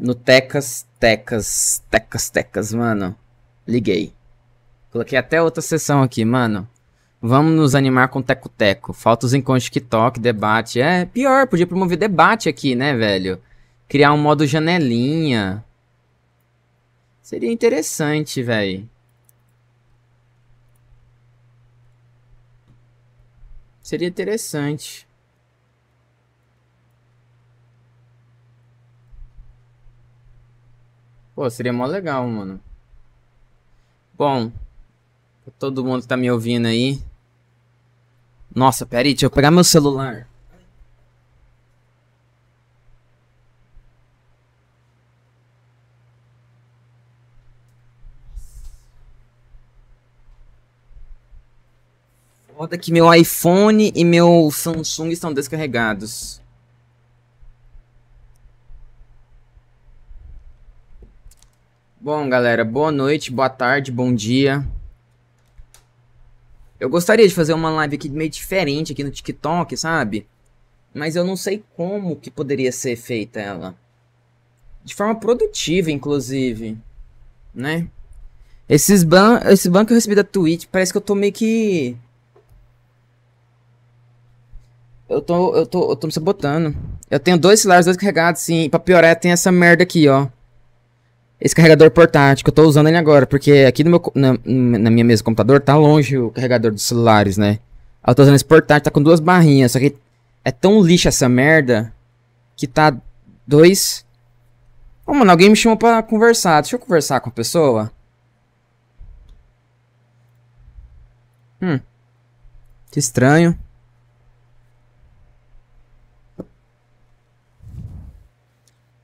No Tecas, Tecas, Tecas, Tecas, mano. Liguei. Coloquei até outra sessão aqui, mano. Vamos nos animar com teco-teco. Falta os encontros de TikTok, debate. É, pior, podia promover debate aqui, né, velho? Criar um modo janelinha. Seria interessante, velho. Seria interessante. Pô, seria mó legal, mano. Bom, tá todo mundo tá me ouvindo aí. Nossa, peraí, deixa eu pegar meu celular. Foda que meu iPhone e meu Samsung estão descarregados. Bom, galera, boa noite, boa tarde, bom dia. Eu gostaria de fazer uma live aqui meio diferente aqui no TikTok, sabe? Mas eu não sei como que poderia ser feita ela. De forma produtiva, inclusive. Né? Esses ban esse ban que eu recebi da Twitch, parece que eu tô meio que. Eu tô, eu tô, eu tô me sabotando. Eu tenho dois celulares, dois carregados, sim. pra piorar, tem essa merda aqui, ó esse carregador portátil, que eu tô usando ele agora, porque aqui no meu, na, na, minha mesa de computador tá longe o carregador dos celulares, né? eu tô usando esse portátil, tá com duas barrinhas, só que é tão lixo essa merda que tá dois... Ô, oh, mano, alguém me chamou pra conversar, deixa eu conversar com a pessoa. Hum, que estranho.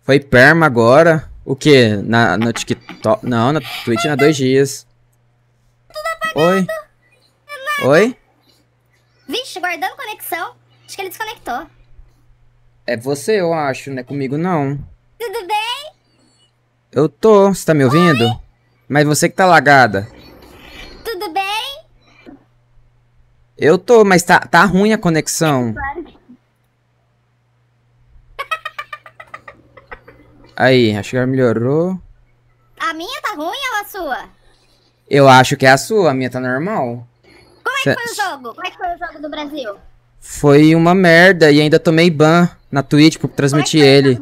Foi perma agora. O que? Na, no TikTok? Não, na Twitch há dois dias. Oi? Oi? Vixe, guardando conexão. Acho que ele desconectou. É você, eu acho, não é comigo não. Tudo bem? Eu tô, você tá me ouvindo? Oi? Mas você que tá lagada. Tudo bem? Eu tô, mas tá, tá ruim a conexão. É claro. Aí, acho que ela melhorou. A minha tá ruim ou a sua? Eu acho que é a sua, a minha tá normal. Como é que foi o jogo? Como é que foi o jogo do Brasil? Foi uma merda e ainda tomei ban na Twitch pra transmitir é ele.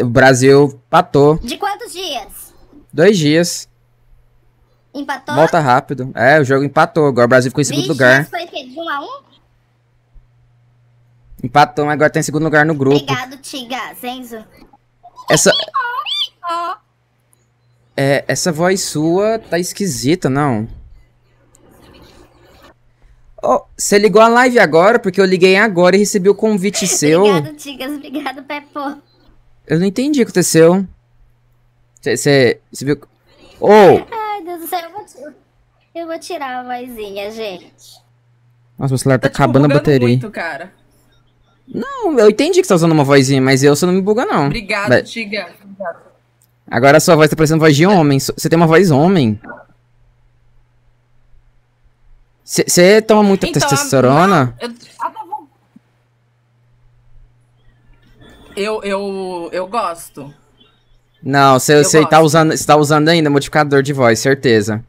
O Brasil patou. De quantos dias? Dois dias. Empatou? Volta rápido. É, o jogo empatou. Agora o Brasil ficou em segundo Vixe, lugar. Foi de 1 um a 1? Um? Empatou, agora tá em segundo lugar no grupo. Obrigado, Tiga, Zenzo. Essa. É, essa voz sua tá esquisita, não? Oh, você ligou a live agora? Porque eu liguei agora e recebi o convite seu. Obrigado, Tigas. Obrigado, Peppo. Eu não entendi o que aconteceu. Você viu... Oh! Ai, Deus do céu. Eu vou, eu vou tirar a vozinha, gente. Nossa, meu celular tá, tá acabando a bateria. muito, cara. Não, eu entendi que você tá usando uma vozinha, mas eu você não me buga, não. Obrigado, mas... Tiga. Obrigado. Agora a sua voz tá parecendo voz de é. homem. Você tem uma voz homem. Você toma muita então, testosterona? A, ah, tá eu, eu, eu gosto. Não, você, você tá usando, você tá usando ainda modificador de voz, certeza.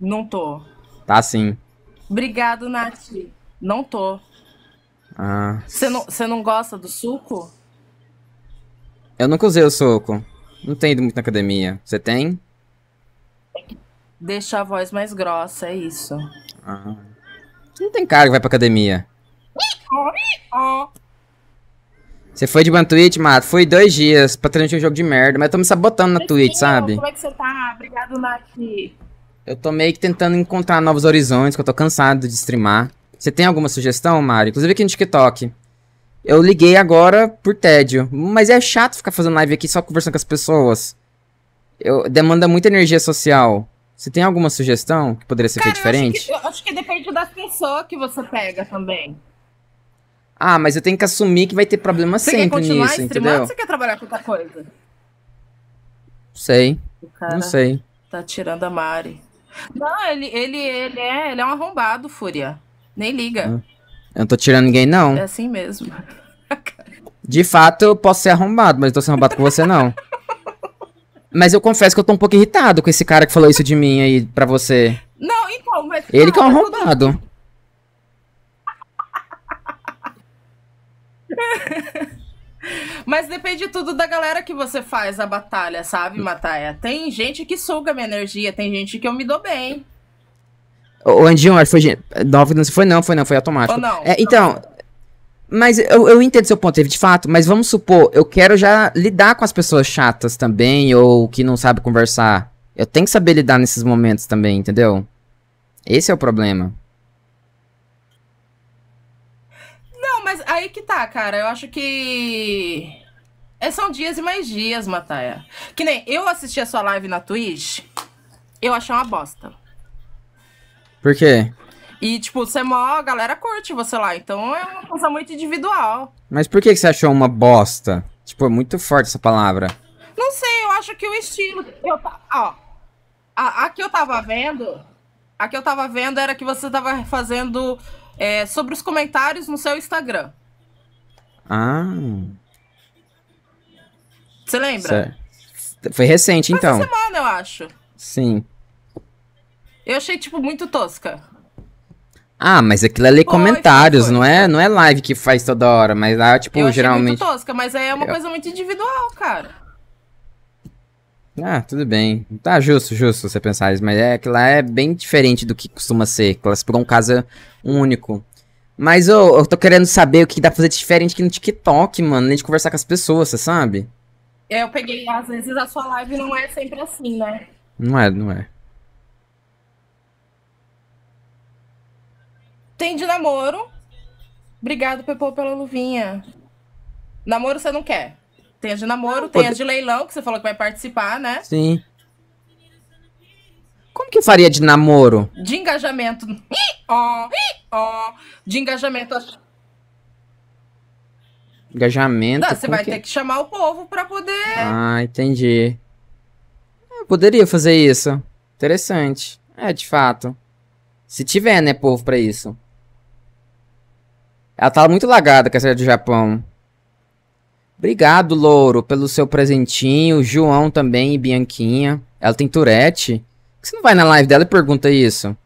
Não tô. Tá sim. Obrigado, Nath. Não tô. Ah. Você não, você não gosta do suco? Eu nunca usei o suco. Não tenho ido muito na academia. Você tem? Deixa a voz mais grossa, é isso. Ah. não tem cara que vai pra academia. Você foi de uma Twitch, Mato? Fui dois dias pra transmitir um jogo de merda, mas eu tô me sabotando na Twitch, sabe? Como é que você tá? Obrigado, Nath. Eu tô meio que tentando encontrar novos horizontes, que eu tô cansado de streamar. Você tem alguma sugestão, Mário? Inclusive aqui no TikTok. Eu liguei agora por tédio. Mas é chato ficar fazendo live aqui só conversando com as pessoas. Eu, demanda muita energia social. Você tem alguma sugestão que poderia ser feita diferente? Eu acho, que, eu acho que depende da pessoa que você pega também. Ah, mas eu tenho que assumir que vai ter problema você sempre nisso, entendeu? Ou você quer trabalhar com outra coisa? Sei. não sei. Tá tirando a Mari. Não, ele, ele, ele, é, ele é um arrombado, Fúria. Nem liga. Hum. Eu não tô tirando ninguém, não. É assim mesmo. De fato, eu posso ser arrombado, mas não tô sendo arrombado com você, não. Mas eu confesso que eu tô um pouco irritado com esse cara que falou isso de mim aí pra você. Não, então, mas. Ele que é um arrombado. Mas depende tudo da galera que você faz a batalha, sabe, hum. Mataia? Tem gente que suga minha energia, tem gente que eu me dou bem. O Andinho acho que foi. De... Não, foi não, foi não, foi automático. Não, é, então. Mas eu, eu entendo seu ponto de fato, mas vamos supor, eu quero já lidar com as pessoas chatas também, ou que não sabe conversar. Eu tenho que saber lidar nesses momentos também, entendeu? Esse é o problema. Não, mas aí que tá, cara. Eu acho que. É, são dias e mais dias, Mataya. Que nem eu assisti a sua live na Twitch, eu achei uma bosta. Por quê? E, tipo, você é mó, a galera curte você lá. Então é uma coisa muito individual. Mas por que, que você achou uma bosta? Tipo, é muito forte essa palavra. Não sei, eu acho que o estilo. Eu ta... Ó. A, a, que eu tava vendo. A que eu tava vendo era que você tava fazendo é, sobre os comentários no seu Instagram. Ah. Você lembra? Foi recente, então. Essa semana, eu acho. Sim. Eu achei, tipo, muito tosca. Ah, mas aquilo é ler foi, comentários, foi, foi. não é não é live que faz toda hora, mas lá, ah, tipo, eu geralmente. muito tosca, mas aí é uma eu... coisa muito individual, cara. Ah, tudo bem. Tá justo, justo você pensar isso, mas é que lá é bem diferente do que costuma ser, Classificou elas um caso é único. Mas eu, eu tô querendo saber o que dá pra fazer diferente aqui no TikTok, mano, nem de conversar com as pessoas, você sabe? É, eu peguei, às vezes a sua live não é sempre assim, né? Não é, não é. Tem de namoro. Obrigado, Pepô, pela luvinha. Namoro você não quer. Tem a de namoro, não, tem pode... a de leilão, que você falou que vai participar, né? Sim. Como que faria de namoro? De engajamento. Ih, ó, ih, ó. De engajamento. Engajamento. Não, você vai que... É? ter que chamar o povo pra poder. Ah, entendi. Eu poderia fazer isso. Interessante. É, de fato. Se tiver, né, povo pra isso. Ela tá muito lagada com série do Japão. Obrigado, Louro, pelo seu presentinho. João também e Bianquinha. Ela tem Tourette Por que você não vai na live dela e pergunta isso?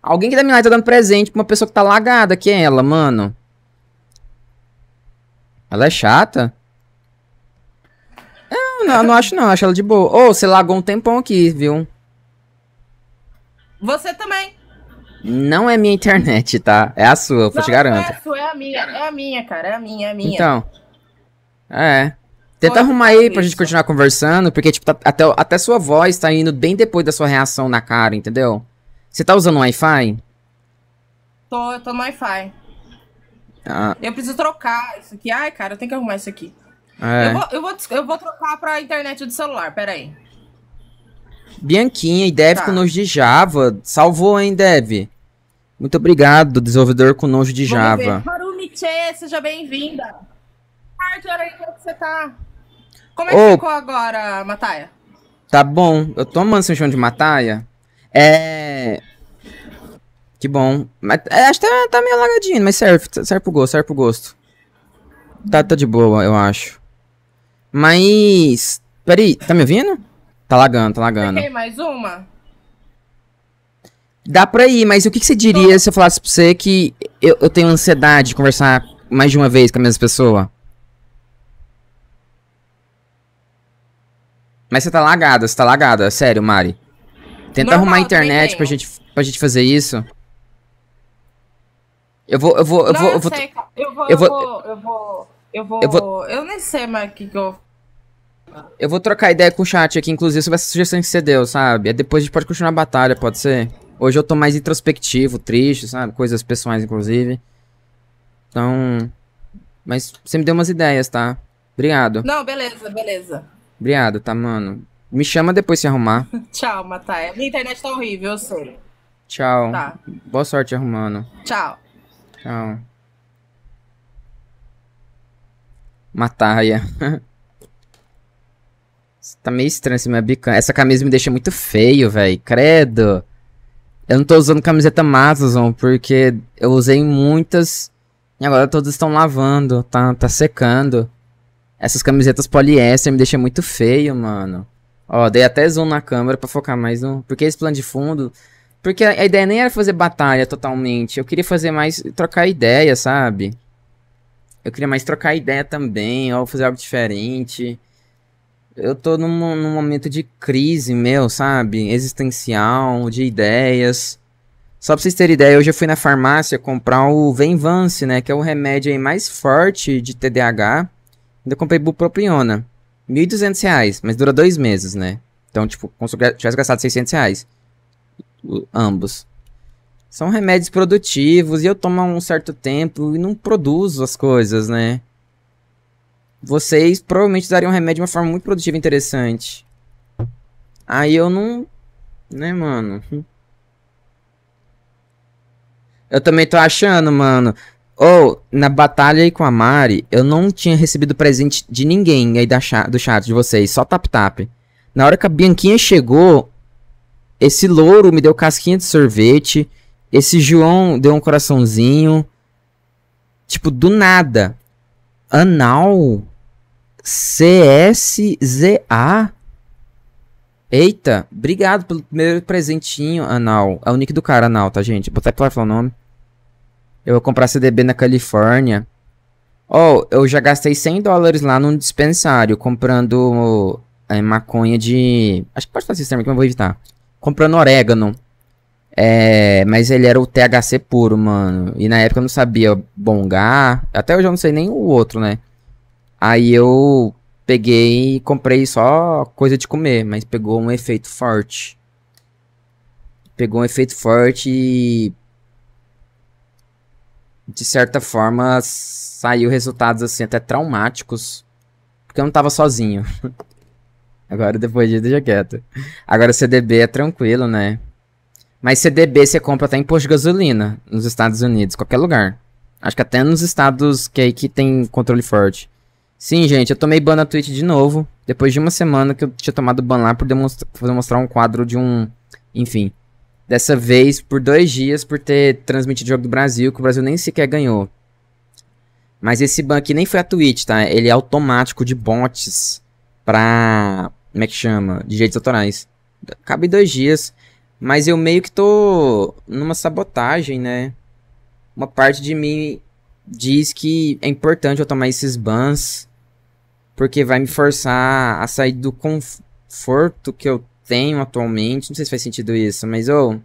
Alguém que da minha live tá dando presente pra uma pessoa que tá lagada, que é ela, mano. Ela é chata? É, não, não acho não, acho ela de boa. Ô, oh, você lagou um tempão aqui, viu? Você também. Não é minha internet, tá? É a sua, eu não, te garanto. Não é a sua, é a minha, é a minha, cara, é a minha, é a minha. Então. É. Tenta arrumar aí pra gente continuar conversando, porque, tipo, tá, até, até sua voz tá indo bem depois da sua reação na cara, entendeu? Você tá usando o Wi-Fi? Tô, eu tô no Wi-Fi. Ah. Eu preciso trocar isso aqui. Ai, cara, eu tenho que arrumar isso aqui. É. Eu, vou, eu, vou, eu vou trocar pra internet do celular, peraí. aí. Bianquinha e Dev tá. com nojo de Java. Salvou, hein, Dev? Muito obrigado, desenvolvedor com nojo de Java. Harumi Che, seja bem-vinda. hora aí, como é você tá? Como é que ficou agora, Mataia? Tá bom. Eu tô amando esse chão de Mataia. É... Que bom. Mas, é, acho que tá, tá, meio alagadinho, mas serve. Tá, serve pro gosto, serve pro gosto. Tá, tá de boa, eu acho. Mas... Peraí, tá me ouvindo? Tá lagando, tá lagando. tem mais uma? Dá pra ir, mas o que, que você diria se eu falasse pra você que eu, eu tenho ansiedade de conversar mais de uma vez com a mesma pessoa? Mas você tá lagada, você tá lagada, sério, Mari. Tenta Normal, arrumar a internet pra gente, pra gente fazer isso. Eu vou, eu vou, eu vou. Eu vou, eu vou, eu vou. Eu nem sei mais o que, que eu eu vou trocar ideia com o chat aqui, inclusive, sobre essa sugestão que você deu, sabe? É depois a gente pode continuar a batalha, pode ser? Hoje eu tô mais introspectivo, triste, sabe? Coisas pessoais, inclusive. Então. Mas você me deu umas ideias, tá? Obrigado. Não, beleza, beleza. Obrigado, tá, mano? Me chama depois se arrumar. Tchau, Matai. Minha internet tá horrível, eu sei. Tchau. Tá. Boa sorte arrumando. Tchau. Tchau. Mataia. Tá meio estranho esse meu bican. Essa camisa me deixa muito feio, velho. Credo. Eu não tô usando camiseta Amazon porque eu usei muitas e agora todas estão lavando, tá, tá secando. Essas camisetas poliéster me deixam muito feio, mano. Ó, dei até zoom na câmera pra focar mais no... Porque esse plano de fundo... Porque a ideia nem era fazer batalha totalmente. Eu queria fazer mais... Trocar ideia, sabe? Eu queria mais trocar ideia também. Ou fazer algo diferente eu tô num, num momento de crise meu, sabe? Existencial, de ideias. Só pra vocês terem ideia, hoje eu fui na farmácia comprar o Venvance, né? Que é o remédio aí mais forte de TDAH. Ainda comprei bupropiona. R$ 1.200, reais, mas dura dois meses, né? Então, tipo, como se tivesse gastado R$ 600. Reais. O, ambos. São remédios produtivos e eu tomo há um certo tempo e não produzo as coisas, né? vocês provavelmente usariam remédio de uma forma muito produtiva e interessante. Aí eu não. Né, mano? Eu também tô achando, mano. Ou, oh, na batalha aí com a Mari, eu não tinha recebido presente de ninguém aí da cha do chat de vocês, só tap-tap. Na hora que a Bianquinha chegou, esse louro me deu casquinha de sorvete, esse João deu um coraçãozinho. Tipo, do nada. Anal CSZA. Eita, obrigado pelo primeiro presentinho, Anal. É o nick do cara, Anal, tá, gente? Vou até falar o nome. Eu vou comprar CDB na Califórnia. Oh, eu já gastei 100 dólares lá num dispensário comprando é, maconha de. Acho que pode fazer esse termo aqui, mas vou evitar. Comprando orégano. É, mas ele era o THC puro, mano. E na época eu não sabia bongar. Até hoje eu não sei nem o outro, né? Aí eu peguei e comprei só coisa de comer, mas pegou um efeito forte. Pegou um efeito forte e. De certa forma, saiu resultados assim, até traumáticos. Porque eu não tava sozinho. Agora depois disso deixa quieto. Agora CDB é tranquilo, né? Mas CDB você compra até em posto de gasolina nos Estados Unidos, qualquer lugar. Acho que até nos estados que é aí que tem controle forte. Sim, gente, eu tomei ban na Twitch de novo. Depois de uma semana que eu tinha tomado ban lá por demonstrar um quadro de um. Enfim. Dessa vez, por dois dias, por ter transmitido o jogo do Brasil, que o Brasil nem sequer ganhou. Mas esse ban aqui nem foi a Twitch, tá? Ele é automático de bots pra. Como é que chama? De direitos autorais. Cabe dois dias. Mas eu meio que tô numa sabotagem, né? Uma parte de mim diz que é importante eu tomar esses bans porque vai me forçar a sair do conforto que eu tenho atualmente. Não sei se faz sentido isso, mas ou oh,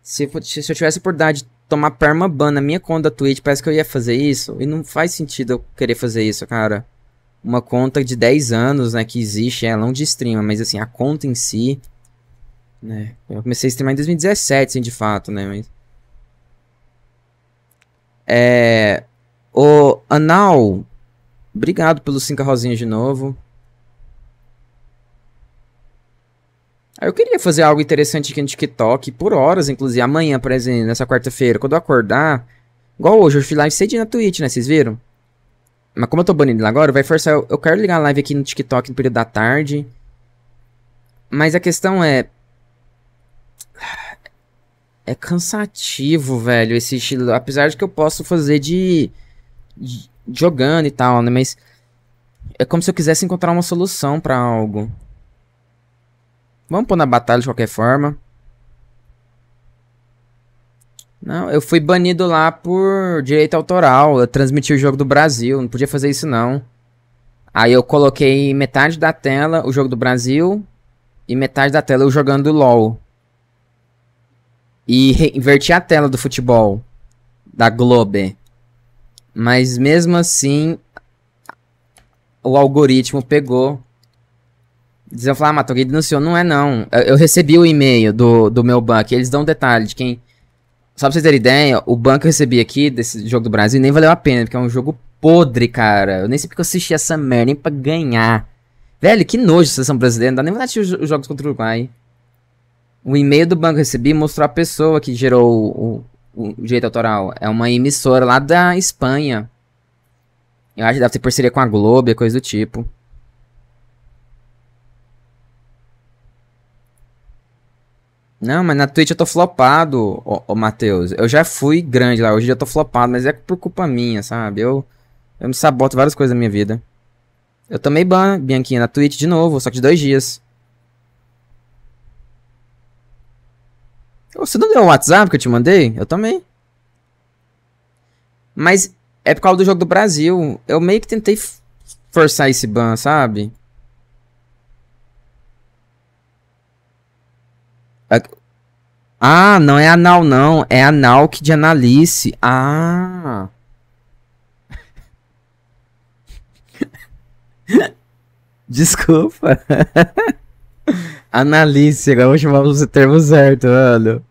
se, se, eu tivesse a oportunidade de tomar permaban na minha conta da Twitch, parece que eu ia fazer isso. E não faz sentido eu querer fazer isso, cara. Uma conta de 10 anos, né, que existe, é não de stream, mas assim, a conta em si, né? Eu comecei a streamar em 2017, sim, de fato, né, mas... É... O Anal Obrigado pelos cinco rosinhas de novo. Ah, eu queria fazer algo interessante aqui no TikTok, por horas, inclusive. Amanhã, por exemplo, nessa quarta-feira, quando eu acordar. Igual hoje, eu fiz live cedo na Twitch, né? Vocês viram? Mas como eu tô banido agora, vai forçar. Eu, eu quero ligar a live aqui no TikTok no período da tarde. Mas a questão é. É cansativo, velho, esse estilo. Apesar de que eu posso fazer de. de jogando e tal, né? Mas é como se eu quisesse encontrar uma solução para algo. Vamos pôr na batalha de qualquer forma. Não, eu fui banido lá por direito autoral. Eu transmiti o jogo do Brasil. Não podia fazer isso, não. Aí eu coloquei metade da tela o jogo do Brasil e metade da tela eu jogando LOL. E inverti a tela do futebol da Globo. Mas mesmo assim, o algoritmo pegou. dizendo falar, ah, alguém denunciou. Não é, não. Eu, eu recebi o e-mail do, do meu banco. Eles dão um detalhe de quem. Só pra vocês terem ideia, o banco que eu recebi aqui desse jogo do Brasil nem valeu a pena, porque é um jogo podre, cara. Eu nem sei porque eu assisti essa merda, nem pra ganhar. Velho, que nojo a seleção brasileira. Não dá nem vontade de os jogos contra o Uruguai. O e-mail do banco que eu recebi mostrou a pessoa que gerou o, o direito autoral. É uma emissora lá da Espanha. Eu acho que deve ter parceria com a Globo, coisa do tipo. Não, mas na Twitch eu tô flopado, ô, ô Matheus. Eu já fui grande lá, hoje eu tô flopado, mas é por culpa minha, sabe? Eu, eu me saboto várias coisas da minha vida. Eu tomei ban, Bianquinha, na Twitch de novo, só que de dois dias. Você não deu o WhatsApp que eu te mandei? Eu também. Mas é por causa do jogo do Brasil. Eu meio que tentei forçar esse ban, sabe? É ah, não é anal, não. É anal que de analice. Ah. Desculpa. Analice, agora eu vou chamar o termo certo, mano.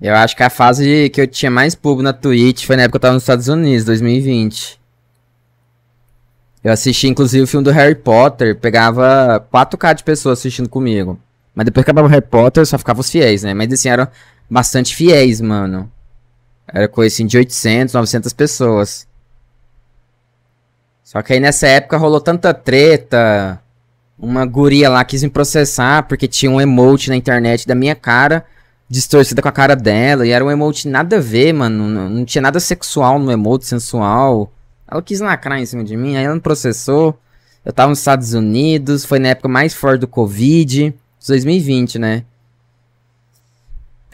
Eu acho que a fase que eu tinha mais público na Twitch foi na época que eu tava nos Estados Unidos, 2020. Eu assisti, inclusive, o filme do Harry Potter, pegava 4K de pessoas assistindo comigo. Mas depois que acabava o Harry Potter, só ficavam os fiéis, né? Mas, assim, eram bastante fiéis, mano. Era coisa, assim, de 800, 900 pessoas. Só que aí nessa época rolou tanta treta. Uma guria lá quis me processar porque tinha um emote na internet da minha cara, distorcida com a cara dela. E era um emote nada a ver, mano. Não, não tinha nada sexual no emote, sensual. Ela quis lacrar em cima de mim, aí ela me processou. Eu tava nos Estados Unidos, foi na época mais forte do Covid, 2020, né?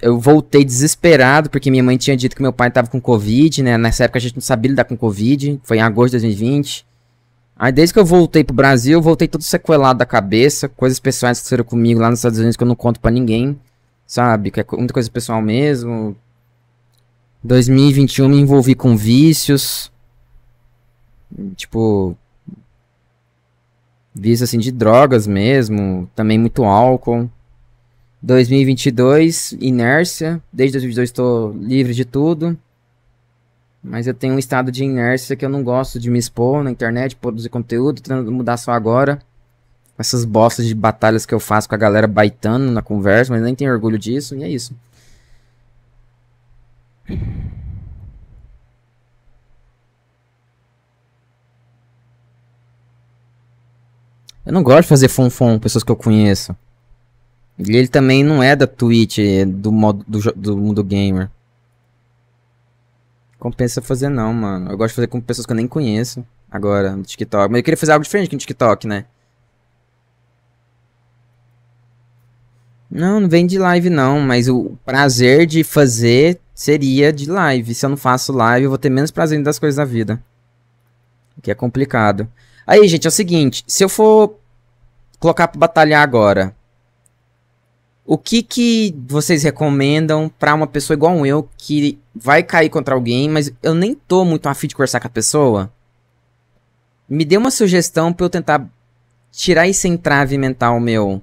eu voltei desesperado, porque minha mãe tinha dito que meu pai estava com Covid, né? Nessa época a gente não sabia lidar com Covid, foi em agosto de 2020. Aí desde que eu voltei pro Brasil, eu voltei todo sequelado da cabeça, coisas pessoais que aconteceram comigo lá nos Estados Unidos que eu não conto para ninguém, sabe? Que é muita coisa pessoal mesmo. 2021 me envolvi com vícios. Tipo. Vícios assim de drogas mesmo, também muito álcool. 2022, inércia. Desde 2022 estou livre de tudo. Mas eu tenho um estado de inércia que eu não gosto de me expor na internet, produzir conteúdo, tentando mudar só agora. Essas bostas de batalhas que eu faço com a galera baitando na conversa, mas nem tenho orgulho disso, e é isso. Eu não gosto de fazer fonfon com pessoas que eu conheço. Ele também não é da Twitch, é do, modo, do, do mundo gamer. Compensa fazer não, mano. Eu gosto de fazer com pessoas que eu nem conheço agora no TikTok. Mas eu queria fazer algo diferente que no TikTok, né? Não, não vem de live não, mas o prazer de fazer seria de live. Se eu não faço live, eu vou ter menos prazer das coisas da vida. O que é complicado. Aí, gente, é o seguinte, se eu for colocar para batalhar agora, o que que vocês recomendam para uma pessoa igual eu que vai cair contra alguém, mas eu nem tô muito afim de conversar com a pessoa? Me dê uma sugestão para eu tentar tirar esse entrave mental meu.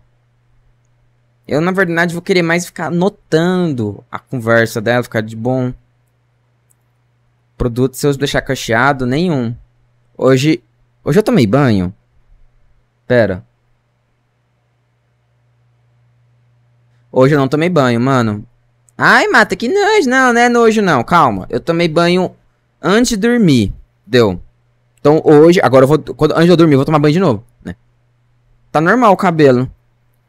Eu, na verdade, vou querer mais ficar notando a conversa dela, ficar de bom. Produto, se eu deixar cacheado, nenhum. Hoje. Hoje eu tomei banho? Pera. Hoje eu não tomei banho, mano. Ai, mata, que nojo. Não, não é nojo, não. Calma. Eu tomei banho antes de dormir. Deu. Então hoje, agora eu vou. Quando, antes de eu dormir, eu vou tomar banho de novo. Né? Tá normal o cabelo.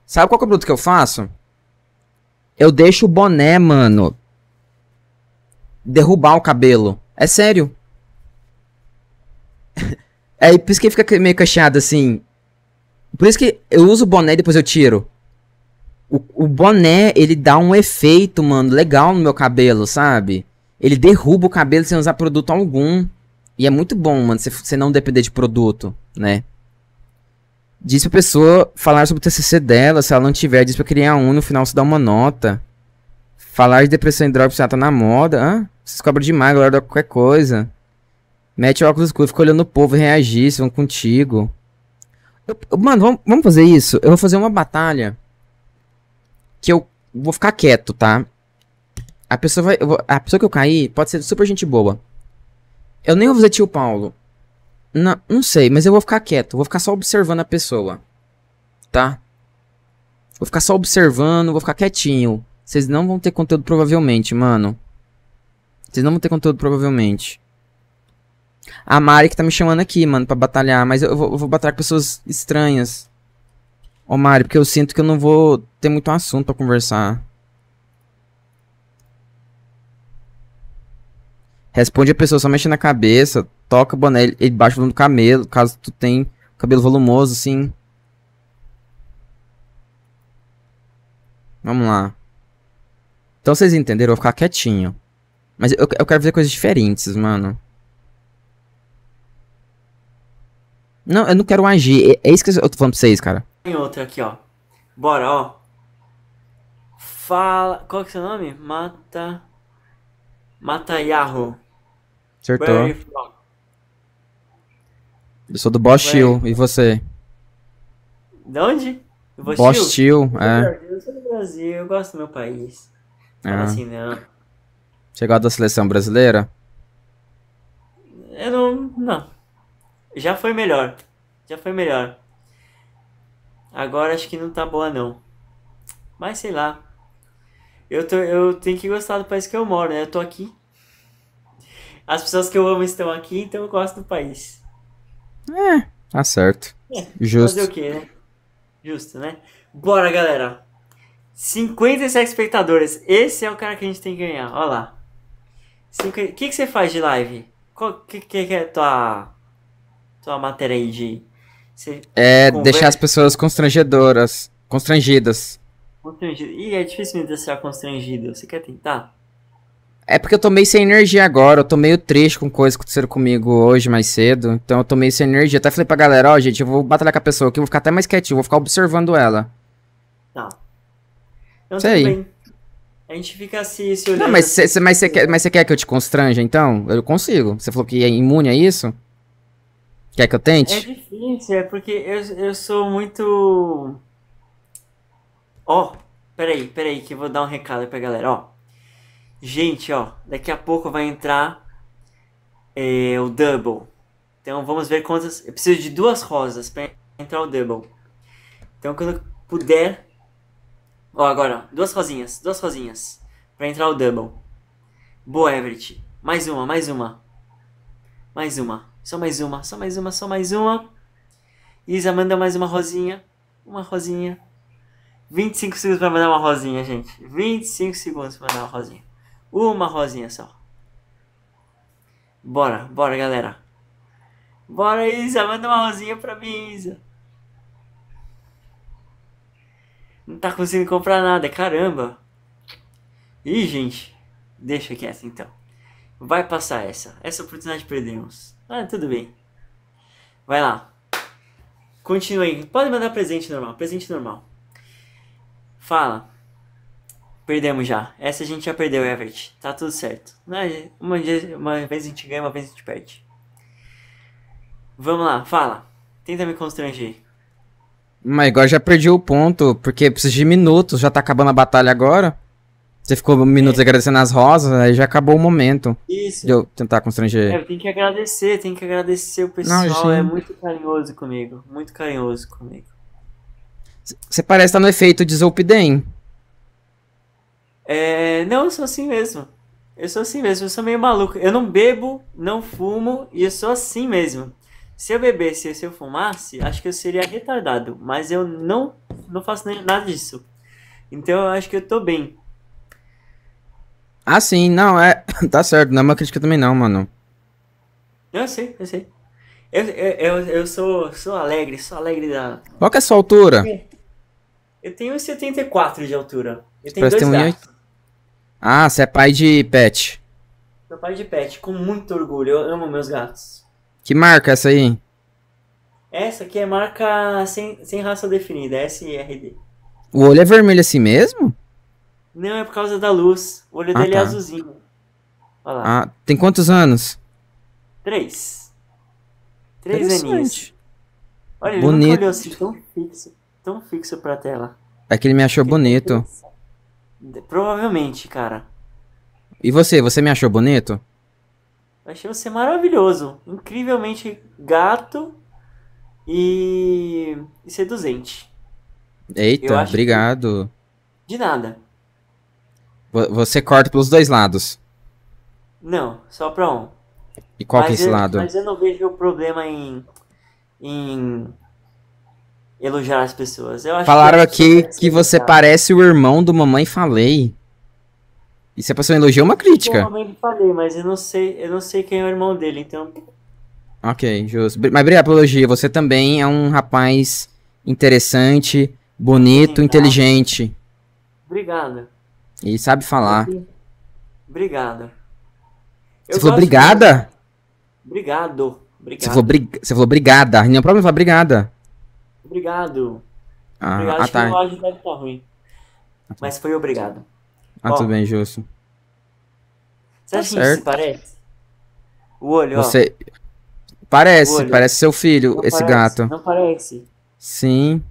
Sabe qual é o produto que eu faço? Eu deixo o boné, mano. Derrubar o cabelo. É sério. é por isso que fica meio cacheado assim. Por isso que eu uso o boné e depois eu tiro. O, boné, ele dá um efeito, mano, legal no meu cabelo, sabe? Ele derruba o cabelo sem usar produto algum. E é muito bom, mano, você não depender de produto, né? Diz pra pessoa falar sobre o TCC dela, se ela não tiver, diz pra criar um, no final você dá uma nota. Falar de depressão e drogas já tá na moda, hã? Vocês cobram demais, galera, qualquer coisa. Mete o óculos escuro, fica olhando o povo reagir, se vão contigo. Eu, mano, vamos, vamos fazer isso? Eu vou fazer uma batalha que eu vou ficar quieto, tá? A pessoa vai. Vou, a pessoa que eu caí pode ser super gente boa. Eu nem vou fazer tio Paulo. Não, não sei, mas eu vou ficar quieto. Vou ficar só observando a pessoa. Tá? Vou ficar só observando, vou ficar quietinho. Vocês não vão ter conteúdo provavelmente, mano. Vocês não vão ter conteúdo provavelmente. A Mari que tá me chamando aqui, mano, pra batalhar. Mas eu, eu, vou, eu vou, batalhar com pessoas estranhas. Ô Mário, porque eu sinto que eu não vou ter muito assunto pra conversar. Responde a pessoa só mexendo na cabeça, toca o boné e baixa do camelo, caso tu tenha cabelo volumoso, assim. Vamos lá. Então vocês entenderam, eu vou ficar quietinho. Mas eu, eu quero fazer coisas diferentes, mano. Não, eu não quero agir. É, é isso que eu tô falando pra vocês, cara. Tem outra aqui, ó. Bora, ó. Fala. Qual que é seu nome? Mata. Yahoo. Acertou. Where are you from? Eu sou do Bostil. E você? De onde? Bostil, é. Eu sou do Brasil, eu gosto do meu país. Não é. assim, não. Você gosta da seleção brasileira? Eu não. Não. Já foi melhor. Já foi melhor. Agora acho que não tá boa não. Mas sei lá. Eu, tô, eu tenho que gostar do país que eu moro, né? Eu tô aqui. As pessoas que eu amo estão aqui, então eu gosto do país. É, tá certo. É, Justo. Fazer o quê, né? Justo, né? Bora, galera. 57 espectadores. Esse é o cara que a gente tem que ganhar. Olha lá. O que, que você faz de live? Qual que, que, que é tua, tua matéria aí de você é deixar as pessoas constrangedoras, constrangidas. Constrangido. E é difícil me deixar constrangido. Você quer tentar? É porque eu tô meio sem energia agora, eu tô meio triste com coisas que aconteceram comigo hoje mais cedo, então eu tô meio sem energia. Até falei pra galera, ó, oh, gente, eu vou batalhar com a pessoa aqui, eu vou ficar até mais quietinho, vou ficar observando ela. Tá. Eu Sei. A gente fica assim, se olhando... Não, mas você mas quer, mas quer que eu te constranja, então? Eu consigo. Você falou que é imune a isso? Quer que eu tente? É difícil, é porque eu, eu sou muito. Ó, oh, peraí, peraí, que eu vou dar um recado pra galera, ó. Gente, ó, daqui a pouco vai entrar é, o Double. Então vamos ver quantas. Eu preciso de duas rosas pra entrar o Double. Então quando puder. Ó, agora, ó, duas rosinhas, duas rosinhas. Pra entrar o Double. Boa, Everett. Mais uma, mais uma. Mais uma. Só mais uma, só mais uma, só mais uma. Isa, manda mais uma rosinha. Uma rosinha. 25 segundos para mandar uma rosinha, gente. 25 segundos para mandar uma rosinha. Uma rosinha só. Bora, bora, galera. Bora, Isa, manda uma rosinha pra mim, Isa. Não tá conseguindo comprar nada, caramba. Ih, gente. Deixa quieto, então. Vai passar essa. Essa oportunidade perdemos. Ah, tudo bem. Vai lá. Continue. Pode mandar presente normal. Presente normal. Fala. Perdemos já. Essa a gente já perdeu, Everett. Tá tudo certo. É, uma, uma vez a gente ganha, uma vez a gente perde. Vamos lá, fala. Tenta me constranger. Mas agora já perdi o ponto, porque preciso de minutos. Já tá acabando a batalha agora. Você ficou minutos é. agradecendo as rosas, aí já acabou o momento. Isso. De eu tentar constranger. É, tem que agradecer, tem que agradecer o pessoal. Não, é muito carinhoso comigo. Muito carinhoso comigo. Você parece estar tá no efeito de Zolpidem. É. Não, eu sou assim mesmo. Eu sou assim mesmo, eu sou meio maluco. Eu não bebo, não fumo e eu sou assim mesmo. Se eu bebesse e se eu fumasse, acho que eu seria retardado. Mas eu não, não faço nada disso. Então eu acho que eu tô bem. Ah, sim, não, é. tá certo, não é uma crítica também, não, mano. Eu sei, eu sei. Eu, eu, eu, eu sou, sou alegre, sou alegre da. Qual que é a sua altura? Eu tenho 74 de altura. Eu tenho Parece dois um gatos. Ah, você é pai de pet. Sou pai de pet, com muito orgulho. Eu amo meus gatos. Que marca é essa aí? Essa aqui é marca sem, sem raça definida, SRD. O olho é vermelho assim mesmo? Não, é por causa da luz. O olho ah, dele é tá. é azulzinho. Olha lá. Ah, tem quantos anos? Três. Três aninhos. Olha, ele bonito. nunca olhou assim tão fixo, tão fixo pra tela. É que ele me achou que bonito. Que Provavelmente, cara. E você, você me achou bonito? Achei você maravilhoso. Incrivelmente gato e, e seduzente. Eita, obrigado. Que... De nada. Você corta pelos dois lados? Não, só pra um. E qual mas que é esse eu, lado? Mas eu não vejo o problema em. em. elogiar as pessoas. Falaram aqui que, que você parece o irmão do Mamãe Falei. E se a elogio ou é uma crítica. Eu falei, mas eu não sei, eu não sei quem é o irmão dele, então. Ok, justo. Mas obrigado pelo elogio. Você também é um rapaz interessante, bonito, Sim, tá. inteligente. Obrigado. E sabe falar. Obrigada. Eu você falou obrigada? De... Obrigado. Obrigado. Você falou, bri... você falou obrigada. Não, problema falar obrigada. Obrigado. Ah, ah obrigado. Ah, Acho tá. que o áudio deve estar tá ruim. Ah, tá. Mas foi obrigado. Ah, ó, tudo bem, Justo. Você acha tá que se parece? O olho, você... Parece, olho. parece seu filho, não esse parece, gato. Não parece. Sim.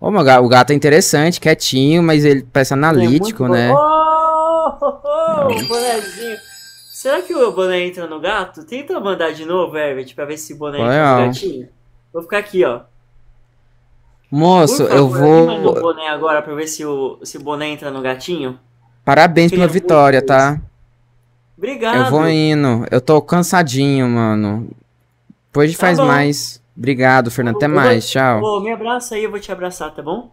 Oh, o gato é interessante, quietinho, mas ele parece é analítico, é né? Oh, oh, oh, bonézinho. Será que o boné entra no gato? Tenta mandar de novo, Herbert, pra ver se o boné entra no gatinho. Vou ficar aqui, ó. Moço, favor, eu vou. Manda o boné agora pra ver se o, se o boné entra no gatinho. Parabéns pela vitória, tá? Obrigado. Eu vou indo. Eu tô cansadinho, mano. Depois tá faz bom. mais. Obrigado, Fernando. Até mais. tchau. Vou, me abraça aí, eu vou te abraçar, tá bom?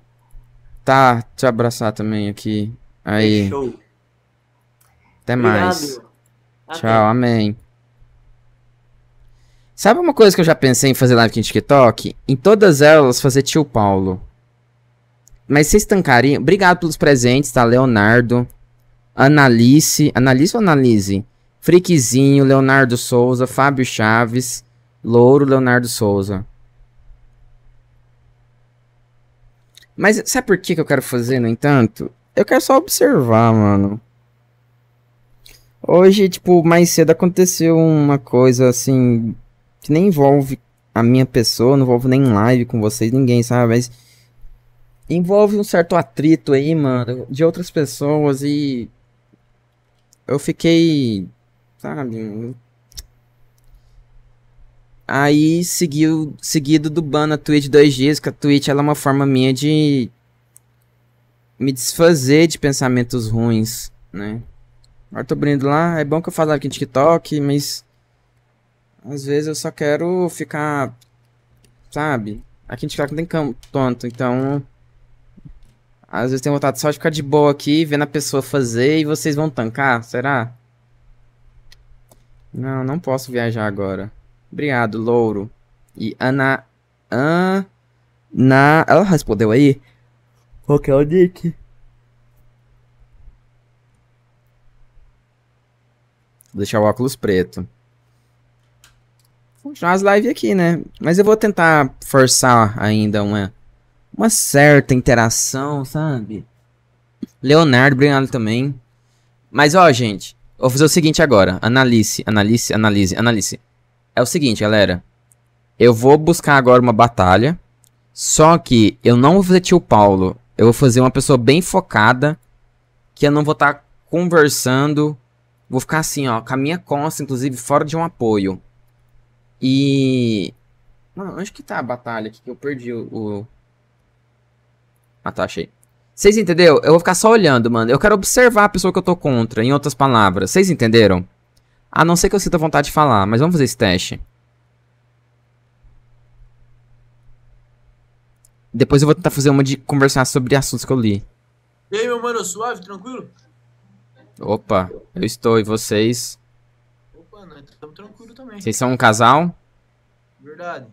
Tá, te abraçar também aqui. Aí. Show. Até Obrigado. mais. Até. Tchau, amém. Sabe uma coisa que eu já pensei em fazer live aqui no TikTok? Em todas elas, fazer tio Paulo. Mas vocês tancariam? Obrigado pelos presentes, tá? Leonardo, Analice, Analice ou Analise? Friquezinho, Leonardo Souza, Fábio Chaves, Louro Leonardo Souza. Mas sabe por que, que eu quero fazer, no entanto? Eu quero só observar, mano. Hoje, tipo, mais cedo aconteceu uma coisa assim. Que nem envolve a minha pessoa, não envolve nem live com vocês, ninguém, sabe? Mas envolve um certo atrito aí, mano, de outras pessoas e. Eu fiquei. Sabe? Aí seguiu, seguido do ban na Twitch dois dias, que a Twitch ela é uma forma minha de me desfazer de pensamentos ruins, né? Agora tô abrindo lá, é bom que eu falo aqui no TikTok, mas às vezes eu só quero ficar, sabe? Aqui no TikTok não tem campo tonto, então às vezes tem vontade só de ficar de boa aqui, vendo a pessoa fazer e vocês vão tancar, será? Não, não posso viajar agora. Obrigado, Louro. E Ana. Ana. Ela respondeu aí? Qual que é o nick? Vou deixar o óculos preto. Vou continuar as lives aqui, né? Mas eu vou tentar forçar ainda uma, uma certa interação, sabe? Leonardo, obrigado também. Mas, ó, gente. Vou fazer o seguinte agora. Analise, analise, analise, analise é o seguinte, galera. Eu vou buscar agora uma batalha. Só que eu não vou fazer tio Paulo. Eu vou fazer uma pessoa bem focada. Que eu não vou estar tá conversando. Vou ficar assim, ó. Com a minha costa, inclusive, fora de um apoio. E... Mano, onde que tá a batalha aqui? Que eu perdi o... o... Ah, tá, achei. Vocês entenderam? Eu vou ficar só olhando, mano. Eu quero observar a pessoa que eu tô contra, em outras palavras. Vocês entenderam? A não ser que eu sinta vontade de falar, mas vamos fazer esse teste. Depois eu vou tentar fazer uma de conversar sobre assuntos que eu li. E aí, meu mano, suave, tranquilo? Opa, eu estou, e vocês? Opa, nós estamos tranquilos também. Vocês são um casal? Verdade.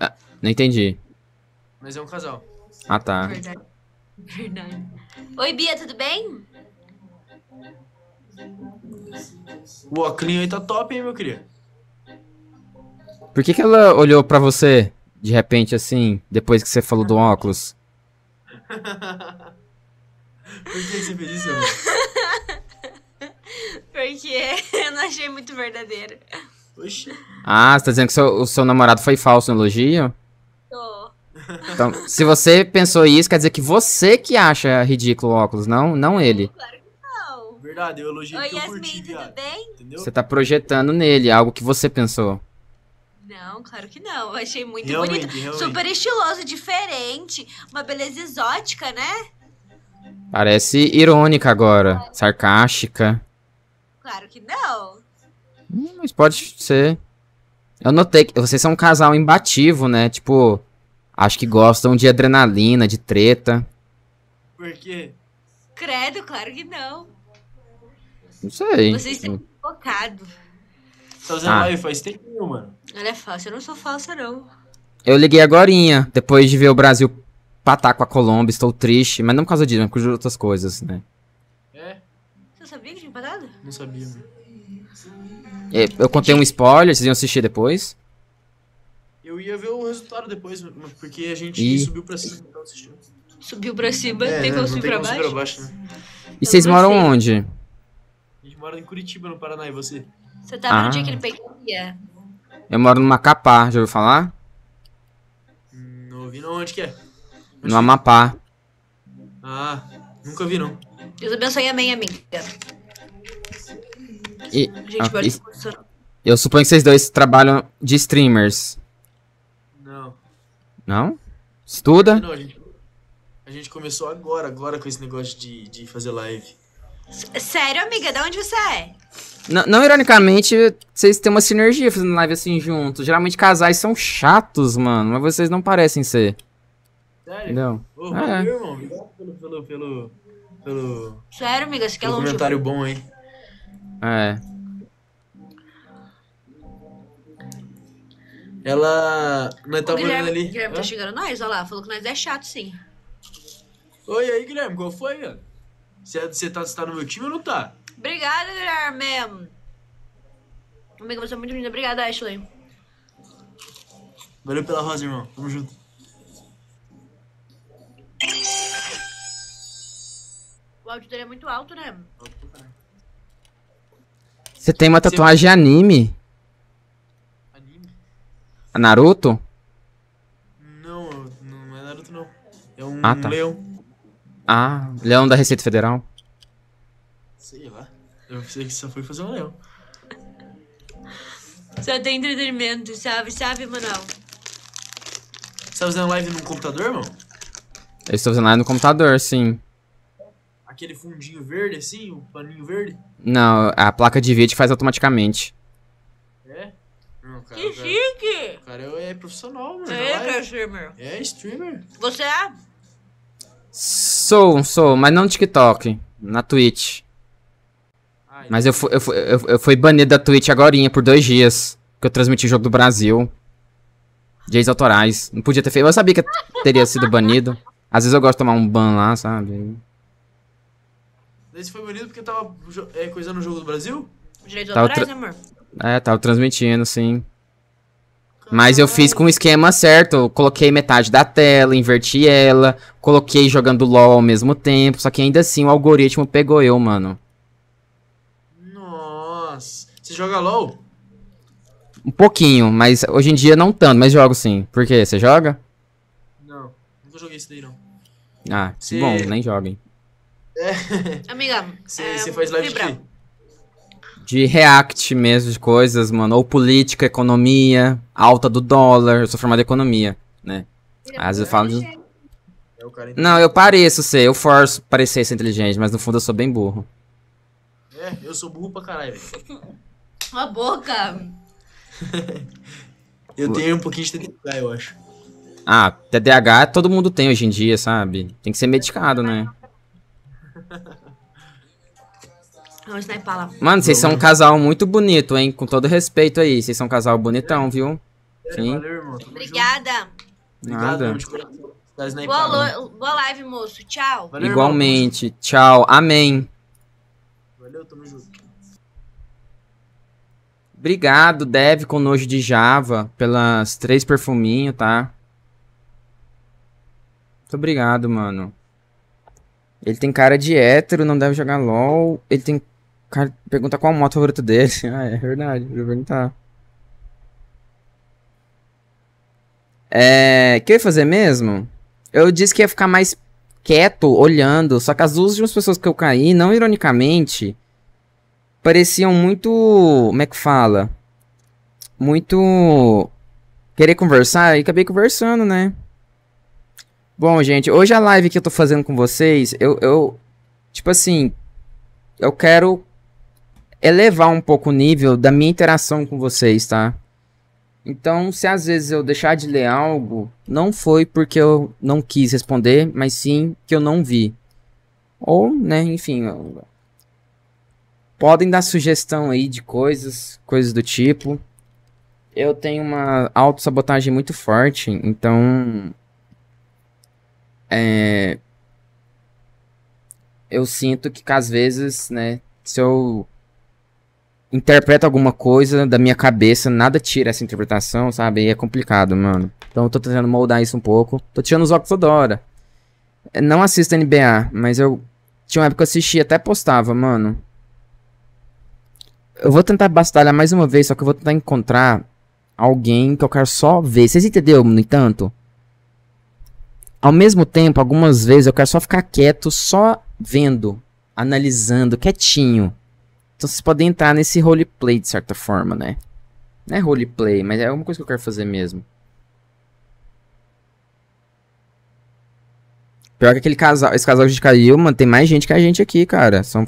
Ah, não entendi. Mas é um casal. Ah, tá. Verdade. Verdade. Oi, Bia, tudo bem? O óculos aí tá top, hein, meu querido? Por que, que ela olhou pra você de repente assim, depois que você falou do óculos? Por que você fez isso, Porque eu não achei muito verdadeiro. Ah, você tá dizendo que seu, o seu namorado foi falso no elogio? Tô. Então, se você pensou isso, quer dizer que você que acha ridículo o óculos, não, não ele. Claro verdade, eu elogiei Oi, que eu Yasmin, tudo bem? Entendeu? Você tá projetando nele algo que você pensou. Não, claro que não. Eu achei muito realmente, bonito. Realmente. Super estiloso, diferente. Uma beleza exótica, né? Parece irônica agora. Sarcástica. Claro que não. Hum, mas pode ser. Eu notei que vocês são um casal imbativo, né? Tipo, acho que gostam de adrenalina, de treta. Por quê? Credo, claro que não. Não sei. Vocês estão focados. Você tá fazendo ah. live faz tempo, mano. Ela é falsa. Eu não sou falsa, não. Eu liguei agora, depois de ver o Brasil patar com a Colômbia. Estou triste, mas não por causa disso, mas por outras coisas, né? É? Você sabia que tinha empatado? Não sabia, mano. Eu, é, eu contei um spoiler, vocês iam assistir depois? Eu ia ver o resultado depois, porque a gente e... subiu pra cima, então assistiu. Subiu pra cima, é, tem como subir pra, pra baixo? Pra baixo né? E eu vocês então, moram onde? moro em Curitiba, no Paraná, e você? Você tava ah. no dia que ele ah. pegaria? Eu moro no Macapá, já ouviu falar? Hum, não ouvi não, onde que é? no Amapá. Ah, nunca vi não. Deus abençoe, amém, amiga. E, Gente, ah, isso, né? eu suponho que vocês dois trabalham de streamers. Não. Não? Estuda? Não, a gente, a gente começou agora, agora com esse negócio de, de fazer live. Sério, amiga, de onde você é? Não, não, ironicamente, vocês têm uma sinergia fazendo live assim junto. Geralmente casais são chatos, mano, mas vocês não parecem ser. Sério? Não. ah, é. irmão, obrigado pelo, pelo, pelo, Sério, amiga, você quer longe. comentário bom, hein? É. Ela. Nós tá Guilherme, ali. Guilherme tá chegando nós, olha lá. Falou que nós é chato, sim. Oi, aí, Guilherme, qual foi, mano? É- você tá, tá no meu time ou não tá. Obrigada, Guilherme. Amiga, você é muito linda. Obrigada, Ashley. Valeu pela rosa, irmão. Tamo junto. O áudio dele é muito alto, né? Você tem uma tatuagem anime? Anime? A Naruto? Não, não é Naruto, não. É um ah, tá. leão. Ah, leão da Receita Federal? Sei lá. Eu pensei que só foi fazer um leão. Só tem entretenimento, sabe, sabe, Manuel? Você tá fazendo live no computador, irmão? Eu estou fazendo live no computador, sim. Aquele fundinho verde, assim, o paninho verde? Não, a placa de vídeo faz automaticamente. É? cara, que cara, chique! O cara é profissional, mano. É, é streamer. É streamer. Você é? Sou, sou, mas não no TikTok, na Twitch. Ai, ah, mas eu, fu eu, fu eu, eu fui banido da Twitch agora por dois dias, que eu transmiti o jogo do Brasil. Direitos autorais. Não podia ter feito. Eu sabia que eu teria sido banido. Às vezes eu gosto de tomar um ban lá, sabe? Esse foi banido porque tava é, coisando o jogo do Brasil? Direitos autorais, né, amor? É, tava transmitindo, sim. Mas eu fiz com o esquema certo. Eu coloquei metade da tela, inverti ela, coloquei jogando LOL ao mesmo tempo. Só que ainda assim o algoritmo pegou eu, mano. Nossa. Você joga LOL? Um pouquinho, mas hoje em dia não tanto, mas jogo sim. Por quê? Você joga? Não, nunca joguei isso daí não. Ah, Cê... bom, nem joguem. É. Amiga, você é, faz live de de react mesmo de coisas, mano. Ou política, economia, alta do dólar. Eu sou formado em economia, né? É Às vezes eu falo de... É Não, eu pareço ser, eu forço parecer ser inteligente, mas no fundo eu sou bem burro. É, eu sou burro pra caralho. Uma boca! eu tenho um pouquinho de TDAH, eu acho. Ah, TDAH todo mundo tem hoje em dia, sabe? Tem que ser medicado, né? Mano, vocês são um casal muito bonito, hein? Com todo respeito aí. Vocês são um casal bonitão, viu? Sim. Valeu, irmão. Obrigada. Nada. Boa, boa live, moço. Tchau. Valeu, Igualmente. Irmão. Tchau. Amém. Valeu, tamo junto. Obrigado, Dev, com nojo de Java, pelas três perfuminhos, tá? Muito obrigado, mano. Ele tem cara de hétero, não deve jogar LOL. Ele tem cara pergunta qual a moto é favorita dele. Ah, é verdade, eu vou perguntar. Tá. É. O que eu ia fazer mesmo? Eu disse que ia ficar mais quieto, olhando. Só que as últimas pessoas que eu caí, não ironicamente, pareciam muito. Como é que fala? Muito. Querer conversar e acabei conversando, né? Bom, gente, hoje a live que eu tô fazendo com vocês, eu. eu tipo assim. Eu quero elevar um pouco o nível da minha interação com vocês, tá? Então, se às vezes eu deixar de ler algo, não foi porque eu não quis responder, mas sim que eu não vi. Ou, né, enfim, podem dar sugestão aí de coisas, coisas do tipo. Eu tenho uma autossabotagem muito forte, então é, eu sinto que, que às vezes, né, se eu interpreto alguma coisa da minha cabeça, nada tira essa interpretação, sabe? E é complicado, mano. Então eu tô tentando moldar isso um pouco. Tô tirando os óculos toda hora. não assisto NBA, mas eu. Tinha uma época que eu assistia, até postava, mano. Eu vou tentar bastalhar mais uma vez, só que eu vou tentar encontrar alguém que eu quero só ver. Vocês entenderam, no entanto? Ao mesmo tempo, algumas vezes eu quero só ficar quieto, só vendo, analisando, quietinho. Então vocês podem entrar nesse roleplay de certa forma, né? Não é roleplay, mas é uma coisa que eu quero fazer mesmo. Pior que aquele casal, esse casal de a caiu, mano, tem mais gente que a gente aqui, cara. São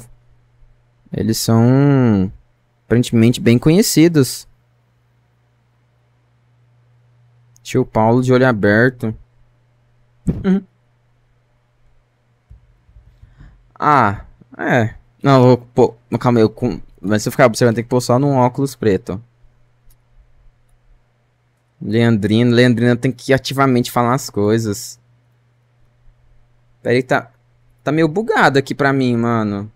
eles são aparentemente bem conhecidos. Tio Paulo de olho aberto. Uhum. Ah, é. Não, eu, pôr. calma aí, eu com... mas se eu ficar observando, tem que pôr só num óculos preto. Leandrino, Leandrino tem que ativamente falar as coisas. Peraí, tá. Tá meio bugado aqui pra mim, mano.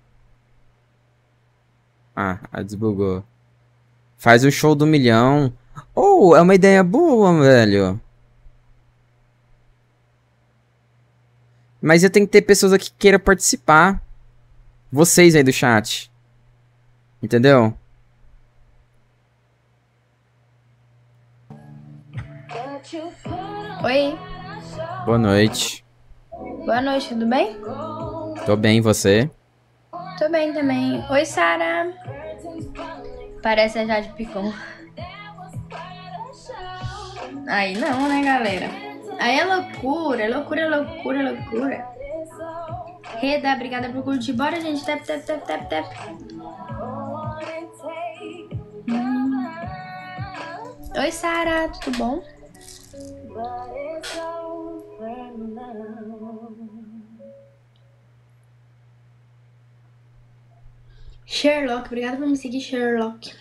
Ah, ah, desbugou. Faz o show do milhão. Oh, é uma ideia boa, velho. Mas eu tenho que ter pessoas aqui que queiram participar. Vocês aí do chat. Entendeu? Oi. Boa noite. Boa noite, tudo bem? Tô bem, você? Tô bem também. Oi, Sara. Parece a Jade Picon. Aí não, né, galera? Aí é loucura, loucura, loucura, loucura. Reda, obrigada por curtir. Bora, gente. Tap, tap, tap, tap, tap. Hum. Oi, Sara. Tudo bom? Sherlock, obrigada por me seguir, Sherlock.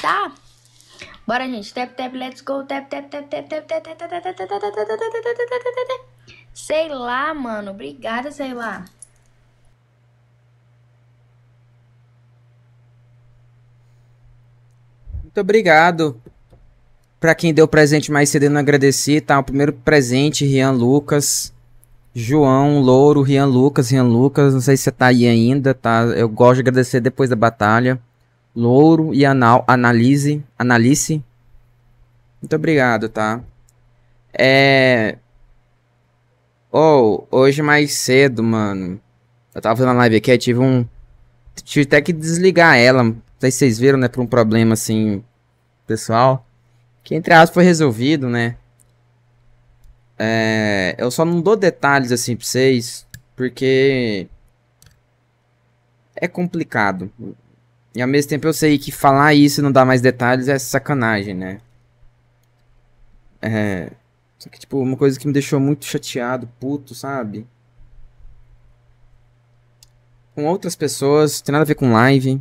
tá? Bora, gente. Tap, tap, let's go. Tap, tap, tap, tap, tap, tap, tap, tap, tap, tap, Sei lá, mano. Obrigada, sei lá. Muito obrigado para quem deu presente mais cedo, eu não agradeci, tá? O primeiro presente, Rian Lucas. João, Louro, Rian Lucas, Rian Lucas, não sei se você tá aí ainda, tá? Eu gosto de agradecer depois da batalha. Louro e anal, Analise. Muito obrigado, tá? É. Oh, hoje mais cedo, mano. Eu tava fazendo a live aqui, tive um. Tive até que desligar ela. Não sei se vocês viram, né? Por um problema assim. Pessoal. Que entre aspas foi resolvido, né? É, eu só não dou detalhes assim pra vocês, porque é complicado. E ao mesmo tempo eu sei que falar isso e não dar mais detalhes é sacanagem, né? É. Só que, tipo, uma coisa que me deixou muito chateado, puto, sabe? Com outras pessoas, tem nada a ver com live.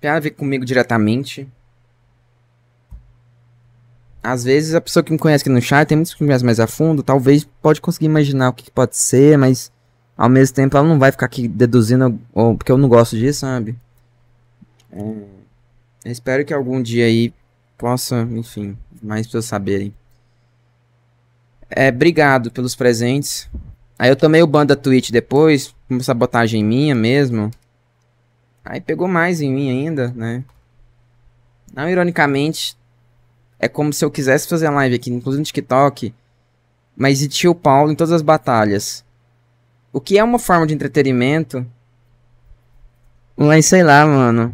Tem nada a ver comigo diretamente. Às vezes a pessoa que me conhece aqui no chat, tem muitos que me conhecem mais a fundo, talvez pode conseguir imaginar o que, pode ser, mas ao mesmo tempo ela não vai ficar aqui deduzindo, ou, porque eu não gosto disso, sabe? É, espero que algum dia aí possa, enfim, mais pessoas saberem. É, obrigado pelos presentes. Aí eu tomei o ban da Twitch depois, uma sabotagem minha mesmo. Aí pegou mais em mim ainda, né? Não, ironicamente, é como se eu quisesse fazer a live aqui, inclusive no TikTok, mas de tio Paulo em todas as batalhas. O que é uma forma de entretenimento? Mas sei lá, mano.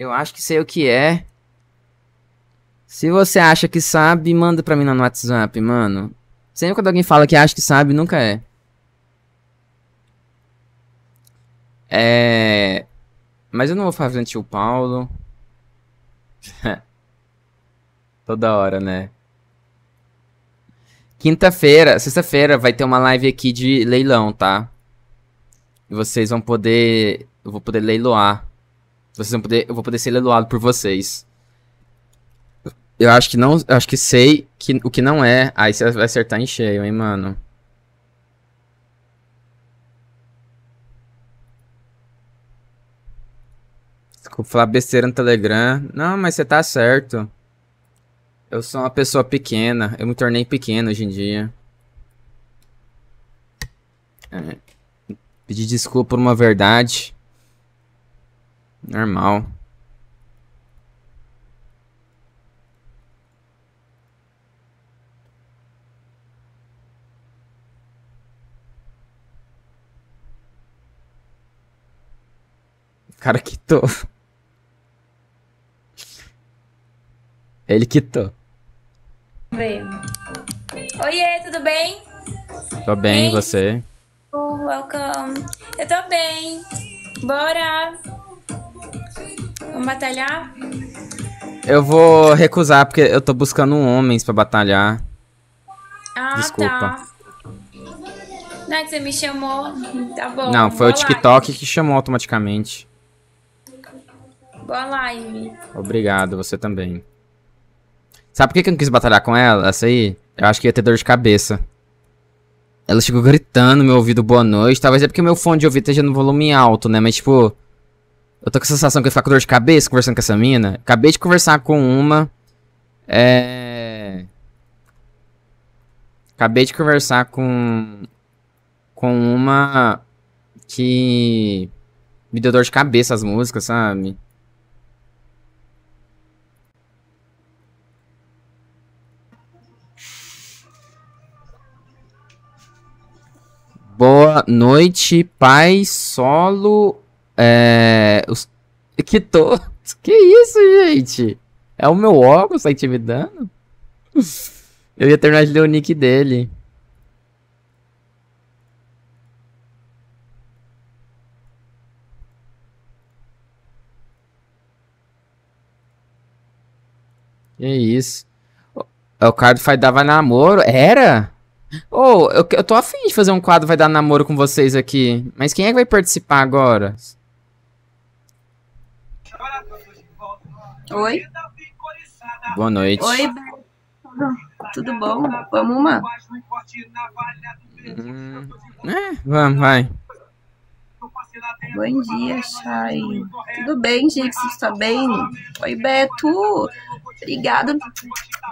Eu acho que sei o que é. Se você acha que sabe, manda pra mim lá no WhatsApp, mano. Sempre quando alguém fala que acha que sabe, nunca é. É. Mas eu não vou fazer frente o Paulo. Toda hora, né? Quinta-feira, sexta-feira, vai ter uma live aqui de leilão, tá? E vocês vão poder. Eu vou poder leiloar vocês vão poder, eu vou poder ser leiloado por vocês. Eu acho que não, acho que sei que, o que não é. Aí você vai acertar em cheio, hein, mano. Desculpa falar besteira no Telegram. Não, mas você tá certo. Eu sou uma pessoa pequena. Eu me tornei pequeno hoje em dia. É. Pedir desculpa por uma verdade. Normal. cara quitou. Ele quitou. Oiê, tudo bem? Tô bem, e você? welcome. Eu tô bem. Bora! Vamos batalhar? Eu vou recusar, porque eu tô buscando homens pra batalhar. Ah, tá. Desculpa. tá. Não, é que você me chamou. Tá bom. Não, foi o TikTok que chamou automaticamente. Boa live. Obrigado, você também. Sabe por que, que eu não quis batalhar com ela? Essa aí? Eu acho que ia ter dor de cabeça. Ela chegou gritando no meu ouvido boa noite. Talvez é porque meu fone de ouvido esteja no volume alto, né? Mas, tipo, eu tô com a sensação que eu ficar com dor de cabeça conversando com essa mina. Acabei de conversar com uma. É. Acabei de conversar com. Com uma. Que. Me deu dor de cabeça as músicas, sabe? Boa noite, pai solo é. Os... Que tô Que isso, gente? É o meu óculos tá dando Eu ia terminar de ler o nick dele. Que isso. É o Cardo vai dar vai namoro? Era? Ô, oh, eu, eu tô afim de fazer um quadro vai dar namoro com vocês aqui. Mas quem é que vai participar agora? Oi. Boa noite. Oi, tudo, tudo bom? Vamos uma? Hum, é, vamos, vai. Bom dia, Chay. Tudo bem, Dixon? Tá bem? Oi, Beto. Obrigada.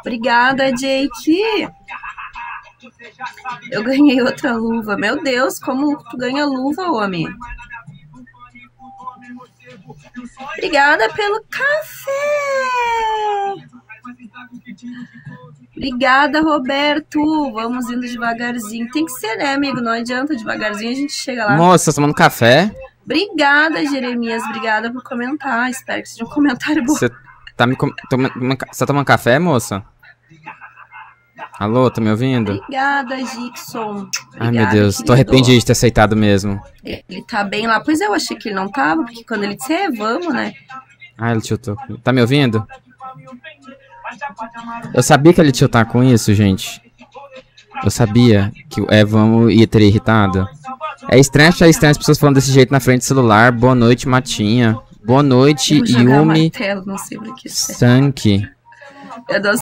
Obrigada, Jake. Eu ganhei outra luva. Meu Deus, como tu ganha luva, homem? Obrigada pelo café! Obrigada, Roberto. Vamos indo devagarzinho. Tem que ser, né, amigo? Não adianta devagarzinho, a gente chega lá. Moça, tomando café? Obrigada, Jeremias. Obrigada por comentar. Espero que seja um comentário bom. Você tá me com... Você tá tomando café, moça? Alô, tá me ouvindo? Obrigada, Gixon. Obrigada, Ai, meu Deus, querido. tô arrependido de ter aceitado mesmo. Ele tá bem lá. Pois eu achei que ele não tava, porque quando ele disse, é, vamos, né? Ah, ele tiltou. Tá me ouvindo? Eu sabia que ele tiltar com isso, gente. Eu sabia que o é, vamos ia ter irritado. É estranho achar estranho as pessoas falando desse jeito na frente do celular. Boa noite, Matinha. Boa noite, Yumi. Martelo, é. Sanki. Eu é dou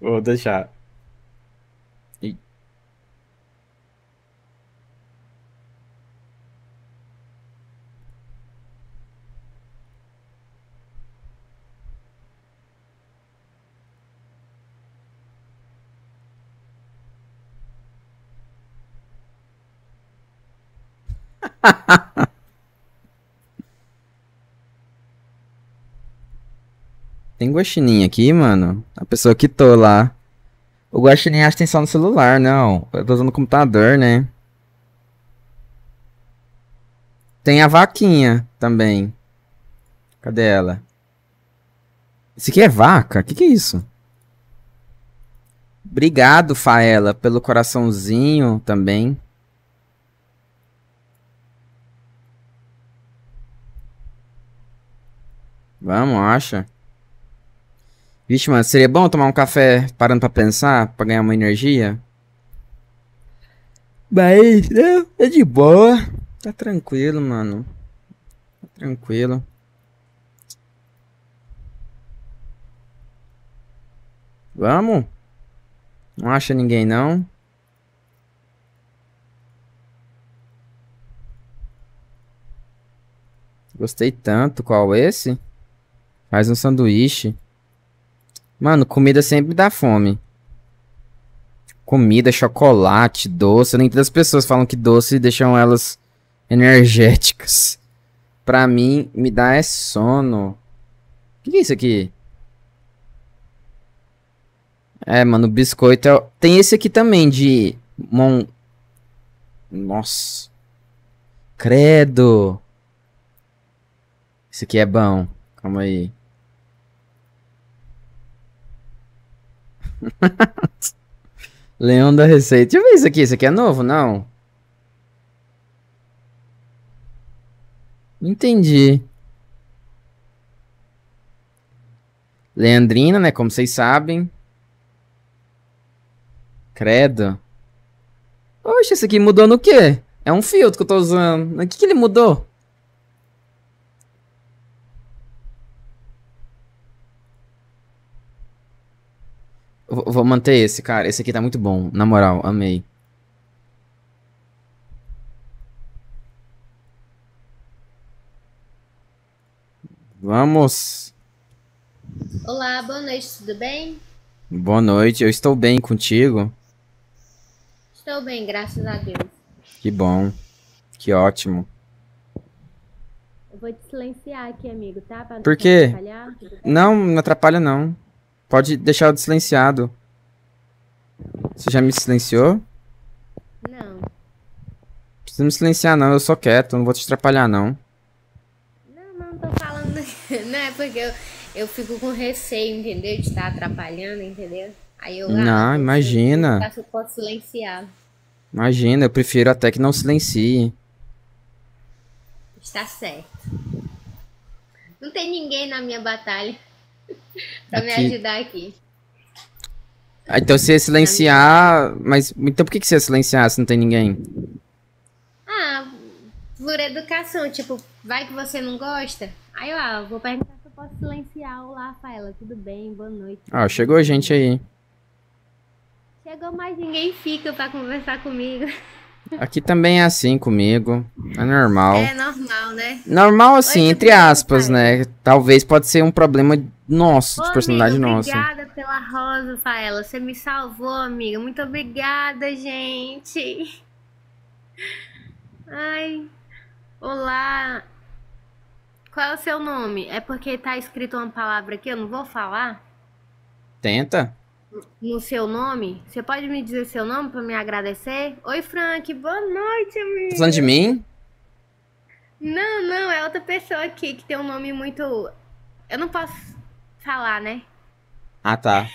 Vou deixar. guaxinim aqui, mano. A pessoa quitou lá. O guaxinim acha atenção no celular, não. Eu tô usando o computador, né? Tem a vaquinha também. Cadê ela? Isso aqui é vaca? O que, que é isso? Obrigado, Faela, pelo coraçãozinho também. Vamos, acha. Vixe, mano, seria bom tomar um café parando pra pensar, pra ganhar uma energia? Mas, né, é de boa. Tá tranquilo, mano. Tá tranquilo. Vamos? Não acha ninguém, não? Gostei tanto. Qual esse? Mais um sanduíche. Mano, comida sempre dá fome. Comida, chocolate, doce. Nem todas as pessoas falam que doce deixam elas energéticas. Pra mim, me dá é sono. O que, que é isso aqui? É, mano, biscoito é... Tem esse aqui também de... Mon... Nossa. Credo. Isso aqui é bom. Calma aí. Leão da Receita. Deixa eu ver isso aqui. Isso aqui é novo, não? Entendi. Leandrina, né? Como vocês sabem. Credo. Oxe, esse aqui mudou no quê? É um filtro que eu tô usando. O que, que ele mudou? Vou manter esse, cara. Esse aqui tá muito bom. Na moral, amei. Vamos. Olá, boa noite, tudo bem? Boa noite, eu estou bem contigo? Estou bem, graças a Deus. Que bom. Que ótimo. Eu vou te silenciar aqui, amigo, tá? Pra Por quê? Não, não atrapalha não. Pode deixar de silenciado. Você já me silenciou? Não. Precisa me silenciar não, eu sou quieto, não vou te atrapalhar não. Não, não tô falando, não é porque eu, eu fico com receio, entendeu? De estar atrapalhando, entendeu? Aí eu Não, ah, imagina. Eu acho que eu posso silenciar. Imagina, eu prefiro até que não silencie. Está certo. Não tem ninguém na minha batalha pra me ajudar aqui. Ah, então você ia silenciar, mas então por que, que você ia silenciar se não tem ninguém? Ah, por educação, tipo, vai que você não gosta? Aí lá, ah, vou perguntar se eu posso silenciar. Olá, Rafaela, tudo bem? Boa noite. Ah, chegou gente aí. Chegou mais ninguém fica pra conversar comigo. Aqui também é assim comigo. É normal. É normal, né? Normal assim, Oi, entre aspas, né? Talvez pode ser um problema nosso, Ô, de personalidade amigo, nossa. Obrigada pela rosa, Faela. Você me salvou, amiga. Muito obrigada, gente. Ai. Olá. Qual é o seu nome? É porque tá escrito uma palavra aqui, eu não vou falar. Tenta no seu nome? Você pode me dizer seu nome para me agradecer? Oi, Frank, boa noite, amigo. Tá falando de mim? Não, não, é outra pessoa aqui que tem um nome muito. Eu não posso falar, né? Ah, tá.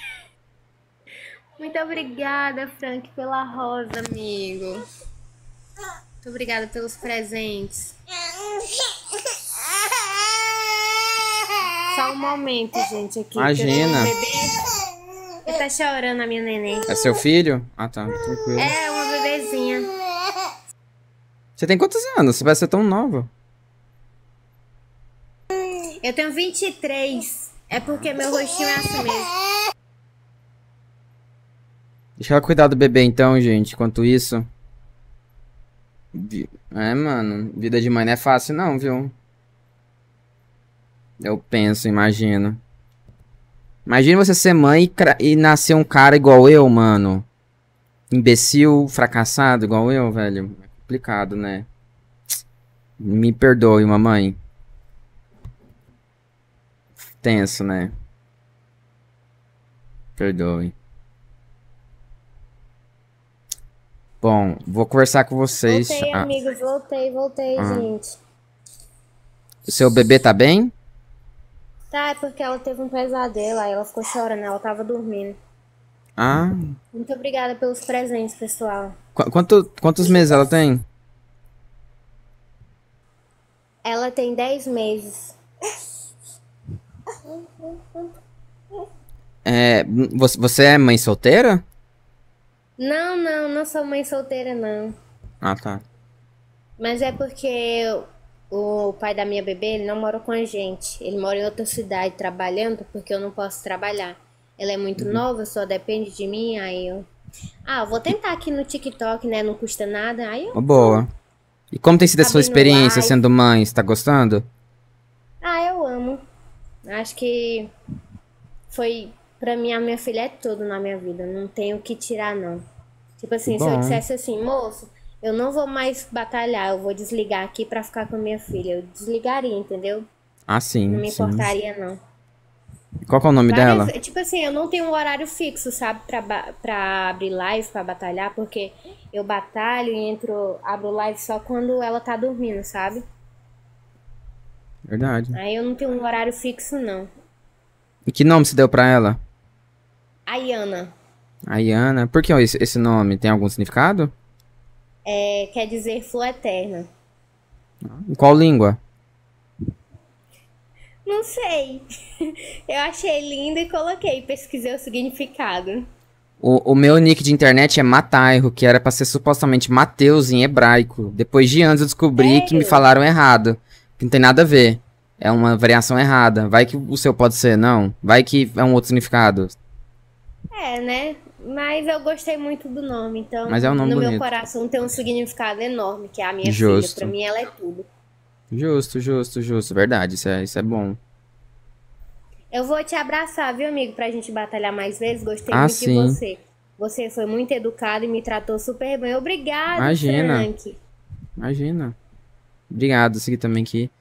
Muito obrigada, Frank, pela rosa, amigo. Muito obrigada pelos presentes. Só um momento, gente, aqui. Imagina. Ele tá chorando a minha neném. É seu filho? Ah, tá. Tranquilo. É, uma bebezinha. Você tem quantos anos? Você vai ser tão nova. Eu tenho 23. É porque meu rostinho é assim mesmo. Deixa ela cuidar do bebê então, gente. Enquanto isso. É, mano. Vida de mãe não é fácil, não, viu? Eu penso, imagino. Imagina você ser mãe e, e nascer um cara igual eu, mano. Imbecil, fracassado igual eu, velho. É complicado, né? Me perdoe, mamãe. Tenso, né? Perdoe. Bom, vou conversar com vocês. Voltei, ah. amigo, voltei, voltei, ah. gente. Seu bebê tá bem? Ah, é porque ela teve um pesadelo, aí ela ficou chorando, ela tava dormindo. Ah. Muito obrigada pelos presentes, pessoal. Qu quanto, quantos meses ela tem? Ela tem 10 meses. É, você é mãe solteira? Não, não, não sou mãe solteira, não. Ah, tá. Mas é porque eu, o pai da minha bebê ele não mora com a gente. Ele mora em outra cidade trabalhando porque eu não posso trabalhar. Ela é muito uhum. nova, só depende de mim. Aí eu. Ah, eu vou tentar aqui no TikTok, né? Não custa nada. Aí eu. boa. E como tem sido a sua experiência sendo mãe? Você tá gostando? Ah, eu amo. Acho que foi. Pra mim, a minha filha é tudo na minha vida. Não tenho o que tirar, não. Tipo assim, Bom. se eu dissesse assim, moço, eu não vou mais batalhar, eu vou desligar aqui para ficar com minha filha. Eu desligaria, entendeu? Ah, sim. Não me sim. importaria, não. Qual é o nome Várias, dela? Tipo assim, eu não tenho um horário fixo, sabe, pra, pra abrir live, pra batalhar, porque eu batalho e entro, abro live só quando ela tá dormindo, sabe? Verdade. Aí eu não tenho um horário fixo, não. E que nome você deu pra ela? Ayana. Ayana. Por que esse, esse nome? Tem algum significado? é, quer dizer flor eterna. Em qual língua? Não sei. Eu achei lindo e coloquei, pesquisei o significado. O, o meu nick de internet é Matairo, que era para ser supostamente Mateus em hebraico. Depois de anos eu descobri que me falaram errado. Que não tem nada a ver. É uma variação errada. Vai que o seu pode ser, não. Vai que é um outro significado. É, né? Mas eu gostei muito do nome, então Mas é um nome no bonito. meu coração tem um significado enorme, que é a minha justo. filha. Pra mim ela é tudo. Justo, justo, justo. Verdade, isso é, isso é bom. Eu vou te abraçar, viu, amigo, pra gente batalhar mais vezes. Gostei ah, muito sim. de você. Você foi muito educado e me tratou super bem. Obrigado, Imagina. Frank. Imagina. Obrigado, segui também aqui.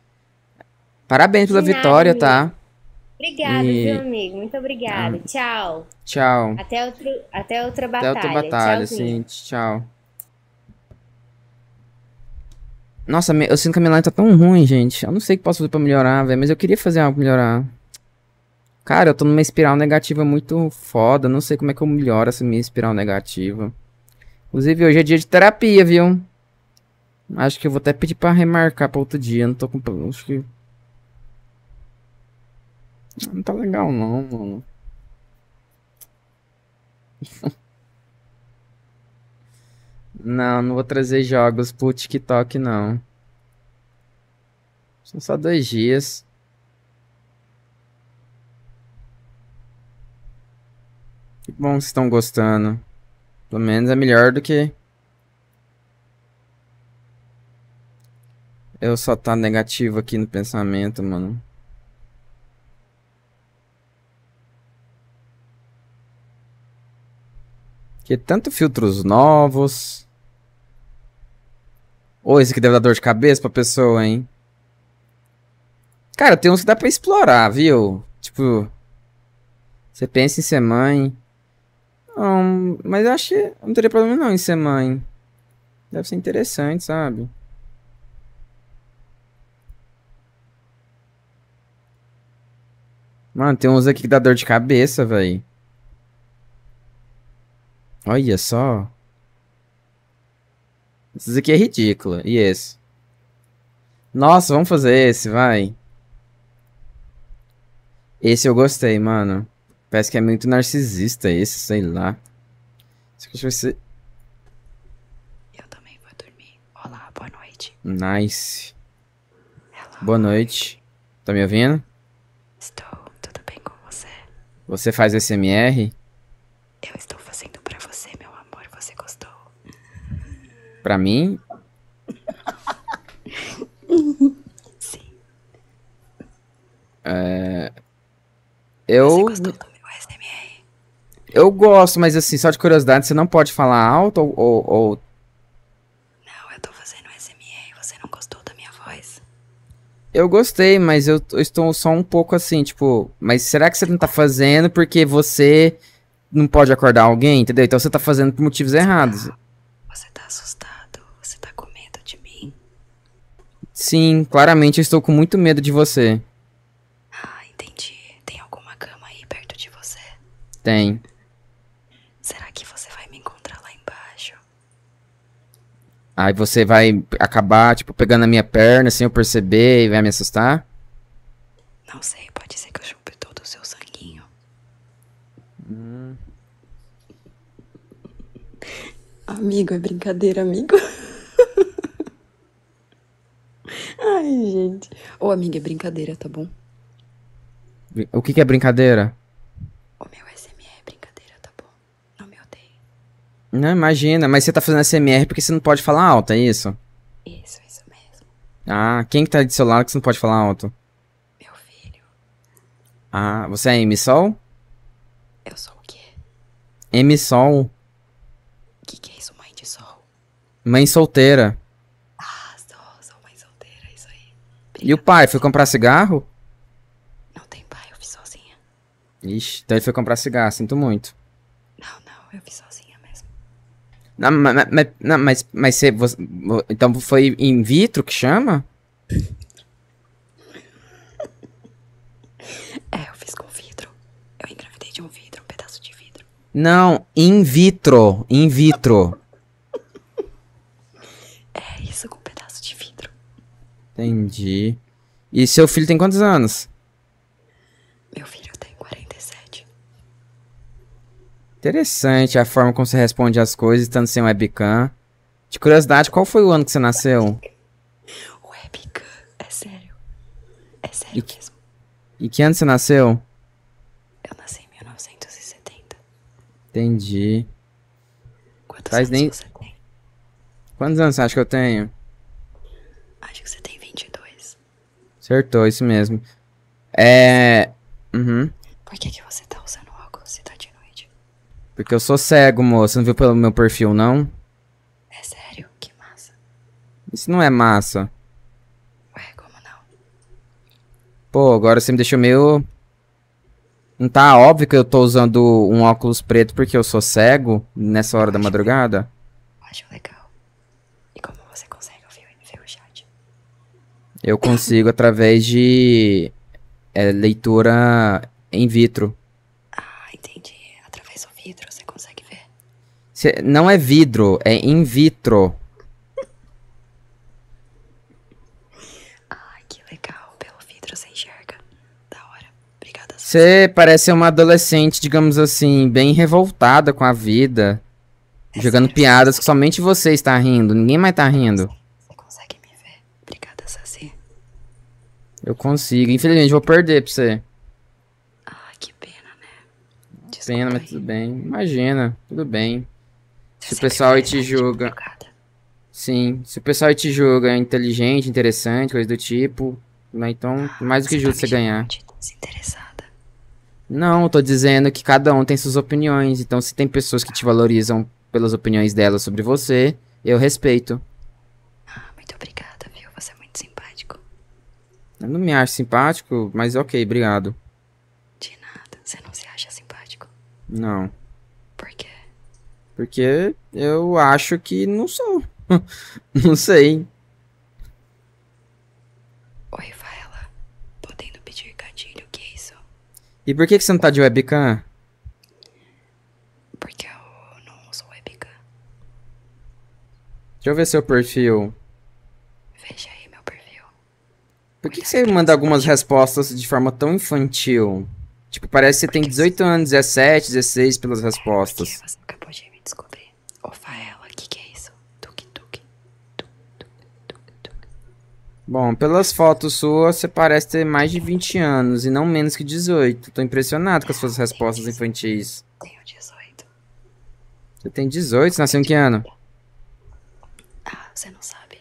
Parabéns pela vitória, tá? Obrigada, e... meu amigo. Muito obrigada. Ah. Tchau. Tchau. Até, outro, até outra batalha. Até outra batalha, tchau, Tchau. Nossa, eu sinto que a minha live tá tão ruim, gente. Eu não sei o que posso fazer pra melhorar, velho. Mas eu queria fazer algo pra melhorar. Cara, eu tô numa espiral negativa muito foda. Não sei como é que eu melhoro essa minha espiral negativa. Inclusive, hoje é dia de terapia, viu? Acho que eu vou até pedir pra remarcar pra outro dia. Não tô com... Acho que... Não tá legal não, mano. Não, não vou trazer jogos pro TikTok, não. São só dois dias. Que bom que estão gostando. Pelo menos é melhor do que. Eu só tá negativo aqui no pensamento, mano. Que tanto filtros novos. Ou oh, esse aqui deve dar dor de cabeça pra pessoa, hein? Cara, tem uns que dá pra explorar, viu? Tipo. Você pensa em ser mãe. mas eu acho que não teria problema não em ser mãe. Deve ser interessante, sabe? Mano, tem uns aqui que dá dor de cabeça, velho. Olha só. isso aqui é ridículo. E esse? Nossa, vamos fazer esse, vai. Esse eu gostei, mano. Parece que é muito narcisista esse, sei lá. Isso aqui vai ser... Eu também vou dormir. Olá, boa noite. Nice. Hello. Boa noite. Tá me ouvindo? Estou. Tudo bem com você? Você faz SMR? Eu estou fazendo Pra mim. Sim. É... Eu. Você gostou do meu Eu gosto, mas assim, só de curiosidade, você não pode falar alto ou, ou, ou... Não, eu tô fazendo você não gostou da minha voz? Eu gostei, mas eu, estou só um pouco assim, tipo, mas será que você não tá fazendo porque você não pode acordar alguém, entendeu? Então você tá fazendo por motivos errados. você tá assustado. Sim, claramente eu estou com muito medo de você. Ah, entendi. Tem alguma cama aí perto de você? Tem. Será que você vai me encontrar lá embaixo? Aí você vai acabar, tipo, pegando a minha perna sem eu perceber e vai me assustar? Não sei, pode ser que eu chupe todo o seu sanguinho. Hum. Amigo, é brincadeira, amigo. Ai, gente. Ô, amiga, é brincadeira, tá bom? O que, que é brincadeira? O meu SMR é brincadeira, tá bom? Não me odeio. Não, imagina, mas você tá fazendo SMR porque você não pode falar alto, é isso? Isso, isso mesmo. Ah, quem que tá de seu lado que você não pode falar alto? Meu filho. Ah, você é M-Sol? Eu sou o quê? Emissol. Que que é isso, mãe de sol? Mãe solteira. E o pai, foi comprar cigarro? Não tem pai, eu fiz sozinha. Ixi, então ele foi comprar cigarro, sinto muito. Não, não, eu fiz sozinha mesmo. Não, mas, mas, mas, mas você, você. Então foi in vitro que chama? É, eu fiz com vidro. Eu engravidei de um vidro, um pedaço de vidro. Não, in vitro. In vitro. Entendi. E seu filho tem quantos anos? Meu filho tem 47. Interessante a forma como você responde as coisas, estando sem webcam. De curiosidade, qual foi o ano que você nasceu? Webcam, é sério. É sério e que, mesmo. E que ano você nasceu? Eu nasci em 1970. Entendi. Quantos Faz anos nem... você tem? Quantos anos você acha que eu tenho? Acertou, isso mesmo. É. Uhum. Por que, que você tá usando óculos você tá de noite? Porque eu sou cego, Você Não viu pelo meu perfil, não? É sério? Que massa. Isso não é massa. Ué, como não? Pô, agora você me deixou meio. Não tá óbvio que eu tô usando um óculos preto porque eu sou cego nessa hora da madrugada? Legal. Acho legal. eu consigo através de é, leitura in vitro. Ah, entendi. Através do vidro você consegue ver. Cê, não é vidro, é in vitro. Ai, que legal. Pelo vidro você enxerga. Da hora. Obrigada. Você parece uma adolescente, digamos assim, bem revoltada com a vida. É jogando sério? piadas que somente você está rindo. Ninguém mais está rindo. Eu consigo. Infelizmente, vou perder pra você. Ah, que pena, né? Desculpa pena, aí. mas tudo bem. Imagina, tudo bem. Você tá se o pessoal aí te tipo, julga. Sim, se o pessoal aí te julga inteligente, interessante, coisa do tipo, né? Então, ah, mais do que justo tá você ganhar. Desinteressada. Não, tô dizendo que cada um tem suas opiniões. Então, se tem pessoas que te valorizam pelas opiniões delas sobre você, eu respeito. Eu não me acho simpático, mas ok, obrigado. De nada, você não se acha simpático? Não. Por quê? Porque eu acho que não sou. não sei. Oi, Rafaela. Podendo pedir gatilho, que é isso? E por que, que você não tá de webcam? Porque eu não uso webcam. Deixa eu ver seu perfil. Por que, que você manda algumas respostas de forma tão infantil? Tipo, parece que você tem 18 anos, 17, 16 pelas respostas. você nunca pode me descobrir. Ô, Faela, o que, que é isso? Tuk, tuk, tuk, tuk, Bom, pelas fotos suas, você parece ter mais de 20 anos e não menos que 18. Tô impressionado com as suas ah, respostas infantis. Tenho 18. Você tem 18? Você nasceu em que ano? Ah, você não sabe.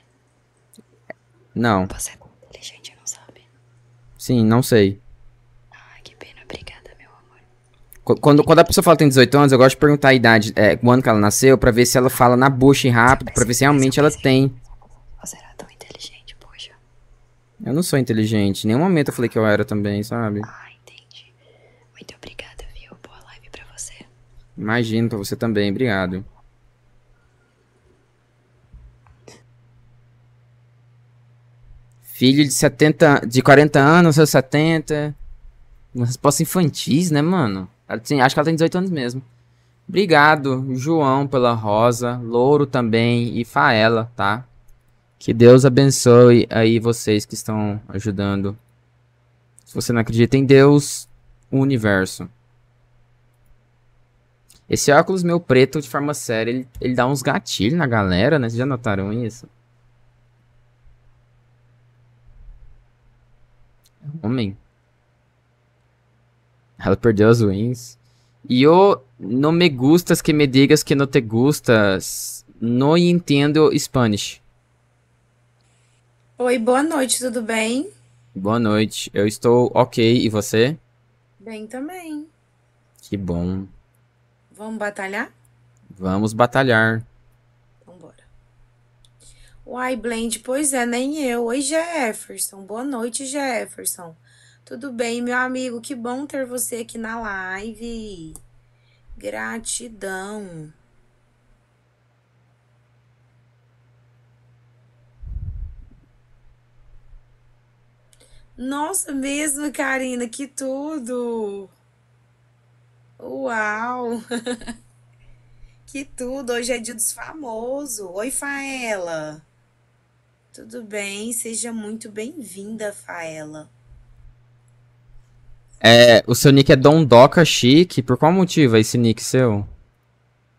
Não. Você Sim, não sei. Ai, que pena. Obrigada, meu amor. Quando, quando a pessoa fala que tem 18 anos, eu gosto de perguntar a idade, é, o ano que ela nasceu, pra ver se ela fala na bucha rápido, pra ver se realmente ela tem. Você era tão inteligente, poxa. Eu não sou inteligente. Em nenhum momento eu falei que eu era também, sabe? Ah, entendi. Muito obrigada, viu? Boa live pra você. Imagino pra você também, obrigado. Filho de 70, de 40 anos, seus 70. uma resposta infantis, né, mano? Ela tem, acho que ela tem 18 anos mesmo. Obrigado, João, pela rosa, Louro também e Faela, tá? Que Deus abençoe aí vocês que estão ajudando. Se você não acredita em Deus, o universo. Esse óculos meu preto de forma séria, ele, ele dá uns gatilhos na galera, né? Vocês já notaram isso? Homem. Ela perdeu as wins. E eu não me gustas que me digas que não te gustas. Não entendo Spanish. Oi, boa noite, tudo bem? Boa noite, eu estou ok, e você? Bem também. Que bom. Vamos batalhar? Vamos batalhar. Uai, Blend, pois é, nem eu. Oi, Jefferson. Boa noite, Jefferson. Tudo bem, meu amigo? Que bom ter você aqui na live. Gratidão. Nossa, mesmo, Karina, que tudo! Uau! que tudo! Hoje é dia dos famosos. Oi, Faela! Tudo bem, seja muito bem-vinda, Faela. É, o seu nick é Dondoca Chique. Por qual motivo é esse nick seu?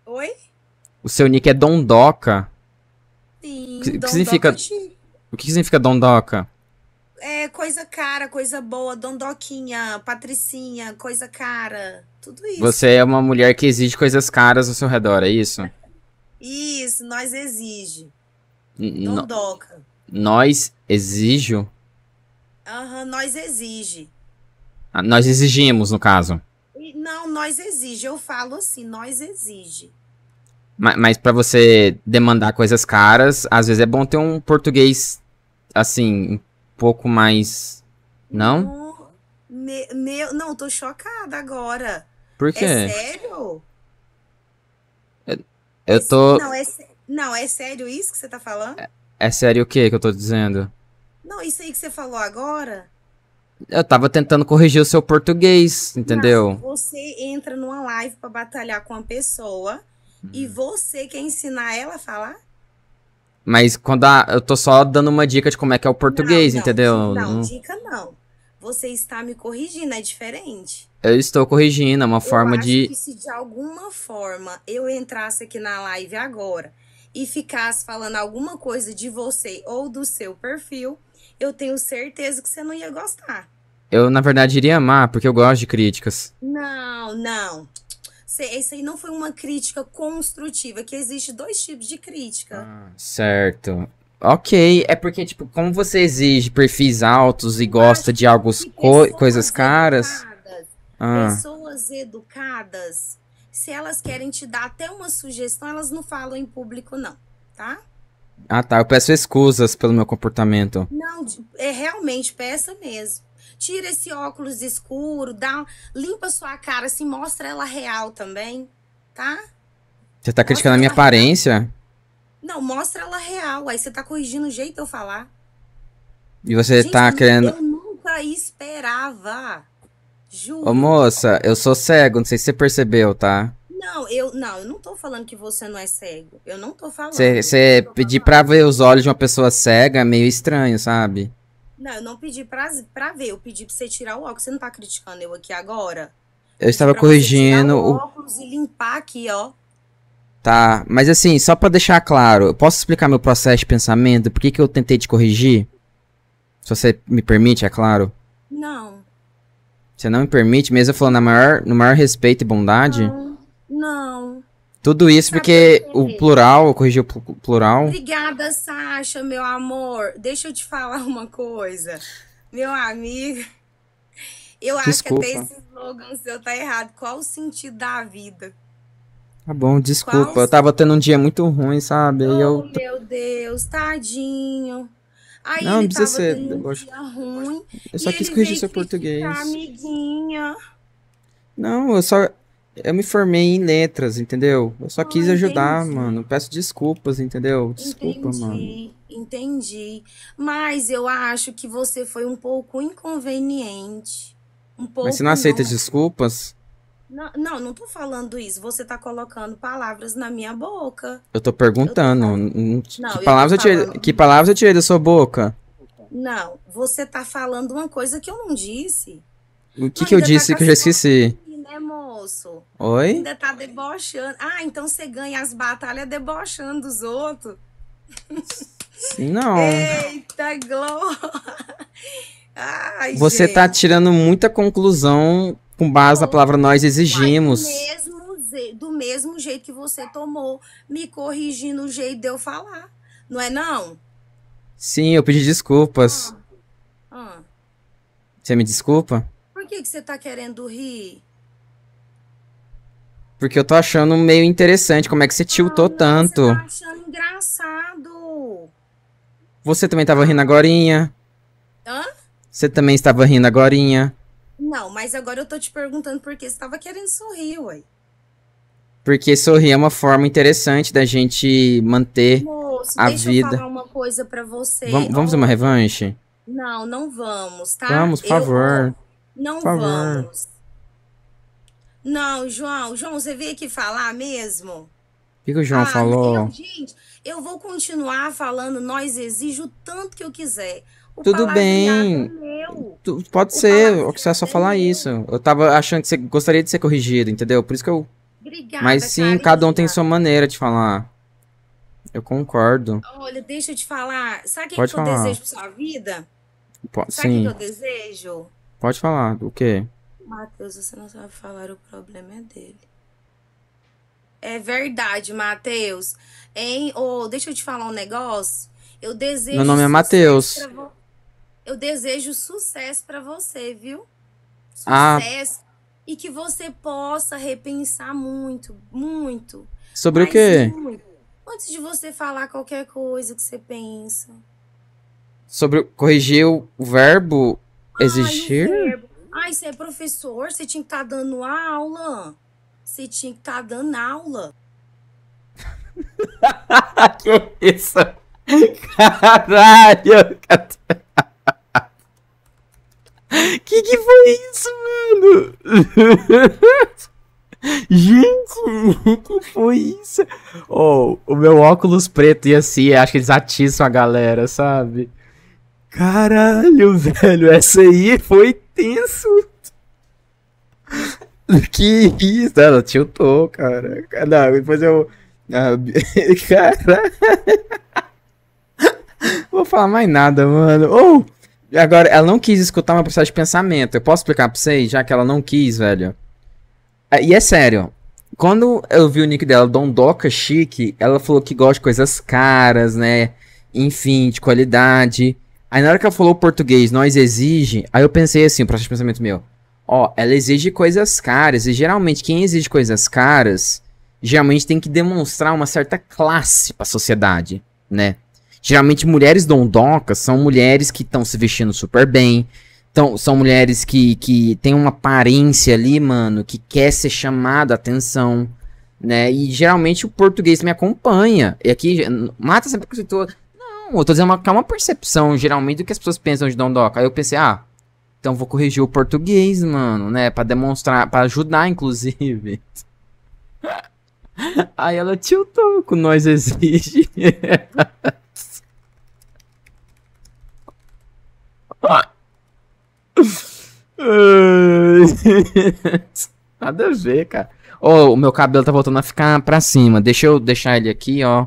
Oi? O seu nick é Dondoca. Sim, o que, significa, O que significa Dondoca? É coisa cara, coisa boa, Dondoquinha, Patricinha, coisa cara, tudo isso. Você é uma mulher que exige coisas caras ao seu redor, é isso? Isso, nós exige. Dondoca. Então nós exijo? Aham, uhum, nós exige. Ah, nós exigimos, no caso. Não, nós exige. Eu falo assim, nós exige. Mas, mas para você demandar coisas caras, às vezes é bom ter um português, assim, um pouco mais... Não? não meu, não, tô chocada agora. Por é quê? É sério? Eu, eu tô... Não, é sério. Não, é sério isso que você tá falando? É, é sério o que que eu tô dizendo? Não, isso aí que você falou agora. Eu tava tentando corrigir o seu português, entendeu? Não, você entra numa live para batalhar com uma pessoa hum. e você quer ensinar ela a falar? Mas quando a, eu tô só dando uma dica de como é que é o português, não, não, entendeu? Não, dica não. Você está me corrigindo, é diferente. Eu estou corrigindo, é uma eu forma acho de. Que se de alguma forma eu entrasse aqui na live agora e ficasse falando alguma coisa de você ou do seu perfil, eu tenho certeza que você não ia gostar. Eu, na verdade, iria amar, porque eu gosto de críticas. Não, não. Isso aí não foi uma crítica construtiva, que existe dois tipos de crítica. Ah, certo. Ok, é porque, tipo, como você exige perfis altos e gosta de algo co coisas caras. Educadas, ah. Pessoas educadas se elas querem te dar até uma sugestão, elas não falam em público, não, tá? Ah, tá. Eu peço excusas pelo meu comportamento. Não, é realmente peça mesmo. Tira esse óculos escuro, dá, limpa sua cara, se assim, mostra ela real também, tá? Você tá criticando a minha aparência? Real. Não, mostra ela real. Aí você tá corrigindo o jeito de eu falar. E você Gente, tá querendo. Eu nunca esperava. Juro. Ô moça, eu sou cego, não sei se você percebeu, tá? Não, eu não, eu não tô falando que você não é cego. Eu não tô falando. Você pedir pra ver os olhos de uma pessoa cega é meio estranho, sabe? Não, eu não pedi pra, pra ver, eu pedi pra você tirar o óculos. Você não tá criticando eu aqui agora? Eu, eu estava corrigindo. o óculos e limpar aqui, ó. Tá, mas assim, só para deixar claro, eu posso explicar meu processo de pensamento? Por que, que eu tentei te corrigir? Se você me permite, é claro. Não, você não me permite, mesmo falando na maior, no maior respeito e bondade? Não. não. Tudo isso Sabe porque o plural, plural, corrigi o plural. Obrigada, Sasha, meu amor. Deixa eu te falar uma coisa. Meu amigo, eu desculpa. acho que até esse slogan seu tá errado. Qual o sentido da vida? Tá bom, desculpa. Qual eu tava tendo um dia muito ruim, sabe? Oh, eu... meu Deus, tadinho. Aí não, ele não tava ser, eu ruim. Eu só quis corrigir seu português. Amiguinha. Não, eu só. Eu me formei em letras, entendeu? Eu só quis ah, ajudar, entendi. mano. Peço desculpas, entendeu? Desculpa, entendi, mano. Entendi. Mas eu acho que você foi um pouco inconveniente. Um pouco Mas você não aceita não. desculpas? Não, não, tô falando isso. Você tá colocando palavras na minha boca. Eu tô perguntando. que, palavras eu, tirei, da sua boca? Não, você tá falando uma coisa que eu não disse. O que, que eu tá disse tá que eu já esqueci? Né, moço? Oi? Ainda tá debochando. Ah, então você ganha as batalhas debochando dos outros. Não. Eita, Glória. Ai, você tá gente. tá tirando muita conclusão com base na palavra nós exigimos. Do mesmo, do mesmo jeito que você tomou, me corrigindo o jeito de eu falar. Não é não? Sim, eu pedi desculpas. Ah, ah. Você me desculpa? Por que, que você tá querendo rir? Porque eu tô achando meio interessante como é que você tiltou ah, tanto. Você tá achando engraçado. Você também tava rindo agorinha. Hã? Você também estava rindo agorinha. Não, mas agora eu tô te perguntando por que você tava querendo sorrir, ué. Porque sorrir é uma forma interessante da gente manter Moço, a deixa vida. Deixa eu falar uma coisa para você. Vam, vamos fazer uma revanche? Não, não vamos, tá? Vamos, por favor. Não, por vamos. Favor. Não, João, João, você veio aqui falar mesmo? O que, que, o João ah, falou? Eu, gente, eu vou continuar falando nós exijo o tanto que eu quiser. O Tudo bem. Meu. Tu, pode o ser, o que você é só falar meu. isso. Eu tava achando que você gostaria de ser corrigido, entendeu? Por isso que eu. Obrigada, Mas sim, cada um tem sua maneira de falar. Eu concordo. Olha, deixa eu te falar. Sabe o que, que eu desejo pra sua vida? Sabe o que eu desejo? Pode falar. O quê? Matheus, você não sabe falar, o problema é dele. É verdade, Matheus. Hein? Ou oh, deixa eu te falar um negócio. Eu desejo. Meu nome é Matheus eu desejo sucesso para você, viu? Ah. Sucesso. Ah. E que você possa repensar muito, muito. Sobre o quê? Antes de você falar qualquer coisa que você pensa. Sobre corrigir o verbo existir? Ai, você é professor, você tinha que estar tá dando aula. Você tinha que estar tá dando aula. que isso? Caralho! Caralho. Que que foi isso, mano? Gente, que foi isso? Oh, o meu óculos preto e assim, acho que eles atiçam a galera, sabe? Caralho, velho, essa aí foi tenso. Que isso, ela tiltou, cara. Não, depois eu. Ah, cara. Vou falar mais nada, mano. Ou. Oh! Agora, ela não quis escutar meu processo de pensamento. Eu posso explicar pra vocês, já que ela não quis, velho. É, e é sério. Quando eu vi o nick dela, Dondoca Chique, ela falou que gosta de coisas caras, né? Enfim, de qualidade. Aí na hora que ela falou português, nós exige, aí eu pensei assim, o processo de pensamento meu. Ó, ela exige coisas caras, e geralmente quem exige coisas caras, geralmente tem que demonstrar uma certa classe pra sociedade, né? Geralmente mulheres dondocas são mulheres que estão se vestindo super bem, são mulheres que, que têm uma aparência ali, mano, que quer ser chamada a atenção, né? E geralmente o português me acompanha. E aqui, mata sempre que eu tô... Não, eu tô dizendo uma, que é uma percepção, geralmente, do que as pessoas pensam de dondoca. Aí eu pensei, ah, então vou corrigir o português, mano, né? Pra demonstrar, pra ajudar, inclusive. Aí ela tiltou com nós exige. Nada a ver, cara. Ô, oh, o meu cabelo tá voltando a ficar pra cima. Deixa eu deixar ele aqui, ó.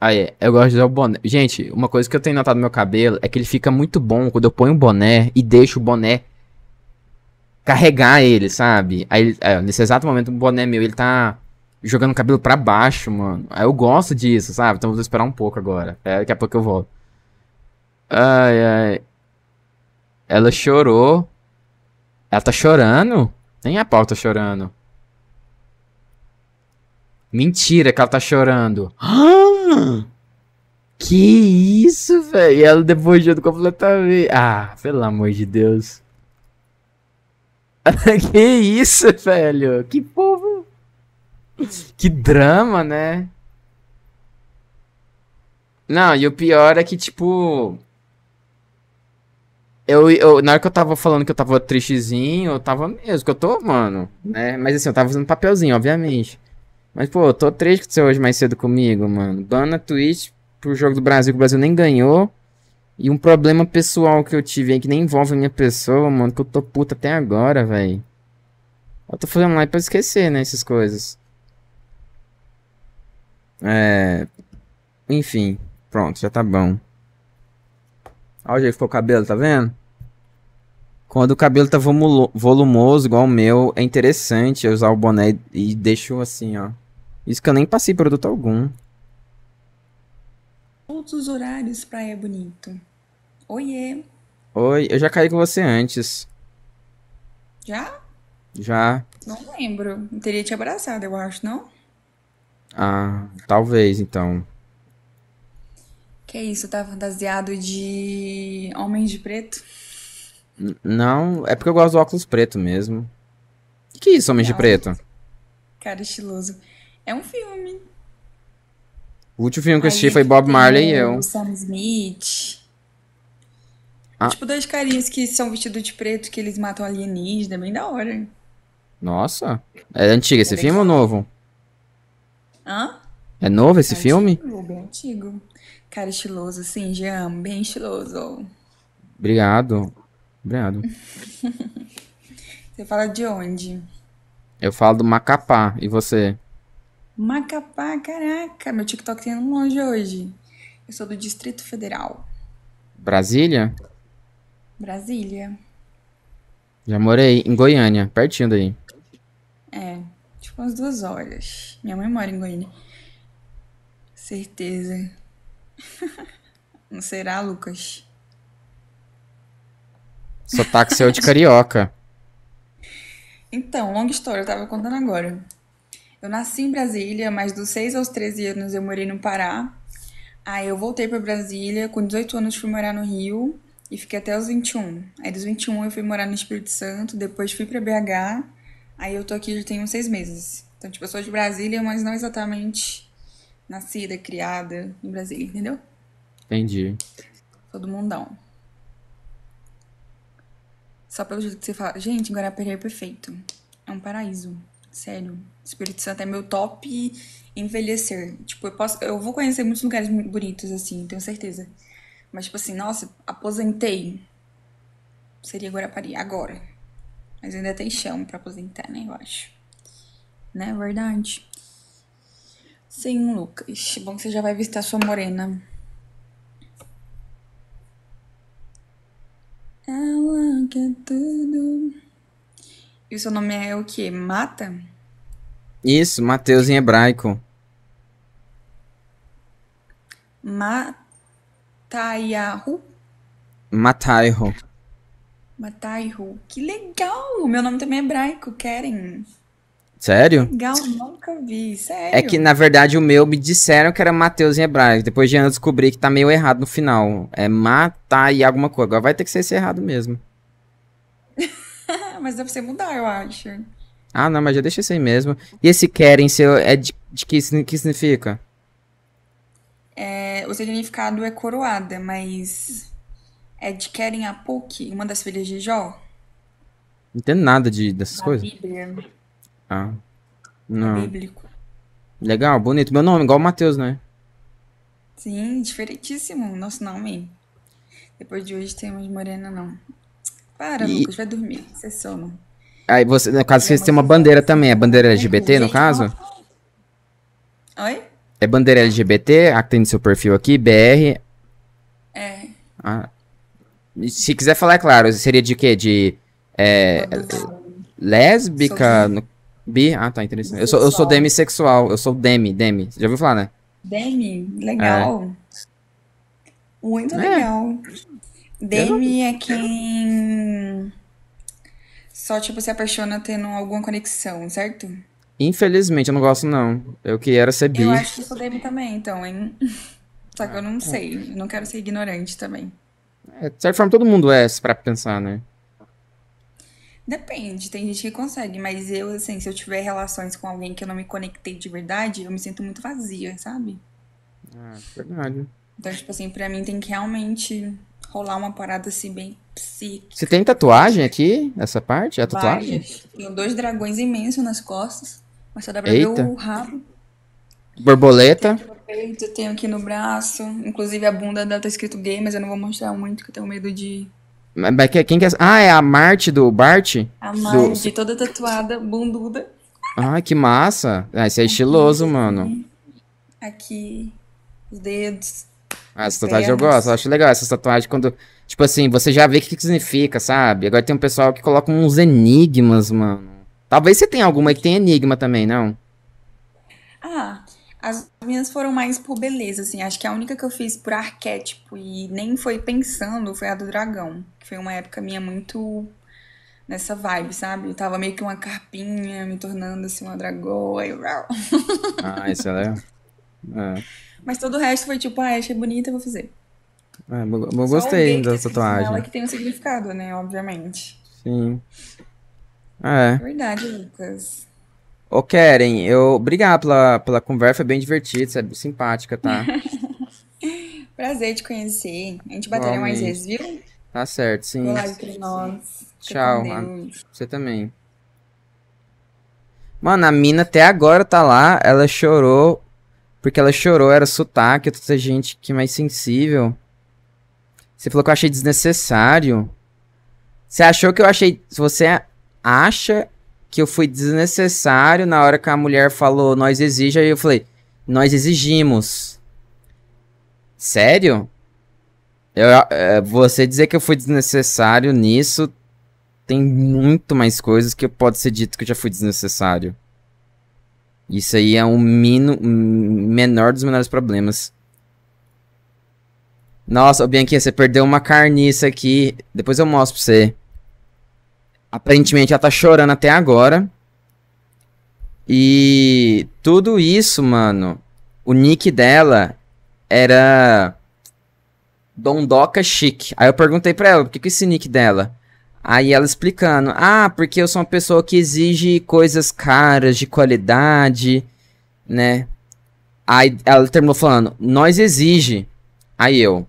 Aí, eu gosto de usar o boné. Gente, uma coisa que eu tenho notado no meu cabelo é que ele fica muito bom quando eu ponho o boné e deixo o boné carregar ele, sabe? Aí, é, nesse exato momento, o boné meu, ele tá jogando o cabelo pra baixo, mano. Aí eu gosto disso, sabe? Então vou esperar um pouco agora. É, daqui a pouco eu volto. Ai, ai. Ela chorou. Ela tá chorando? Nem a pau tá chorando. Mentira que ela tá chorando. Ah! Que isso, velho? E ela debochando completamente. Ah, pelo amor de Deus. que isso, velho? Que povo. Que drama, né? Não, e o pior é que, tipo. Eu, eu, na hora que eu tava falando que eu tava tristezinho, eu tava mesmo, que eu tô, mano, né? Mas assim, eu tava fazendo papelzinho, obviamente. Mas, pô, eu tô triste que você hoje mais cedo comigo, mano. Bana Twitch pro jogo do Brasil, que o Brasil nem ganhou. E um problema pessoal que eu tive aí, que nem envolve a minha pessoa, mano, que eu tô puto até agora, velho. Eu tô fazendo live pra esquecer, né, essas coisas. É. Enfim, pronto, já tá bom. Olha é que ficou o cabelo, tá vendo? Quando o cabelo tá volumoso, igual o meu, é interessante eu usar o boné e deixo assim, ó. Isso que eu nem passei produto algum. Todos os horários, é bonito. Oiê. Oi, eu já caí com você antes. Já? Já. Não lembro. Eu teria te abraçado, eu acho, não? Ah, talvez então. Que é isso, tá fantasiado de homem de preto? não, é porque eu gosto do óculos preto mesmo. Que, que é isso, homem de preto? Cara estiloso. É um filme. O último filme que eu assisti foi Bob Marley e eu. Sam Smith. Ah. Tipo, dois carinhas que são vestidos de preto, que eles matam alienígena, é bem da hora. Nossa. É antigo esse é filme ou novo? Hã? É novo esse é filme? Antigo, bem antigo. Cara estiloso, sim, Jean, bem estiloso. Obrigado. Obrigado. você fala de onde? Eu falo do Macapá, e você? Macapá, caraca, meu TikTok tá indo longe hoje. Eu sou do Distrito Federal. Brasília? Brasília. Já morei em Goiânia, pertinho daí. É, tipo umas duas horas. Minha mãe mora em Goiânia. Certeza. Não será, Lucas? Sotaque seu é de carioca. Então, longa história, eu tava contando agora. Eu nasci em Brasília, mas dos 6 aos 13 anos eu morei no Pará. Aí eu voltei para Brasília, com 18 anos fui morar no Rio e fiquei até os 21. Aí dos 21 eu fui morar no Espírito Santo, depois fui para BH. Aí eu tô aqui já tem uns 6 meses. Então, tipo, eu sou de Brasília, mas não exatamente nascida, criada no Brasil, entendeu? Entendi. Todo mundão. Só pelo jeito que você fala. Gente, Guarapari é perfeito. É um paraíso. Sério. Espírito Santo é meu top envelhecer. Tipo, eu posso. Eu vou conhecer muitos lugares bonitos, assim, tenho certeza. Mas, tipo assim, nossa, aposentei. Seria Guarapari, agora. Mas ainda tem chão para aposentar, né? Eu acho. Né? Verdade. Sim, Lucas. Bom que você já vai visitar sua morena. Ela quer tudo. E o seu nome é o quê? Mata? Isso, Mateus em hebraico. Mataiahu? Mataiho. Mataiho. Que legal! Meu nome também é hebraico, Keren. Sério? Gal, nunca vi, sério. É que, na verdade, o meu me disseram que era Mateus em hebraico. Depois de anos descobri que tá meio errado no final. É matar e alguma coisa. Agora vai ter que ser esse errado mesmo. mas deve ser mudar, eu acho. Ah, não, mas já deixa isso aí mesmo. E esse querem ser é de, de que, que significa? É, o significado é coroada, mas é de querem a Apuk, uma das filhas de Jó. Não entendo nada de, dessas da coisas. Bíblia. Ah. É não. Bíblico. Legal, bonito. Meu nome, igual o Matheus, né? Sim, diferentíssimo nosso nome. Depois de hoje temos Morena, não. Para, e... Lucas, vai dormir. Você sono. Aí você, no caso, vocês têm uma bandeira também. É bandeira LGBT, no caso? Oi? É bandeira LGBT, a que tem no seu perfil aqui, BR. É. Ah. Se quiser falar, é claro, seria de quê? De. É, lésbica? No, Bi? Ah, tá, interessante. Eu sou, eu sou sexual, eu sou demi, demi. Você já ouviu falar, né? Demi, legal. É. Muito é. legal. Demi é quem só, tipo, se apaixona tendo alguma conexão, certo? Infelizmente, eu não gosto, não. Eu que era ser bi. Eu acho que sou demi também, então, hein? Só que eu não ah, tá. sei. Eu não quero ser ignorante também. É, de certa forma, todo mundo é, pra pensar, né? Depende, tem gente que consegue, mas eu, assim, se eu tiver relações com alguém que eu não me conectei de verdade, eu me sinto muito vazia, sabe? Ah, verdade. Então, tipo assim, pra mim tem que realmente rolar uma parada assim bem psíquica. Você tem tatuagem aqui, essa parte? É a tatuagem? Tem Tenho dois dragões imensos nas costas, mas só dá pra Eita. ver o rabo. Borboleta. Eu tenho aqui no braço. Inclusive a bunda dela tá escrito gay, mas eu não vou mostrar muito, porque eu tenho medo de quem que é? Ah, é a Marte do Bart? A Marte, do... toda tatuada, bunduda. Ah, que massa. Ah, isso é estiloso, aqui, mano. Aqui, os dedos. Ah, essa tatuagem eu gosto, eu acho legal essa tatuagem quando... Tipo assim, você já vê o que, que significa, sabe? Agora tem um pessoal que coloca uns enigmas, mano. Talvez você tenha alguma que tenha enigma também, não? Ah, as minhas foram mais por beleza, assim. Acho que a única que eu fiz por arquétipo e nem foi pensando foi a do dragão. Que foi uma época minha muito nessa vibe, sabe? Eu tava meio que uma carpinha, me tornando assim uma dragoa e Ah, isso é legal. É. Mas todo o resto foi tipo, ah, achei bonita, vou fazer. É, eu gostei da tatuagem. Ela que tem um significado, né? Obviamente. Sim. É. Verdade, Lucas. Ô, Keren, eu... obrigado pela, pela conversa, bem divertida, você é simpática, tá? Prazer te conhecer. A gente bateria mais vezes, viu? Tá certo, sim. Olá, mano. nós. Tchau. Você também. Mano, a mina até agora tá lá, ela chorou, porque ela chorou, era sotaque, toda gente que mais sensível. Você falou que eu achei desnecessário. Você achou que eu achei. Você acha que eu fui desnecessário na hora que a mulher falou nós exige, aí eu falei, nós exigimos. Sério? Eu, é, você dizer que eu fui desnecessário nisso, tem muito mais coisas que pode ser dito que eu já fui desnecessário. Isso aí é um mino, menor dos menores problemas. Nossa, Bianquinha, você perdeu uma carniça aqui. Depois eu mostro pra você. Aparentemente ela tá chorando até agora. E tudo isso, mano. O nick dela era Dondoca Chic. Aí eu perguntei pra ela, por que, que esse nick dela? Aí ela explicando: Ah, porque eu sou uma pessoa que exige coisas caras, de qualidade, né? Aí ela terminou falando: Nós exige. Aí eu: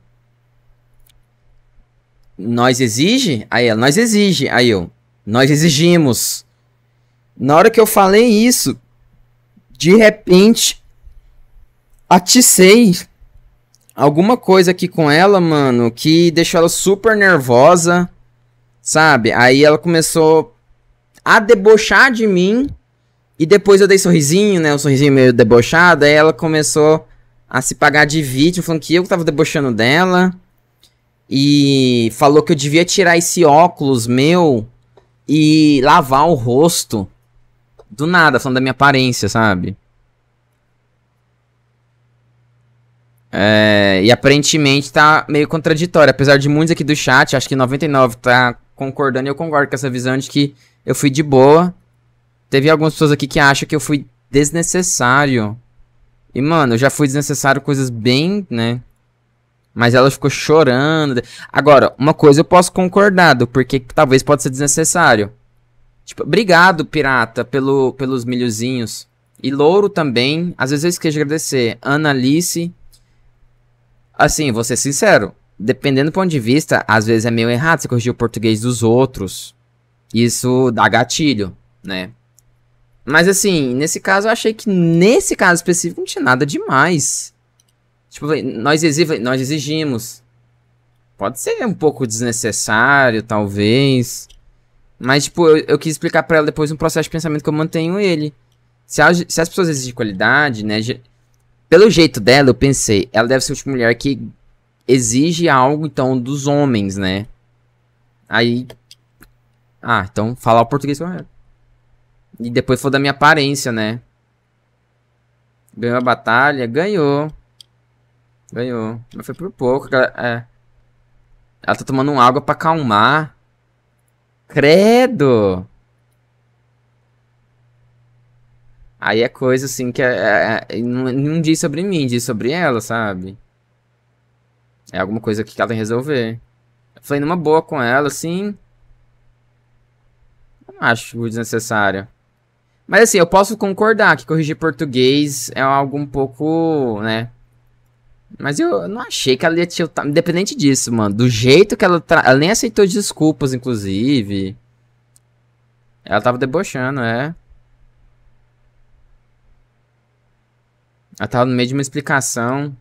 Nós exige? Aí ela: Nós exige. Aí eu: nós exigimos. Na hora que eu falei isso, de repente, aticei alguma coisa aqui com ela, mano, que deixou ela super nervosa, sabe? Aí ela começou a debochar de mim. E depois eu dei sorrisinho, né? Um sorrisinho meio debochado. Aí ela começou a se pagar de vídeo falando que eu tava debochando dela. E falou que eu devia tirar esse óculos meu e lavar o rosto do nada, falando da minha aparência, sabe? É, e aparentemente tá meio contraditório. Apesar de muitos aqui do chat, acho que 99 tá concordando e eu concordo com essa visão de que eu fui de boa. Teve algumas pessoas aqui que acham que eu fui desnecessário. E, mano, eu já fui desnecessário coisas bem, né? Mas ela ficou chorando. Agora, uma coisa eu posso concordar, porque talvez pode ser desnecessário. Tipo, obrigado, pirata, pelo, pelos milhozinhos. E Louro também. Às vezes eu esqueço de agradecer. Ana Alice. Assim, vou ser sincero. Dependendo do ponto de vista, às vezes é meio errado você corrigir o português dos outros. Isso dá gatilho, né? Mas assim, nesse caso eu achei que nesse caso específico não tinha nada demais. Tipo, nós, nós exigimos. Pode ser um pouco desnecessário, talvez. Mas, tipo, eu, eu quis explicar para ela depois um processo de pensamento que eu mantenho ele. Se, se as pessoas exigem qualidade, né? pelo jeito dela, eu pensei, ela deve ser uma tipo mulher que exige algo, então, dos homens, né? Aí. Ah, então falar o português E depois foi da minha aparência, né? Ganhou a batalha, ganhou. Ganhou. Mas foi por pouco. Ela, é. ela tá tomando água pra acalmar. Credo! Aí é coisa assim que é, é, é não, não diz sobre mim, diz sobre ela, sabe? É alguma coisa que ela tem que resolver. Eu falei numa boa com ela, assim. Não acho desnecessário. Mas assim, eu posso concordar que corrigir português é algo um pouco, né? Mas eu não achei que ela ia tiltar. Independente disso, mano. Do jeito que ela. Tra... Ela nem aceitou desculpas, inclusive. Ela tava debochando, é. Ela tava no meio de uma explicação.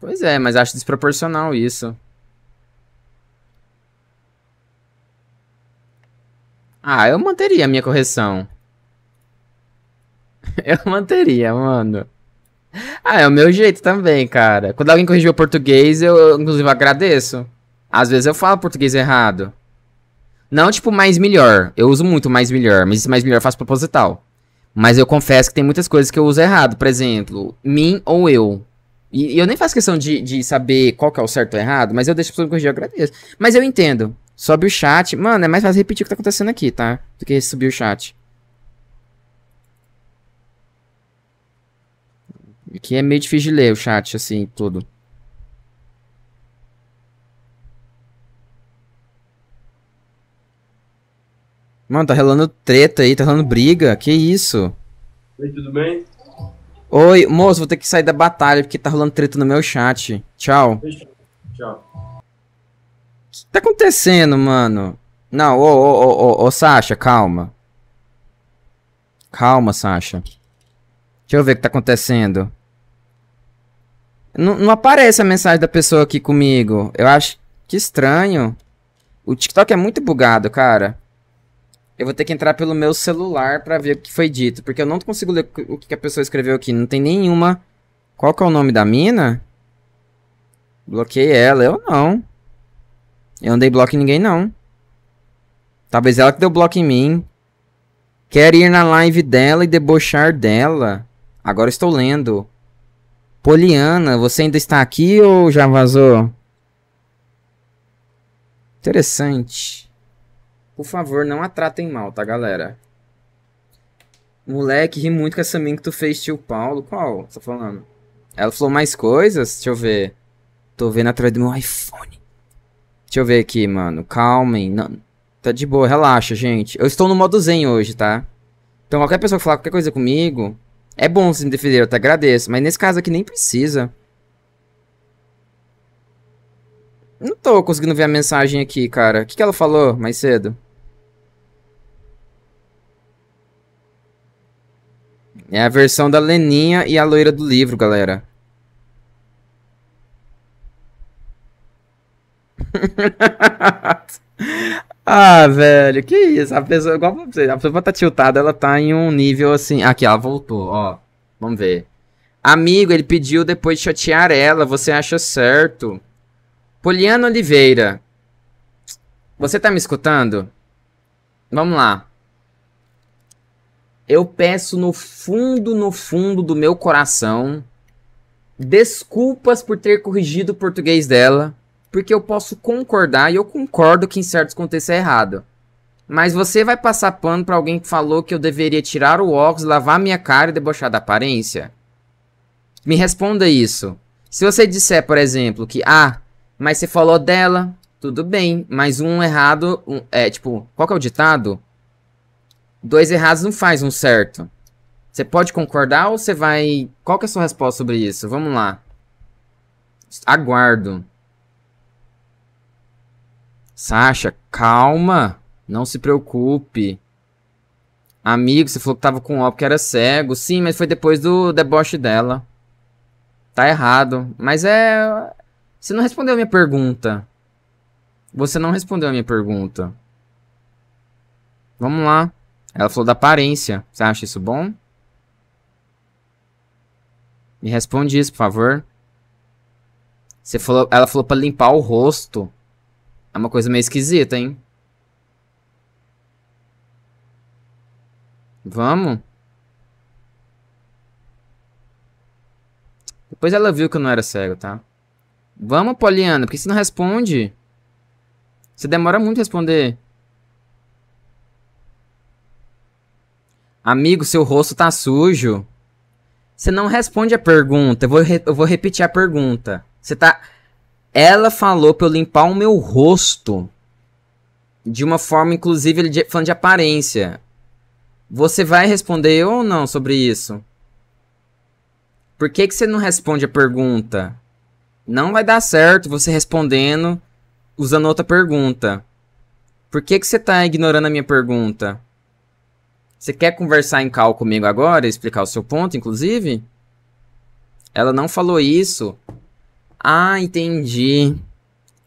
Pois é, mas acho desproporcional isso. Ah, eu manteria a minha correção. eu manteria, mano. Ah, é o meu jeito também, cara. Quando alguém corrigiu o português, eu inclusive agradeço. Às vezes eu falo português errado. Não, tipo, mais melhor. Eu uso muito mais melhor, mas esse mais melhor eu faço proposital. Mas eu confesso que tem muitas coisas que eu uso errado. Por exemplo, mim ou eu. E, e eu nem faço questão de, de saber qual que é o certo ou errado, mas eu deixo a pessoa me corrigir, eu agradeço. Mas eu entendo. Sobe o chat. Mano, é mais fácil repetir o que tá acontecendo aqui, tá? Do que subir o chat. Que é meio difícil de ler o chat, assim, tudo. Mano, tá rolando treta aí, tá rolando briga. Que isso? Oi, tudo bem? Oi, moço, vou ter que sair da batalha porque tá rolando treta no meu chat. Tchau. Tchau. O que tá acontecendo, mano? Não, ô, ô, ô, ô, ô, Sasha, calma. Calma, Sasha. Deixa eu ver o que tá acontecendo. Não, não aparece a mensagem da pessoa aqui comigo. Eu acho que estranho. O TikTok é muito bugado, cara. Eu vou ter que entrar pelo meu celular para ver o que foi dito, porque eu não consigo ler o que a pessoa escreveu aqui. Não tem nenhuma. Qual que é o nome da mina? Bloqueei ela, eu não. Eu não dei bloco em ninguém, não. Talvez ela que deu bloco em mim. Quer ir na live dela e debochar dela. Agora estou lendo. Poliana, você ainda está aqui ou já vazou? Interessante. Por favor, não a tratem mal, tá, galera? Moleque, ri muito com essa mim que tu fez, tio Paulo. Qual? Tá falando? Ela falou mais coisas? Deixa eu ver. Tô vendo atrás do meu iPhone. Deixa eu ver aqui, mano. Calmem. Não. Tá de boa, relaxa, gente. Eu estou no modo zen hoje, tá? Então qualquer pessoa que falar qualquer coisa comigo, é bom se me defender, eu até agradeço, mas nesse caso aqui nem precisa. Não tô conseguindo ver a mensagem aqui, cara. O que, que ela falou mais cedo? É a versão da Leninha e a loira do livro, galera. Ah, velho, que isso? A pessoa, igual pra você, a pessoa tá tiltada, ela tá em um nível assim. Aqui, ela voltou, ó. Vamos ver. Amigo, ele pediu depois de chatear ela, você acha certo? Poliana Oliveira. Você tá me escutando? Vamos lá. Eu peço no fundo, no fundo do meu coração desculpas por ter corrigido o português dela porque eu posso concordar e eu concordo que em certos contextos é errado. Mas você vai passar pano para alguém que falou que eu deveria tirar o óculos, lavar minha cara e debochar da aparência? Me responda isso. Se você disser, por exemplo, que ah, mas você falou dela, tudo bem, mas um errado, um, é tipo, qual que é o ditado? Dois errados não faz um certo. Você pode concordar ou você vai. Qual que é a sua resposta sobre isso? Vamos lá. Aguardo. Sasha, calma. Não se preocupe. Amigo, você falou que tava com óbvio que era cego. Sim, mas foi depois do deboche dela. Tá errado. Mas é. Você não respondeu a minha pergunta. Você não respondeu a minha pergunta. Vamos lá. Ela falou da aparência. Você acha isso bom? Me responde isso, por favor. Você falou, ela falou para limpar o rosto. É uma coisa meio esquisita, hein? Vamos? Depois ela viu que eu não era cego, tá? Vamos, Poliana, por que você não responde? Você demora muito a responder. Amigo, seu rosto tá sujo. Você não responde a pergunta. Eu vou, eu vou repetir a pergunta. Você tá. Ela falou pra eu limpar o meu rosto. De uma forma, inclusive, falando de aparência. Você vai responder ou não sobre isso? Por que, que você não responde a pergunta? Não vai dar certo você respondendo usando outra pergunta. Por que, que você está ignorando a minha pergunta? Você quer conversar em cal comigo agora, explicar o seu ponto, inclusive? Ela não falou isso ah, entendi.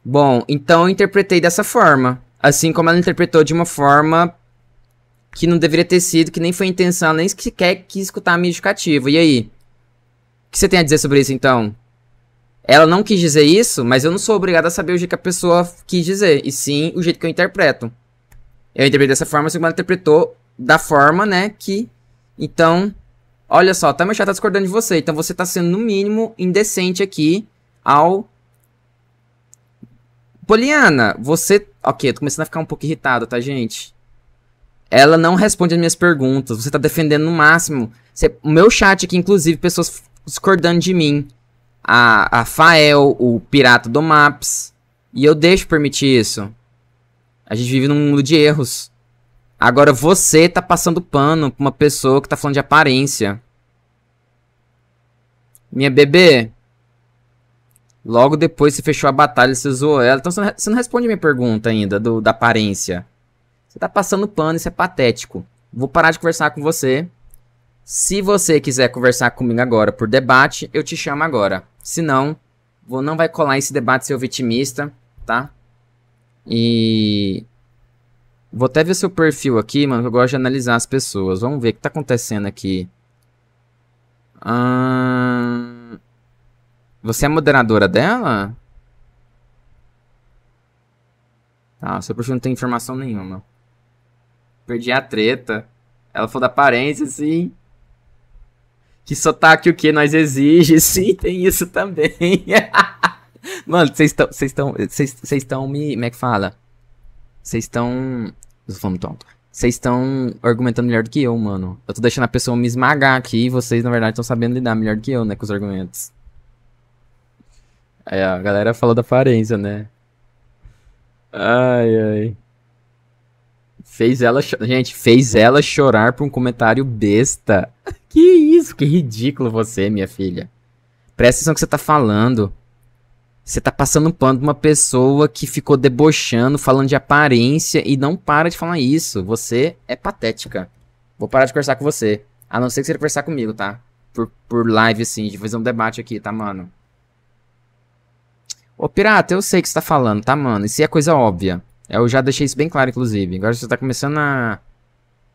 Bom, então eu interpretei dessa forma. Assim como ela interpretou de uma forma que não deveria ter sido, que nem foi intenção, nem sequer quis escutar a minha educativa. E aí? O que você tem a dizer sobre isso então? Ela não quis dizer isso, mas eu não sou obrigado a saber o jeito que a pessoa quis dizer, e sim o jeito que eu interpreto. Eu interpretei dessa forma, assim como ela interpretou da forma, né, que... Então, olha só, tá meu chat tá discordando de você, então você tá sendo no mínimo indecente aqui, ao. Poliana, você. Ok, eu tô começando a ficar um pouco irritado, tá, gente? Ela não responde as minhas perguntas. Você tá defendendo no máximo. Você... O meu chat aqui, inclusive, pessoas discordando de mim. A, a Fael, o pirata do Maps. E eu deixo permitir isso. A gente vive num mundo de erros. Agora você tá passando pano pra uma pessoa que tá falando de aparência. Minha bebê, Logo depois você fechou a batalha, você zoou ela. Então você não, responde a minha pergunta ainda, do, da aparência. Você tá passando pano, isso é patético. Vou parar de conversar com você. Se você quiser conversar comigo agora por debate, eu te chamo agora. Se não, vou, não vai colar esse debate seu vitimista, tá? E. Vou até ver seu perfil aqui, mano, eu gosto de analisar as pessoas. Vamos ver o que tá acontecendo aqui. Ahn. Você é moderadora dela? Tá, seu perfil não tem informação nenhuma. Perdi a treta. Ela falou da aparência, sim. Que sotaque o que nós exige. Sim, tem isso também. Mano, vocês estão. Vocês estão. Vocês estão me. Como é que fala? Vocês estão. Eu tô falando tonto. Vocês estão argumentando melhor do que eu, mano. Eu tô deixando a pessoa me esmagar aqui e vocês, na verdade, estão sabendo lidar melhor do que eu, né, com os argumentos. É, a galera falou da aparência, né? Ai, ai. Fez ela Gente, fez ela chorar por um comentário besta. Que isso, que ridículo você, minha filha. Presta atenção no que você tá falando. Você tá passando um pano de uma pessoa que ficou debochando, falando de aparência e não para de falar isso. Você é patética. Vou parar de conversar com você. A não ser que você conversar comigo, tá? Por, por live, assim, de fazer um debate aqui, tá, mano? Ô, pirata, eu sei o que você tá falando, tá, mano? Isso é coisa óbvia. Eu já deixei isso bem claro, inclusive. Agora você tá começando a...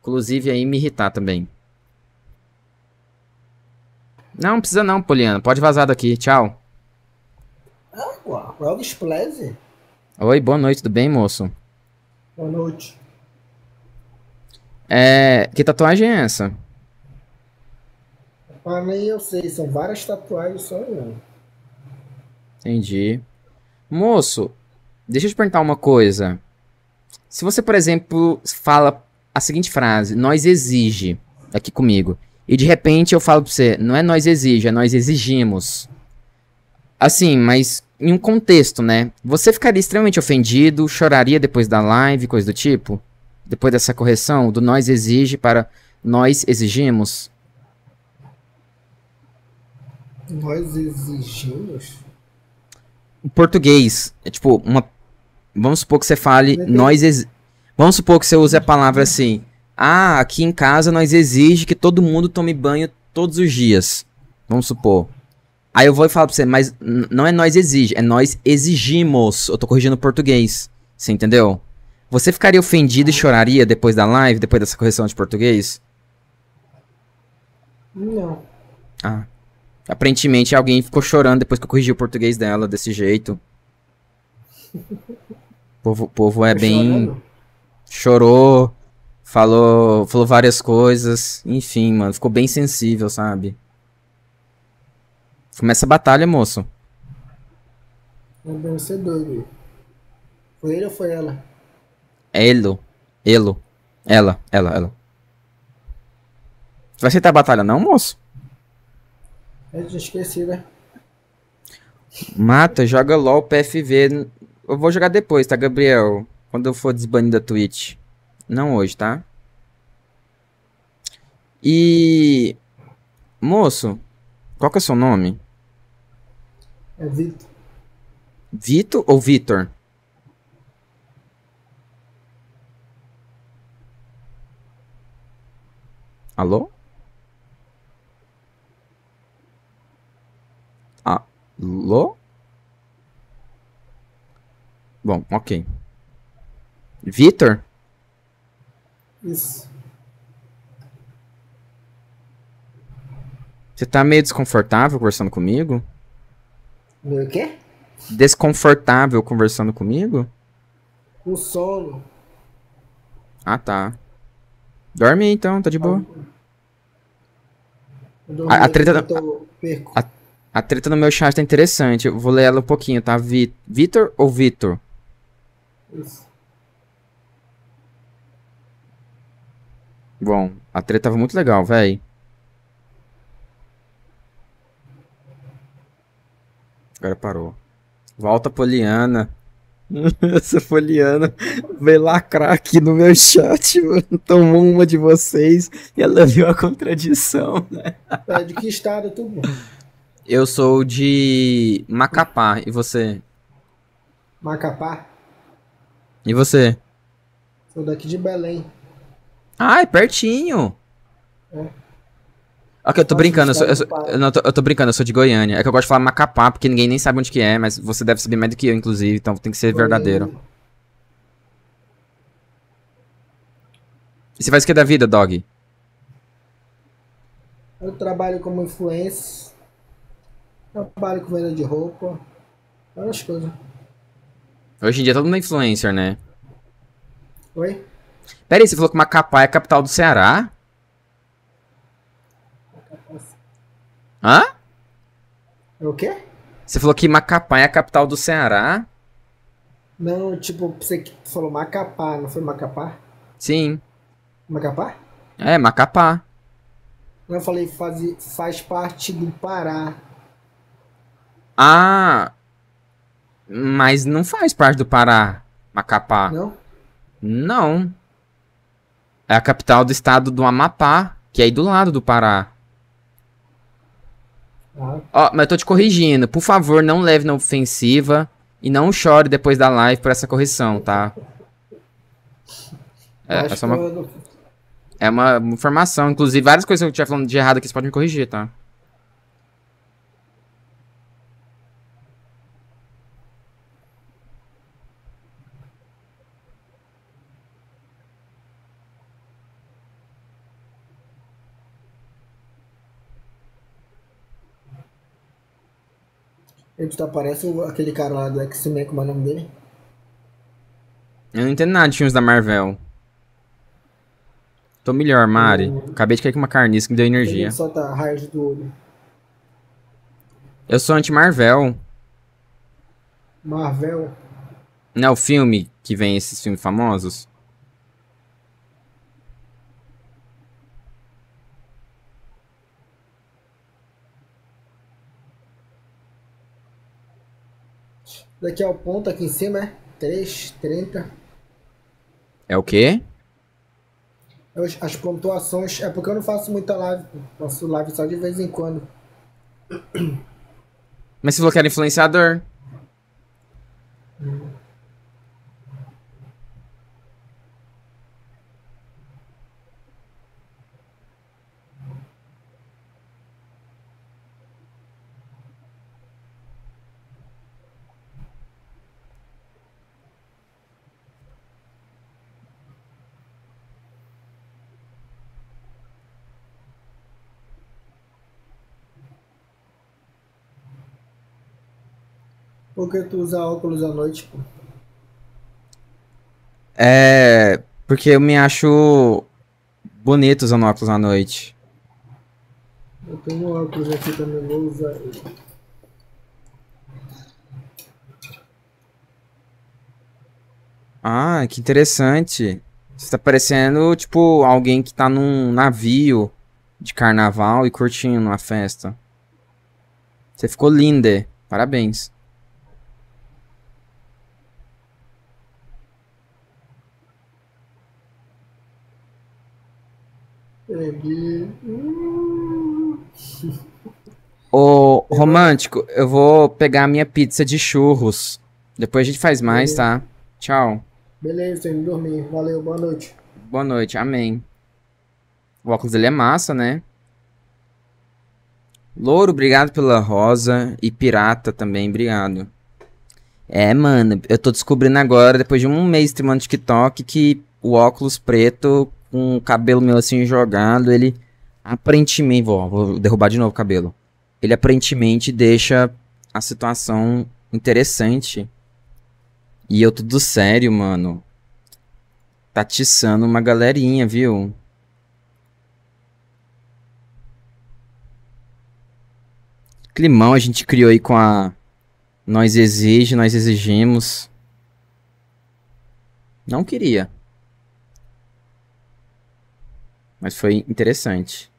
Inclusive, aí, me irritar também. Não, precisa não, Poliana. Pode vazar daqui. Tchau. Água? Ah, Elvis Oi, boa noite. Tudo bem, moço? Boa noite. É... Que tatuagem é essa? Pra nem eu sei. São várias tatuagens só eu. Entendi. Moço, deixa eu te perguntar uma coisa. Se você, por exemplo, fala a seguinte frase, nós exige, aqui comigo, e de repente eu falo pra você, não é nós exige, é nós exigimos. Assim, mas em um contexto, né? Você ficaria extremamente ofendido, choraria depois da live, coisa do tipo? Depois dessa correção, do nós exige para nós exigimos? Nós exigimos? português. É tipo, uma. Vamos supor que você fale, nós. Ex... Vamos supor que você use a palavra assim. Ah, aqui em casa nós exige que todo mundo tome banho todos os dias. Vamos supor. Aí eu vou e falo pra você, mas não é nós exige, é nós exigimos. Eu tô corrigindo o português. Você entendeu? Você ficaria ofendido e choraria depois da live, depois dessa correção de português? Não. Ah. Aparentemente alguém ficou chorando depois que eu corrigi o português dela desse jeito. O povo, povo é bem. Chorando? Chorou, falou, falou várias coisas. Enfim, mano, ficou bem sensível, sabe? Começa a batalha, moço. Deve é ser doido. Foi ele ou foi ela? É Elo. Elo. Ela, ela, ela. vai aceitar a batalha, não, moço? É eu esqueci, né? Mata, joga LOL PFV. Eu vou jogar depois, tá, Gabriel? Quando eu for desbanido da Twitch. Não hoje, tá? E. Moço, qual que é o seu nome? É Vitor. Vitor ou Vitor? Alô? Lo. Bom, ok. Vitor? Isso. Você tá meio desconfortável conversando comigo? Meu quê? Desconfortável conversando comigo? O sono. Ah, tá. Dorme aí, então, tá de boa. Eu dormi, a, a treta da... Tô... A, a treta no meu chat tá interessante. Eu vou ler ela um pouquinho, tá? Vi Vitor ou Vitor? Bom, a treta tava muito legal, velho. Agora parou. Volta Poliana. Essa Poliana veio lacrar aqui no meu chat, mano. Tomou uma de vocês e ela viu a contradição, né? É, de que estado tu, mano? Eu sou de Macapá. E você? Macapá. E você? Sou daqui de Belém. Ah, é pertinho. É. Ok, eu tô brincando, eu, sou, eu, sou, eu, não, eu, tô, eu tô brincando, eu sou de Goiânia. É que eu gosto de falar Macapá, porque ninguém nem sabe onde que é, mas você deve saber mais do que eu, inclusive, então tem que ser Goiânia. verdadeiro. E você faz o que da vida, dog? Eu trabalho como influencer. Trabalho com venda de roupa, várias coisas. Hoje em dia todo mundo é influencer, né? Oi? Pera aí, você falou que Macapá é a capital do Ceará? Hã? É o quê? Você falou que Macapá é a capital do Ceará? Não, tipo, você falou Macapá, não foi Macapá? Sim. Macapá? É, Macapá. Eu falei faz, faz parte do Pará. Ah, mas não faz parte do Pará, Macapá. Não? Não. É a capital do estado do Amapá, que é aí do lado do Pará. Ah. Ó, ah. oh, mas eu tô te corrigindo. Por favor, não leve na ofensiva e não chore depois da live por essa correção, tá? É, é só uma... É uma informação. Inclusive, várias coisas que eu estiver falando de errado aqui, você pode me corrigir, tá? Ele tá parece aquele cara lá do X-Men, como é o nome dele? Eu não entendo nada de filmes da Marvel. Tô melhor, Mari. Hum. Acabei de cair com uma carniça que me deu energia. Só tá raio do olho. Eu sou anti-Marvel. Marvel? Não, o filme que vem esses filmes famosos? Daqui é o ponto aqui em cima é 3,30. É o quê? As pontuações. É porque eu não faço muita live. Faço live só de vez em quando. Mas você falou que era influenciador. Hum. Porque tu usa óculos à noite, pô. É. Porque eu me acho bonito usando óculos à noite. Eu tenho um óculos aqui também, vou usar ele. Ah, que interessante. Você tá parecendo, tipo, alguém que tá num navio de carnaval e curtindo uma festa. Você ficou linda. Parabéns. Ele. Ô, Romântico, eu vou pegar a minha pizza de churros. Depois a gente faz mais, Beleza. tá? Tchau. Beleza, indo dormir. Valeu, boa noite. Boa noite, amém. O óculos dele é massa, né? Louro, obrigado pela rosa. E pirata também, obrigado. É, mano, eu tô descobrindo agora, depois de um mês streamando TikTok, que o óculos preto com o cabelo meu assim jogado, ele aparentemente. Vou, vou derrubar de novo o cabelo. Ele aparentemente deixa a situação interessante. E eu tudo sério, mano. Tá tiçando uma galerinha, viu? Climão a gente criou aí com a. Nós exige, nós exigimos. Não queria. Mas foi interessante.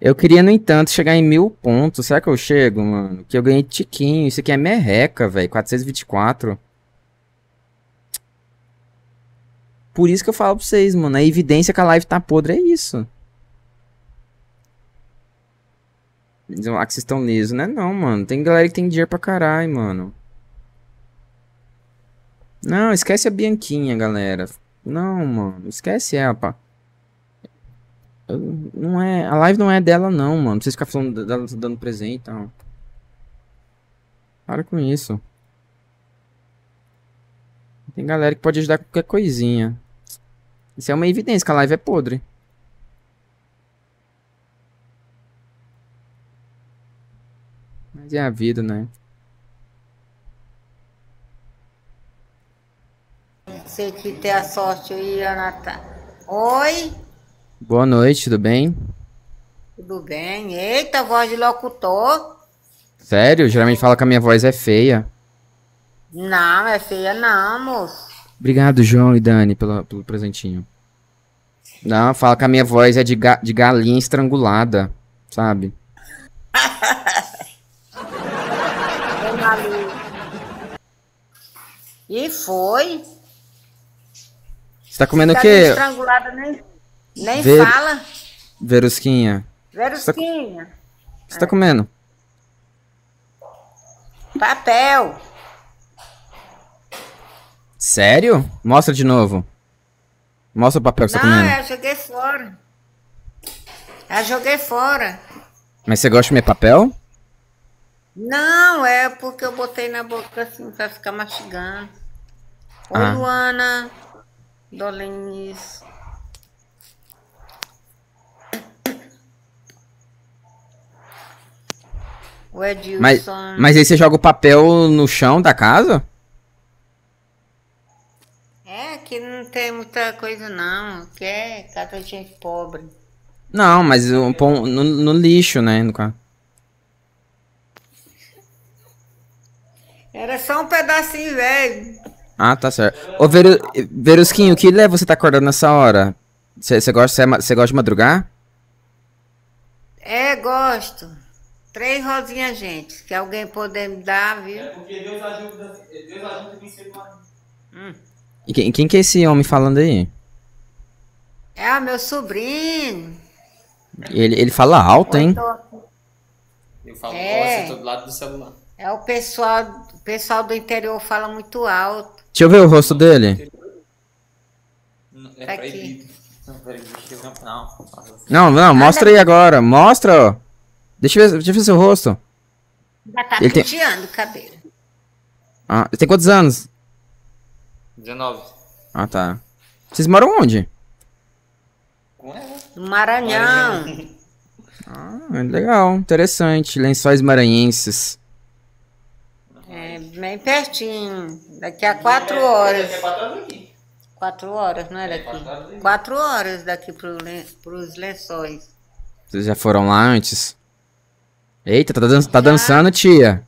Eu queria, no entanto, chegar em mil pontos. Será que eu chego, mano? Que eu ganhei tiquinho. Isso aqui é merreca, velho. 424. Por isso que eu falo pra vocês, mano. A evidência que a live tá podre é isso. Dizem lá que vocês estão lisos, né? Não, mano. Tem galera que tem dinheiro pra caralho, mano. Não, esquece a Bianquinha, galera. Não, mano, esquece ela, pá. não é, a live não é dela não, mano. Não precisa ficar falando dela dando presente e tal. Para com isso. Tem galera que pode ajudar com qualquer coisinha. Isso é uma evidência que a live é podre. Mas é a vida, né? Você que tem a sorte aí, Anata. Oi? Boa noite, tudo bem? Tudo bem. Eita, voz de locutor. Sério? Geralmente fala que a minha voz é feia. Não, é feia não, moço. Obrigado, João e Dani, pelo, pelo presentinho. Não, fala que a minha voz é de, ga de galinha estrangulada, sabe? e foi? tá comendo o tá quê? Estrangulada, nem, nem Ver... fala. Verusquinha. Tá Verusquinha. O que você tá comendo? Papel. Sério? Mostra de novo. Mostra o papel que você tá comendo. ah eu joguei fora. Eu joguei fora. Mas você gosta de comer papel? Não, é porque eu botei na boca assim pra ficar mastigando. Ô, ah. Luana, Dolenis. O Edilson. Mas, mas aí você joga o papel no chão da casa? É, aqui não tem muita coisa não. Aqui é casa de gente pobre. Não, mas um, no, no lixo, né? No Era só um pedacinho velho. Ah, tá certo. Ô, Veru... Verusquinho, que leva você tá acordando nessa hora? Você gosta, é cê, gosta de madrugar? É, gosto. Três rosinhas gente, que alguém poder me dar, viu? É, porque Deus ajuda, Deus ajuda quem se hum. E quem, quem que é esse homem falando aí? É, o ah, meu sobrinho. Ele, ele fala alto, hein? Eu falo, é, é do lado do celular. É, o pessoal, o pessoal do interior fala muito alto. Deixa eu ver o rosto dele. É tá proibido. Não, não, mostra aí agora. Mostra, ó. Deixa eu ver, deixa eu ver seu rosto. Já tá ele penteando o cabelo. Ah, ele tem quantos anos? 19. Ah, tá. Vocês moram onde? Maranhão. Maranhão. Ah, legal, interessante. Lençóis maranhenses. Bem pertinho. Daqui a quatro é, é, é horas. Daqui a quatro horas aqui. Quatro horas, não é, daqui? Quatro horas, daqui para os lençóis. Vocês já foram lá antes? Eita, tá, dan tá dançando, tia?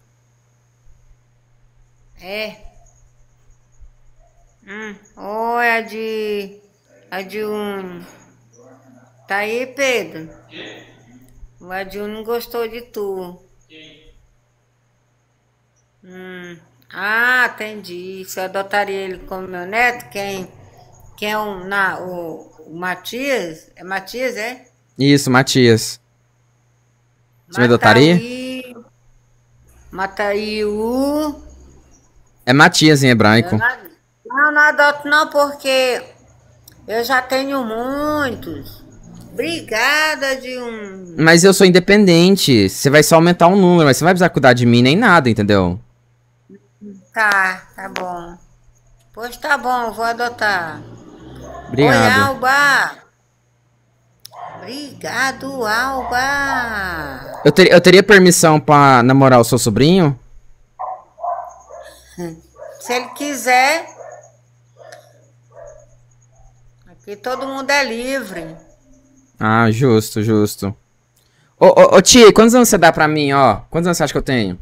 É. Hum, ou é a de. A de um. Tá aí, Pedro? O não gostou de tu. Hum. Ah, entendi. Se eu adotaria ele como meu neto, quem, quem é um, na, o, o Matias? É Matias, é? Isso, Matias. Você Mataí, me adotaria? Mataí o... É Matias em hebraico. Não, não adoto não, porque eu já tenho muitos. Obrigada de um. Mas eu sou independente. Você vai só aumentar o um número, mas você não vai precisar cuidar de mim nem nada, entendeu? Tá, tá bom. Pois tá bom, vou adotar. Obrigado. Oi, Alba. Obrigado, Alba. Eu, ter, eu teria permissão para namorar o seu sobrinho? Se ele quiser. Aqui todo mundo é livre. Ah, justo, justo. Ô, ô, ô quantos anos você dá pra mim, ó? Quantos anos você acha que eu tenho?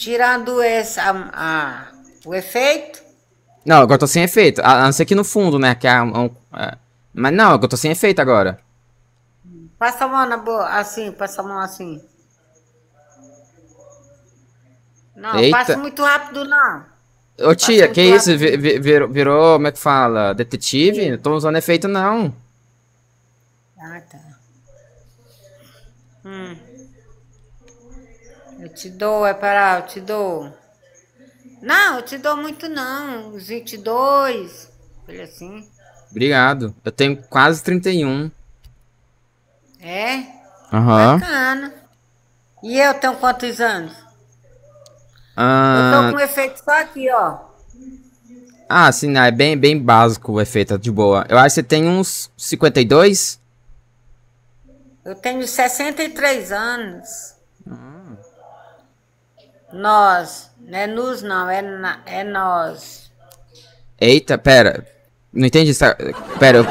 Tirando essa, a, o efeito. Não, agora tô sem efeito. A, a não ser que no fundo, né? Que é é. mas não, eu tô sem efeito agora. Passa a mão na boa, assim, passa a mão assim. Não, Eita. passa muito rápido, não. Ô tia, que isso? Vir, vir, virou, como é que fala? Detetive? Sim. Não tô usando efeito, não. Ah, tá. Hum te dou, é parar, eu te dou. Não, eu te dou muito não, uns 22. Falei assim. Obrigado. Eu tenho quase 31. É? Aham. Uhum. Bacana. E eu tenho quantos anos? Ah... Eu tô com um ah. efeito só aqui, ó. Ah, sim, é bem, bem básico o efeito, de boa. Eu acho que você tem uns 52? Eu tenho 63 anos. Hum. Nós. Não é nos, não. É, na, é nós. Eita, pera. Não entendi essa... Pera, eu...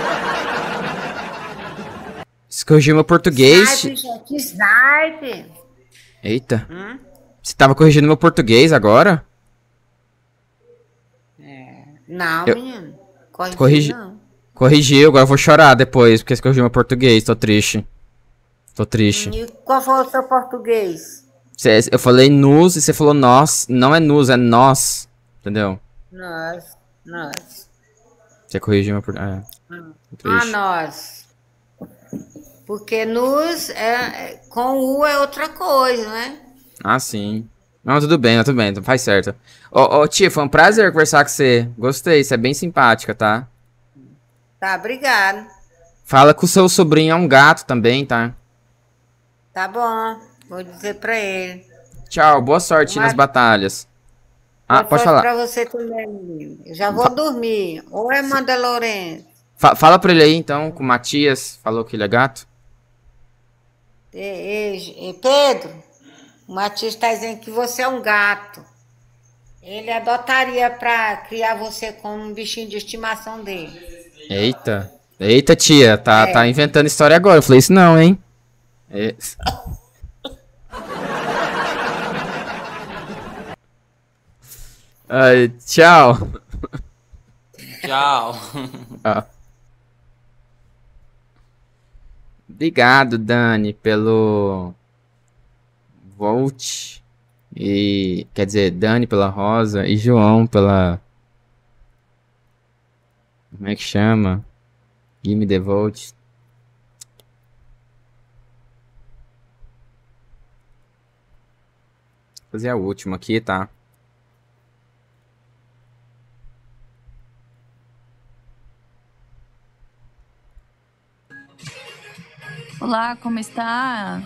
Escorrigiu meu português. gente. snipe. Eita. Hum? Você tava corrigindo meu português agora? É. Não, eu... menino. Corrigi... Corrigi... Não. Corrigiu, agora eu vou chorar depois, porque escorrigiu meu português. Tô triste. Tô triste. Hum, e qual foi o seu português? Cê, eu falei nus e você falou nós. Não é nus, é nós. Entendeu? Nós. Nós. Você corrigiu meu problema. É. Hum. Ah, nós. Porque nus é, é, com U é outra coisa, né? Ah, sim. Não, tudo bem, tudo bem, faz certo. Ô, oh, tia, foi um prazer conversar com você. Gostei, você é bem simpática, tá? Tá, obrigado. Fala que o seu sobrinho é um gato também, tá? Tá bom. Vou dizer pra ele. Tchau, boa sorte Mas... nas batalhas. Ah, boa pode falar. Pra você também. já vou Fa... dormir. Ou é Amanda Lourenço. Fa fala pra ele aí então, com o Matias. Falou que ele é gato. E, e, Pedro, o Matias tá dizendo que você é um gato. Ele adotaria pra criar você como um bichinho de estimação dele. Eita. Eita, tia, tá, é. tá inventando história agora. Eu falei isso não, hein? É. Uh, tchau. Tchau. Obrigado, Dani, pelo Volt. E quer dizer, Dani pela Rosa e João pela. Como é que chama? Gimme the Volt. fazer a última aqui, tá? Olá, como está?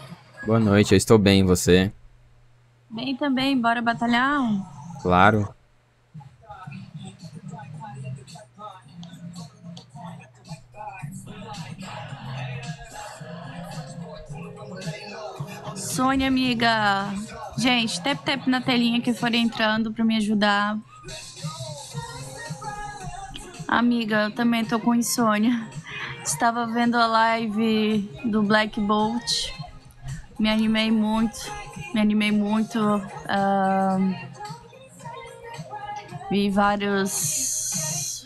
Boa noite, eu estou bem, você? Bem também, bora batalhar? Claro. Sônia, amiga. Gente, tap-tap na telinha que for entrando para me ajudar. Amiga, eu também tô com insônia. Estava vendo a live do Black Bolt, me animei muito, me animei muito. Uh, vi vários.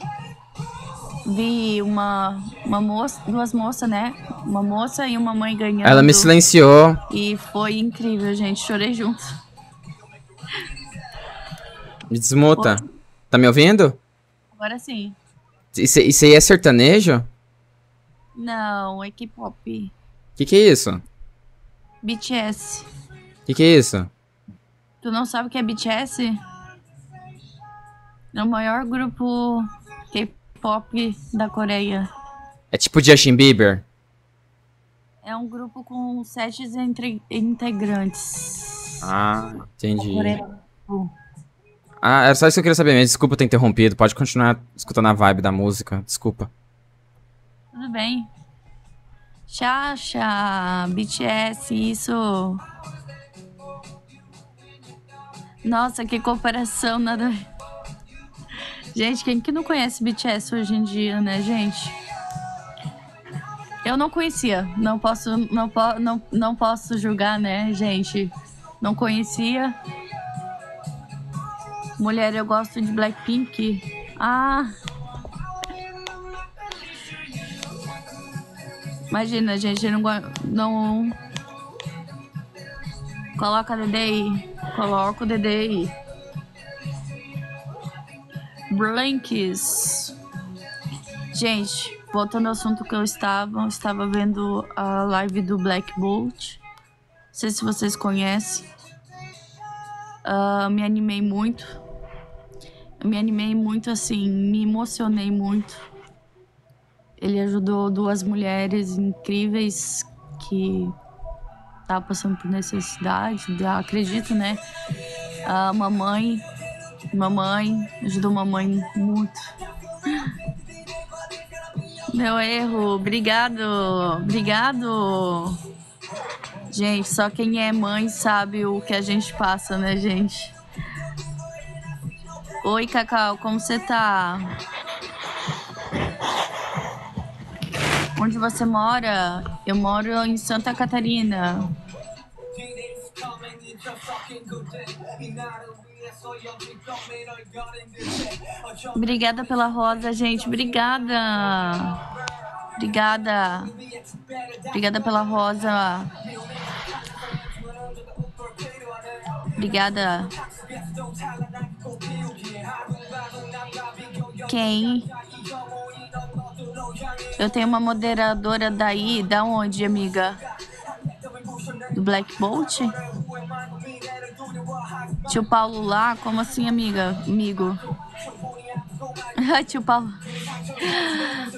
Vi uma, uma moça, duas moças, né? Uma moça e uma mãe ganhando. Ela me silenciou. E foi incrível, gente. Chorei junto. Me desmuta. Tá me ouvindo? Agora sim. Isso, isso aí é sertanejo? Não, é K-pop. Que que é isso? BTS. Que que é isso? Tu não sabe o que é BTS? É o maior grupo K-pop da Coreia. É tipo Justin Bieber? É um grupo com sete integrantes. Ah, entendi. Ah, era é só isso que eu queria saber mesmo. Desculpa ter interrompido. Pode continuar escutando a vibe da música. Desculpa. Tudo bem. Chacha, BTS, isso. Nossa, que comparação nada. Gente, quem que não conhece BTS hoje em dia, né, gente? Eu não conhecia, não posso, não, po, não, não posso julgar, né, gente? Não conhecia. Mulher, eu gosto de Blackpink. Ah. Imagina, gente, não, não Coloca o aí, Coloca o aí. Blanks. Gente, voltando ao assunto que eu estava, eu estava vendo a live do Black Bolt. Não sei se vocês conhecem. Uh, me animei muito. Eu me animei muito, assim, me emocionei muito ele ajudou duas mulheres incríveis que estavam passando por necessidade. Acredito, né? A mamãe, mamãe, ajudou mamãe muito. Meu erro, obrigado, obrigado. Gente, só quem é mãe sabe o que a gente passa, né, gente? Oi, Cacau, como você tá? Onde você mora? Eu moro em Santa Catarina. Obrigada pela rosa, gente. Obrigada. Obrigada. Obrigada pela rosa. Obrigada. Quem? Eu tenho uma moderadora daí, da onde, amiga? Do Black Bolt? Tio Paulo lá, como assim, amiga? Amigo. Tio Paulo.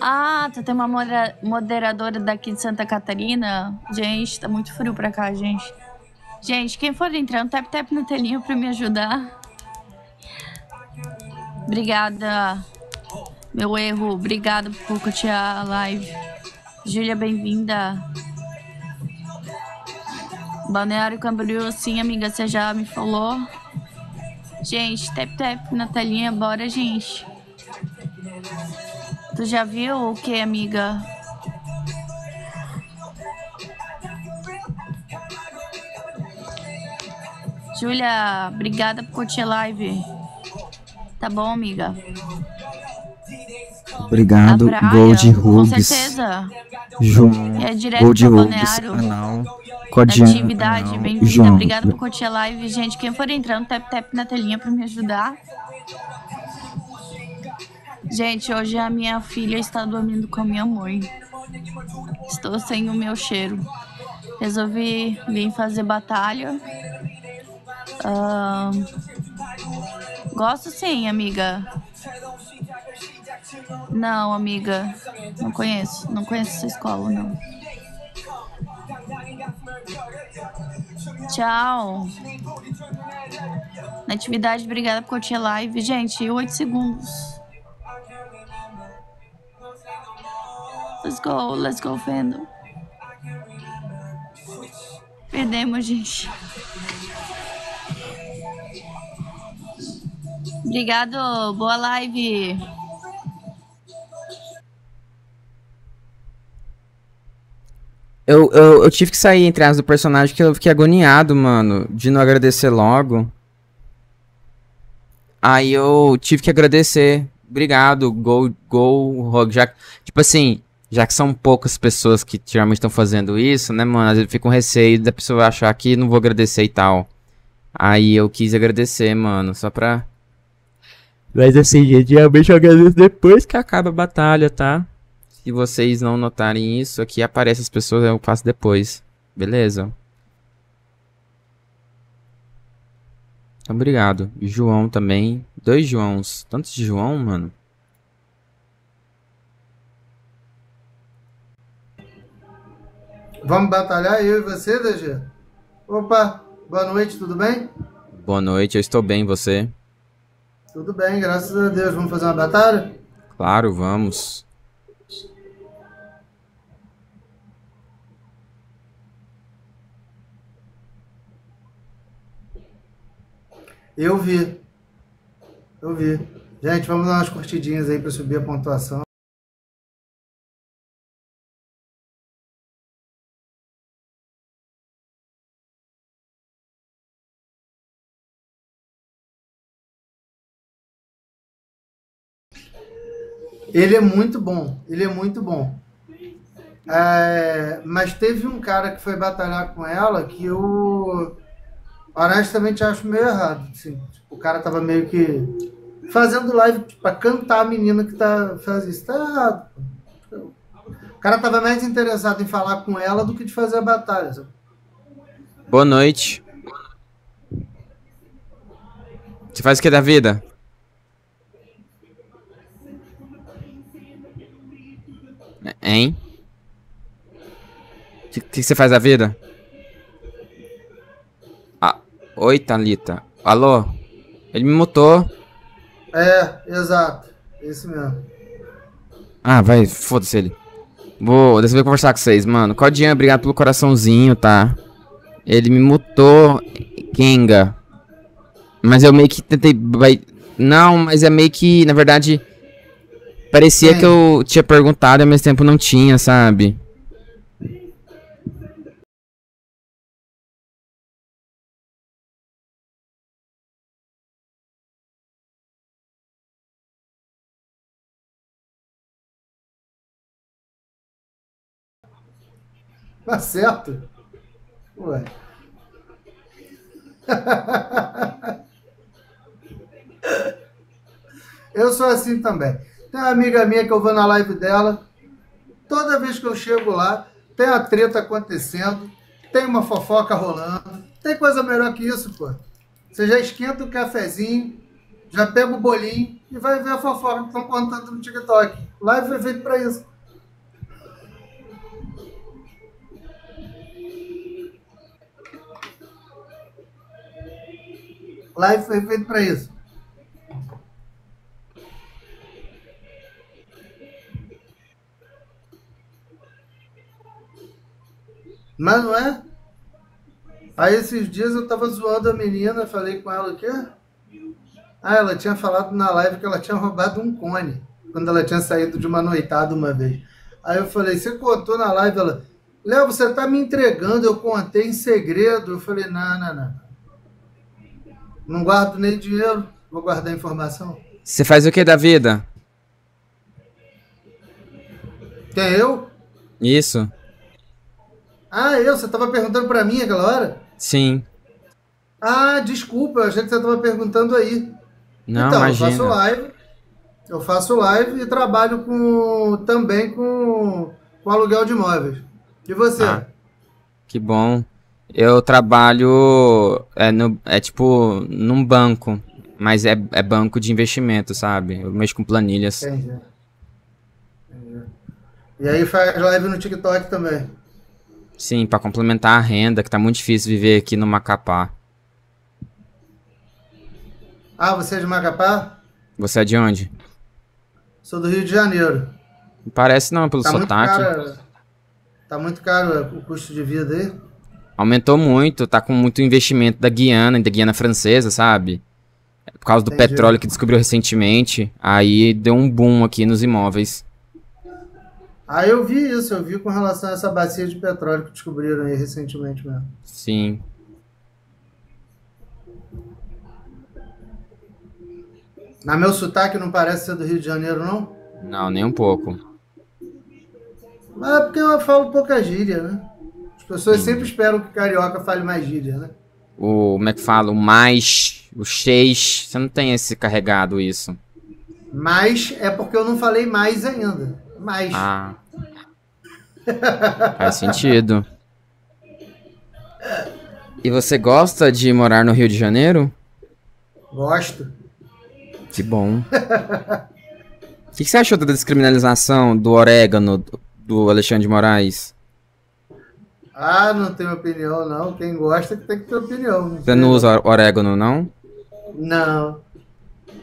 Ah, tu tem uma moderadora daqui de Santa Catarina? Gente, tá muito frio pra cá, gente. Gente, quem for entrar, um tap tap no telinho pra me ajudar. Obrigada. Meu erro. Obrigado por curtir a live. Júlia, bem-vinda. Balneário Camboriú, sim, amiga, você já me falou. Gente, tap tap na telinha, bora, gente. Tu já viu o que, amiga? Júlia, obrigada por curtir a live. Tá bom, amiga? Obrigado, praia, Gold certeza. João, é direto Gold Rubes, canal. Atividade, bem-vinda. Obrigado por curtir a live, gente. Quem for entrando, tap tap na telinha para me ajudar. Gente, hoje a minha filha está dormindo com a minha mãe. Estou sem o meu cheiro. Resolvi vir fazer batalha. Uh, gosto sim, amiga. Não, amiga. Não conheço. Não conheço essa escola, não. Tchau. Natividade, obrigada por curtir a live. Gente, Oito segundos. Let's go, let's go, Fendo. Perdemos, gente. Obrigado, boa live. Eu, eu, eu tive que sair entre as do personagem que eu fiquei agoniado, mano, de não agradecer logo. Aí eu tive que agradecer. Obrigado, Go, Go, Rogue. Já, tipo assim, já que são poucas pessoas que geralmente estão fazendo isso, né, mano? Às vezes fica um receio da pessoa achar que não vou agradecer e tal. Aí eu quis agradecer, mano, só pra. Mas assim, geralmente eu agradeço depois que acaba a batalha, tá? Se vocês não notarem isso, aqui aparece as pessoas, eu faço depois. Beleza? Obrigado. João também. Dois Joãos. Tantos João, mano. Vamos batalhar eu e você, DG? Opa, boa noite, tudo bem? Boa noite, eu estou bem, você? Tudo bem, graças a Deus. Vamos fazer uma batalha? Claro, vamos. Eu vi. Eu vi. Gente, vamos dar umas curtidinhas aí para subir a pontuação. Ele é muito bom, ele é muito bom. É, mas teve um cara que foi batalhar com ela que eu honestamente acho meio errado. Assim. Tipo, o cara tava meio que fazendo live pra cantar a menina que tá fazendo isso. Tá errado. O cara tava mais interessado em falar com ela do que de fazer a batalha. Sabe? Boa noite. Você faz o que da vida? Hein? O que, que você faz da vida? Oi, Thalita. Alô? Ele me mutou. É, exato. Isso mesmo. Ah, vai, foda-se ele. Vou, deixa eu conversar com vocês, mano. Codinha, obrigado pelo coraçãozinho, tá? Ele me mutou, Kenga. Mas eu meio que tentei. Não, mas é meio que, na verdade. Parecia que eu tinha perguntado, ao mesmo tempo não tinha, sabe? Tá certo? Ué. Eu sou assim também. Tem uma amiga minha que eu vou na live dela. Toda vez que eu chego lá, tem a treta acontecendo, tem uma fofoca rolando. Tem coisa melhor que isso, pô. Você já esquenta o cafezinho, já pega o bolinho e vai ver a fofoca que estão contando no TikTok. Live foi é feito para isso. Live foi feito para isso. Mas não é? Aí esses dias eu tava zoando a menina, falei com ela o quê? Ah, ela tinha falado na live que ela tinha roubado um cone quando ela tinha saído de uma noitada uma vez. Aí eu falei, você contou na live? Ela, Léo, você tá me entregando, eu contei em segredo. Eu falei, não, não, não. Não guardo nem dinheiro, vou guardar informação. Você faz o que da vida? Quem eu? Isso. Ah, eu? Você estava perguntando para mim aquela hora? Sim. Ah, desculpa, eu achei que você estava perguntando aí. Não, então, imagina. eu faço live. Eu faço live e trabalho com também com, com aluguel de imóveis. E você? Ah, que bom. Eu trabalho é, no, é tipo num banco, mas é, é banco de investimento, sabe? Eu mexo com planilhas. Entendi. Entendi. E aí faz live no TikTok também. Sim, para complementar a renda, que tá muito difícil viver aqui no Macapá. Ah, você é de Macapá? Você é de onde? Sou do Rio de Janeiro. Parece não, pelo tá sotaque. Muito caro, tá muito caro o custo de vida aí? aumentou muito, tá com muito investimento da Guiana, da Guiana francesa, sabe? É por causa do Entendi. petróleo que descobriu recentemente, aí deu um boom aqui nos imóveis. Ah, eu vi isso, eu vi com relação a essa bacia de petróleo que descobriram aí recentemente mesmo. Sim. Na meu sotaque não parece ser do Rio de Janeiro, não? Não, nem um pouco. Mas é porque eu falo pouca gíria, né? pessoas sempre esperam que o carioca fale mais gíria, né? O, como é que fala? O mais, o X. Você não tem esse carregado, isso. Mas é porque eu não falei mais ainda. Mais. Ah. Faz sentido. E você gosta de morar no Rio de Janeiro? Gosto. Que bom. O que, que, você achou da descriminalização do orégano do Alexandre de Moraes? Ah, não tenho opinião, não. Quem gosta tem que ter opinião. Você não usa orégano, não? Não.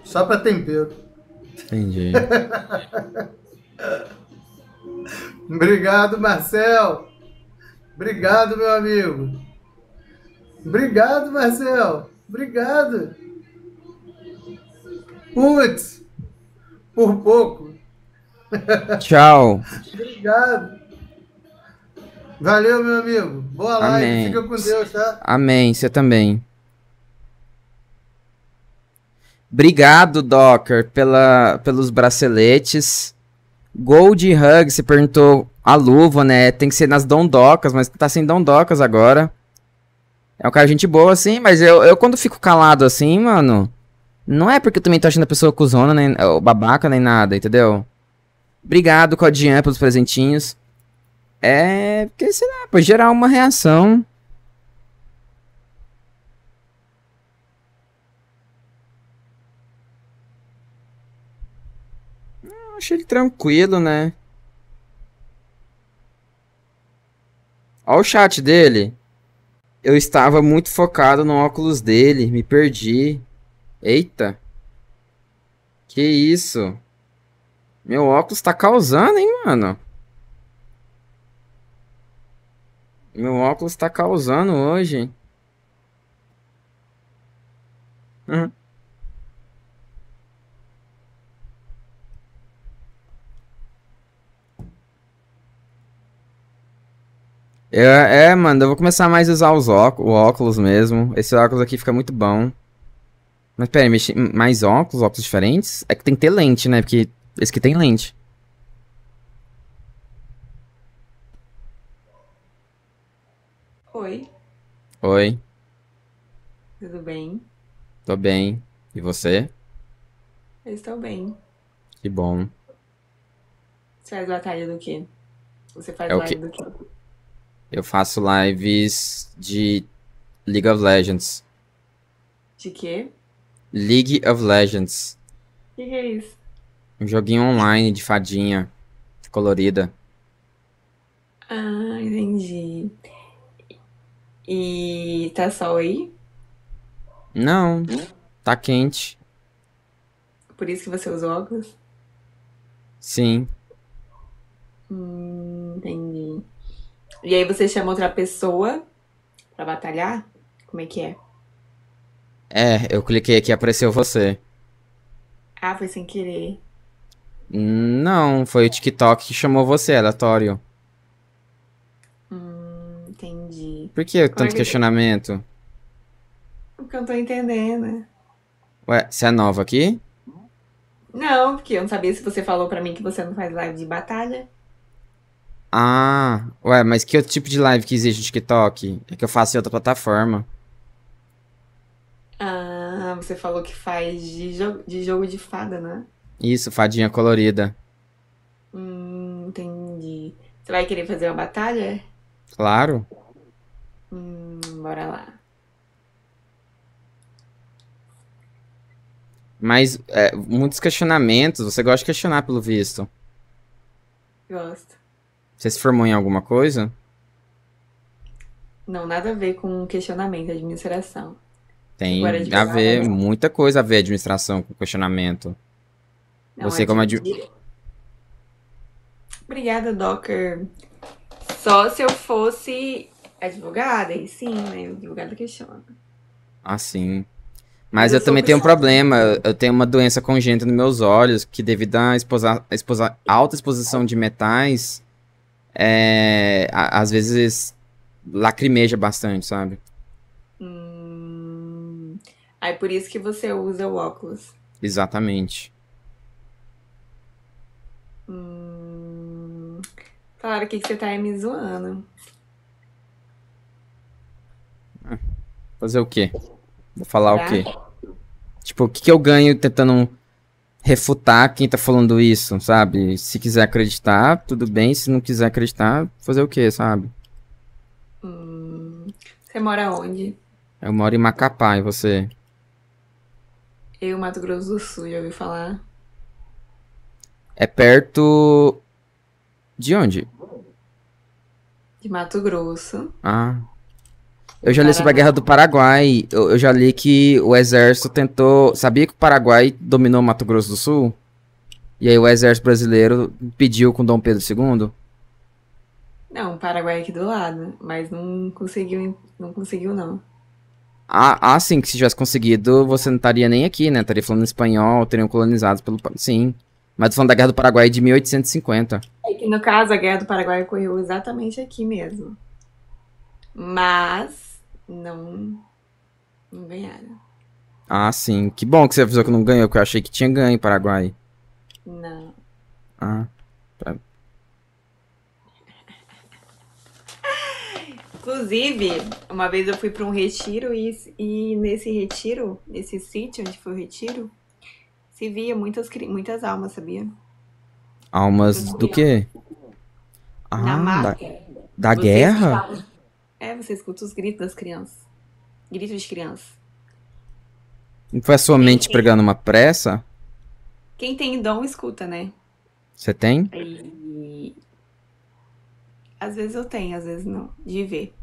Só para tempero. Entendi. Obrigado, Marcel. Obrigado, meu amigo. Obrigado, Marcel. Obrigado. Putz, por pouco. Tchau. Obrigado. Valeu, meu amigo. Boa Amém. live. Fica com Deus, tá? Amém. Você também. Obrigado, Docker, pela, pelos braceletes. Gold Hug, você perguntou a luva, né? Tem que ser nas dondocas, mas tá sem dondocas agora. É um cara gente boa, assim, mas eu, eu quando fico calado assim, mano, não é porque eu também tô achando a pessoa cuzona, nem, ou babaca, nem nada, entendeu? Obrigado, Codian, pelos presentinhos. É porque, sei lá, pra gerar uma reação. Eu achei ele tranquilo, né? Olha o chat dele. Eu estava muito focado no óculos dele, me perdi. Eita. Que isso? Meu óculos tá causando, hein, mano? Meu óculos tá causando hoje. Uhum. é, mano, eu vou começar mais a usar os óculos, o óculos mesmo. Esse óculos aqui fica muito bom. Mas peraí, mais óculos, óculos diferentes? É que tem que ter lente, né? Porque esse aqui tem lente. Oi. Oi. Tudo bem? Tô bem. E você? Eu estou bem. Que bom. Você faz batalha do quê? Você faz é live que... do quê? Eu faço lives de League of Legends. De quê? League of Legends. O que, que é isso? Um joguinho online de fadinha colorida. Ah, entendi. E tá sol aí? Não, hum? tá quente. Por isso que você usa óculos? Sim. Hum, entendi. E aí você chama outra pessoa pra batalhar? Como é que é? É, eu cliquei aqui e apareceu você. Ah, foi sem querer. Não, foi o TikTok que chamou você, aleatório. Entendi. Por que tanto Porque... questionamento? Porque eu não tô entendendo. Né? Ué, você é nova aqui? Não, porque eu não sabia se você falou para mim que você não faz live de batalha. Ah, ué, mas que outro tipo de live que existe no TikTok? É que eu faço em outra plataforma. Ah, você falou que faz de, jo de jogo de fada, né? Isso, fadinha colorida. Hum, entendi. Você vai querer fazer uma batalha? Claro. Hum, bora lá. Mas é, muitos questionamentos. Você gosta de questionar, pelo visto. Gosto. Você se formou em alguma coisa? Não, nada a ver com questionamento, administração. Tem a ver, né? muita coisa a ver administração com questionamento. Não, Você como ad... Obrigada, Docker só se eu fosse advogada, aí sim, né? Advogada questiona. Ah, sim. Mas eu, eu também tenho um problema. Eu tenho uma doença congênita nos meus olhos, que devido à exposa, exposa, alta exposição de metais, é, a, às vezes lacrimeja bastante, sabe? Hum, aí por isso que você usa o óculos. Exatamente. Hum. Claro, o que, que você tá aí me zoando? Fazer o quê? Vou falar o quê? Tipo, o que, que eu ganho tentando refutar quem tá falando isso, sabe? Se quiser acreditar, tudo bem. Se não quiser acreditar, fazer o quê, sabe? Hum, você mora onde? Eu moro em Macapá, e você? Eu, Mato Grosso do Sul, já ouviu falar? É perto. De onde? de Mato Grosso. Ah. Eu já li sobre a Guerra do Paraguai. Eu, eu já li que o exército tentou. Sabia que o Paraguai dominou Mato Grosso do Sul? E aí o exército brasileiro pediu com Dom Pedro II? Não, o Paraguai é aqui do lado, mas não conseguiu, não conseguiu não. Ah, ah, sim, que se tivesse conseguido, você não estaria nem aqui, né? Estaria falando espanhol, teriam colonizado pelo. Sim. Mas falando da Guerra do Paraguai de 1850. É que no caso a Guerra do Paraguai ocorreu exatamente aqui mesmo. Mas não, não ganharam. Ah, sim. Que bom que você avisou que não ganhou, que eu achei que tinha ganho Paraguai. Não. Ah, tá. Inclusive, uma vez eu fui para um retiro e, e nesse retiro, nesse sítio onde foi o retiro, se via muitas, muitas almas, sabia? Almas do quê? Ah, Da, da guerra? é, você escuta os gritos das crianças. Gritos de crianças. Não foi a sua Quem mente tem... pregando uma pressa? Quem tem dom, escuta, né? Você tem? E... Às vezes eu tenho, às vezes não. De ver.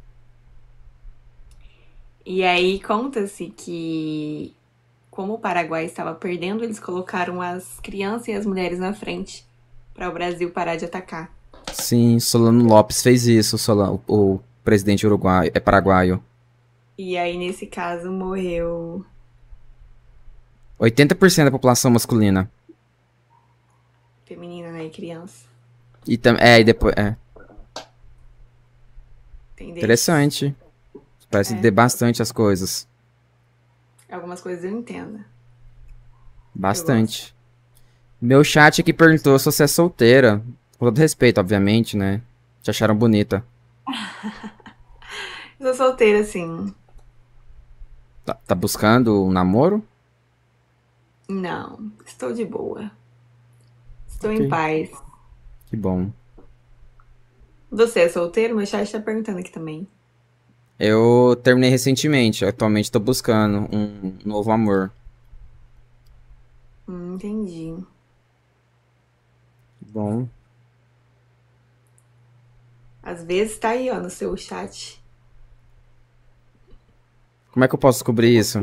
E aí conta-se que como o Paraguai estava perdendo, eles colocaram as crianças e as mulheres na frente para o Brasil parar de atacar. Sim, Solano Lopes fez isso, Solano, o, presidente uruguaio, é paraguaio. E aí, nesse caso, morreu. 80% da população masculina. Feminina, né? E criança. E tam, é, e depois. É. Entendeu? Interessante. Parece é. bastante as coisas. Algumas coisas eu entendo. Bastante. Eu Meu chat aqui perguntou se você é solteira. Com todo respeito, obviamente, né? Te acharam bonita. eu sou solteira, sim. Tá, tá buscando um namoro? Não, estou de boa. Estou okay. em paz. Que bom. Você é solteiro? Meu chat está perguntando aqui também. Eu terminei recentemente, atualmente tô buscando um novo amor. Hum, entendi. Bom. Às vezes tá aí, ó, no seu chat. Como é que eu posso descobrir isso?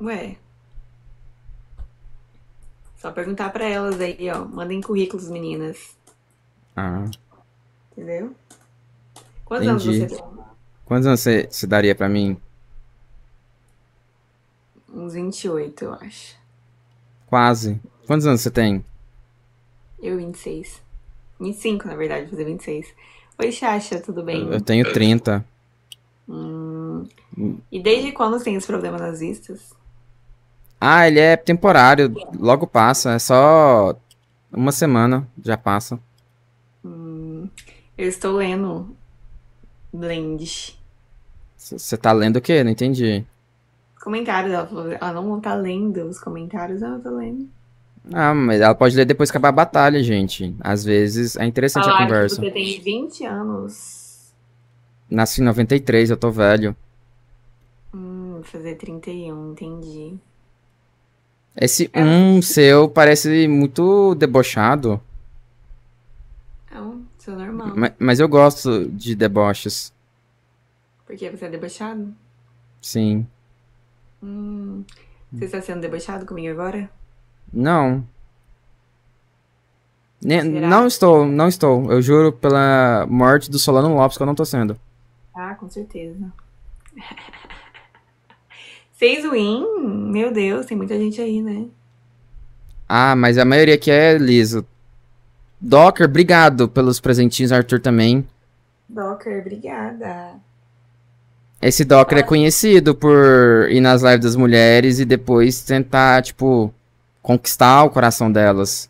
Ué. Só perguntar para elas aí, ó. Mandem currículos, meninas. Ah. Entendeu? Quantos Entendi. anos você tem? Quantos anos você, você daria pra mim? Uns 28, eu acho. Quase. Quantos anos você tem? Eu, 26. 25, na verdade, vou fazer 26. Oi, Chacha, tudo bem? Eu tenho 30. Hum. hum, e desde quando tem esse problema nas vistas? Ah, ele é temporário, logo passa, é só uma semana, já passa. Hum, eu estou lendo Blend. Você tá lendo o quê? Não entendi. Comentários, ela falou. Ela não tá lendo os comentários, ela tá lendo. Ah, mas ela pode ler depois que acabar a batalha, gente. Às vezes é interessante a conversa. Que você tem 20 anos. Nasci em 93, eu tô velho. Hum, vou fazer 31, entendi. Esse é. um seu parece muito debochado. Isso é normal. Mas, mas eu gosto de deboches. Porque você é debochado? Sim. Hum, você está sendo debochado comigo agora? Não. Ne Será? Não estou, não estou. Eu juro pela morte do Solano Lopes que eu não estou sendo. Ah, com certeza. Seis win? Meu Deus, tem muita gente aí, né? Ah, mas a maioria aqui é liso Docker, obrigado pelos presentinhos, Arthur também. Docker, obrigada. Esse Docker é ah. é conhecido por ir nas lives das mulheres e depois tentar, tipo, conquistar o coração delas.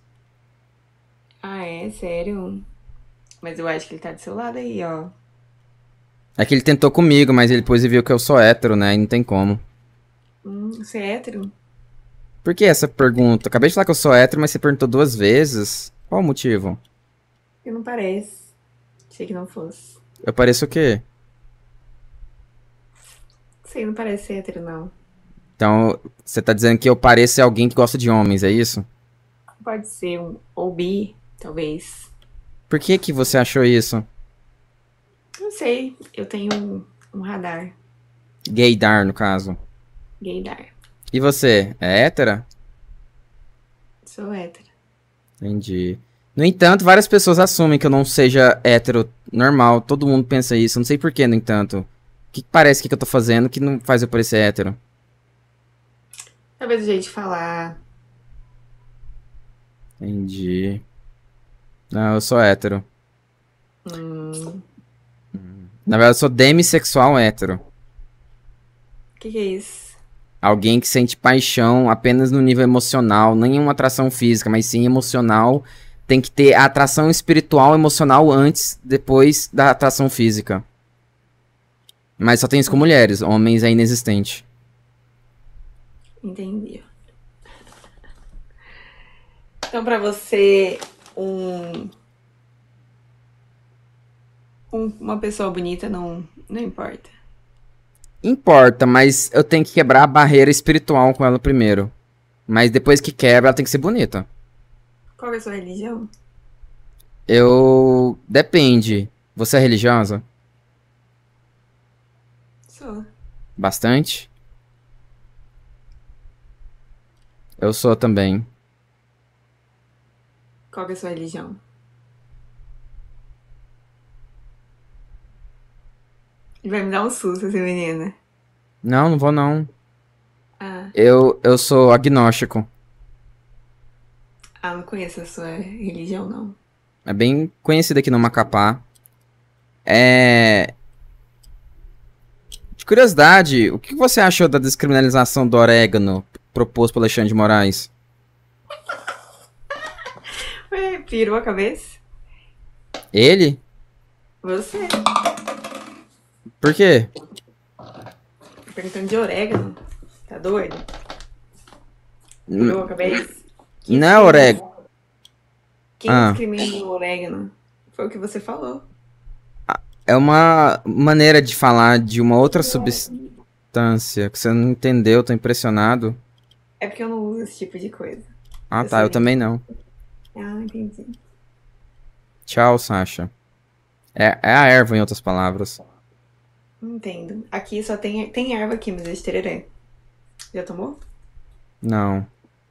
Ah, é? Sério? Mas eu acho que ele tá do seu lado aí, ó. É que ele tentou comigo, mas ele depois viu que eu sou hétero, né? E não tem como. Hum, você é hétero? Por que essa pergunta? Acabei de falar que eu sou hétero, mas você perguntou duas vezes. Qual o motivo? Eu não pareço. Achei que não fosse. Eu pareço o quê? Sei, não parece hétero, não. Então, você tá dizendo que eu pareço alguém que gosta de homens, é isso? Pode ser um ou bi, talvez. Por que que você achou isso? Não sei, eu tenho um, um radar. Gaydar, no caso. Gaydar. E você, é hétera? Sou hétera. Entendi. No entanto, várias pessoas assumem que eu não seja hétero normal. Todo mundo pensa isso. Não sei porquê, no entanto. O que parece que, que eu tô fazendo que não faz eu parecer hétero? Talvez o jeito de falar. Entendi. Não, eu sou hétero. Hum. Na verdade, eu sou demissexual hétero. O que, que é isso? Alguém que sente paixão apenas no nível emocional, nem uma atração física, mas sim emocional. Tem que ter a atração espiritual, emocional antes, depois da atração física. Mas só tem isso com mulheres, homens é inexistente. Entendi. Então, para você, um, um, uma pessoa bonita não, não importa. Importa, mas eu tenho que quebrar a barreira espiritual com ela primeiro. Mas depois que quebra, ela tem que ser bonita. Qual é a sua religião? Eu. Depende. Você é religiosa? Sou. Bastante? Eu sou também. Qual é a sua religião? Vai me dar um susto essa menina. Não, não vou não. Ah. Eu, eu sou agnóstico. Ah, não conheço a sua religião, não. É bem conhecida aqui no Macapá. É. De curiosidade, o que você achou da descriminalização do orégano proposto pelo Alexandre de Moraes? Ué, pirou a cabeça? Ele? Você. Por quê? perguntando de orégano. Tá doido? Hum. acabei. Quem não é orégano. Quem ah. discrimina o orégano? Foi o que você falou. É uma maneira de falar de uma outra substância que você não entendeu, tô impressionado. É porque eu não uso esse tipo de coisa. Ah, eu tá, eu também não. Ah, entendi. Tchau, Sasha. É, é a erva, em outras palavras. Entendo. Aqui só tem, tem erva aqui, mas é de tereré. Já tomou? Não.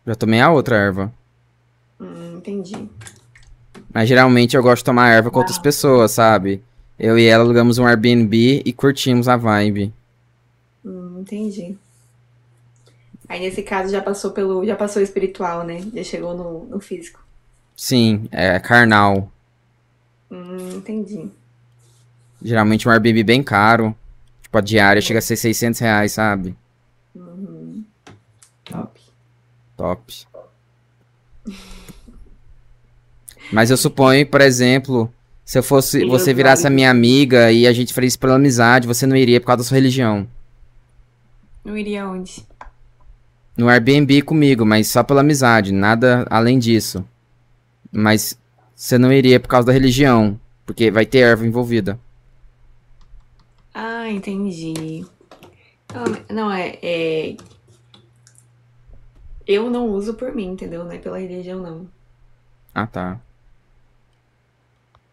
Já tomei a outra erva. Hum, entendi. Mas geralmente eu gosto de tomar erva com ah. outras pessoas, sabe? Eu e ela alugamos um Airbnb e curtimos a vibe. Hum, entendi. Aí nesse caso já passou pelo. já passou espiritual, né? Já chegou no, no físico. Sim, é carnal. Hum, entendi. Geralmente um Airbnb bem caro. Tipo, a diária chega a ser 600 reais, sabe? Uhum. Top. Top. Mas eu suponho, por exemplo, se eu fosse eu você é virasse a minha amiga e a gente fez pela amizade, você não iria por causa da sua religião. Não iria onde? No Airbnb comigo, mas só pela amizade, nada além disso. Mas você não iria por causa da religião, porque vai ter erva envolvida. Ah, entendi. Ah, não, é, é, Eu não uso por mim, entendeu? Não é pela religião, não. Ah, tá.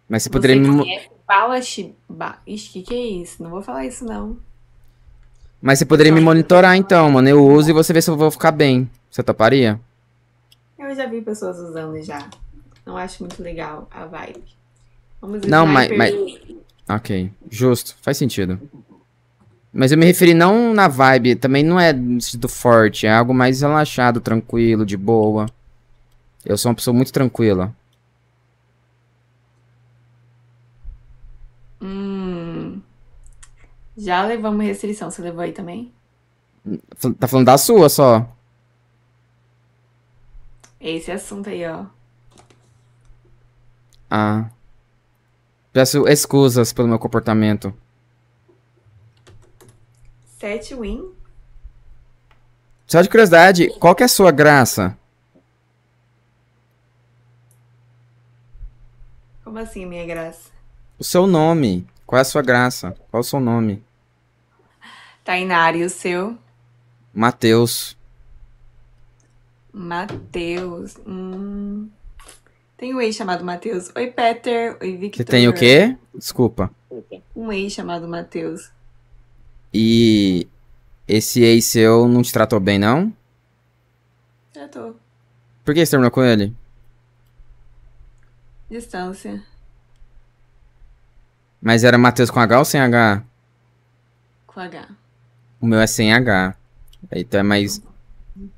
Mas você poderia você me. Bala Shiba. Ixi, que que é isso? Não vou falar isso, não. Mas você poderia me monitorar então, mano. Eu uso e você vê se eu vou ficar bem. Você toparia? Eu já vi pessoas usando já. Não acho muito legal a vibe. Vamos não, mas, mas, Ok, justo, faz sentido. Mas eu me referi não na vibe, também não é do forte, é algo mais relaxado, tranquilo, de boa. Eu sou uma pessoa muito tranquila. Hum. Já levamos restrição, você levou aí também? Tá falando da sua só. Esse assunto aí, ó. Ah. Peço escusas pelo meu comportamento. Sete win? Só de curiosidade, qual que é a sua graça? Como assim, minha graça? O seu nome. Qual é a sua graça? Qual é o seu nome? Tainari, o seu? Mateus. Mateus. Hum... Tem um ex chamado Matheus. Oi, Peter. Oi, Victor. Você tem o quê? Desculpa. Um ex chamado Matheus. E esse ex seu não te tratou bem, não? Tratou. Por que você terminou com ele? Distância. Mas era Matheus com H ou sem H? Com H. O meu é sem H. Então é mais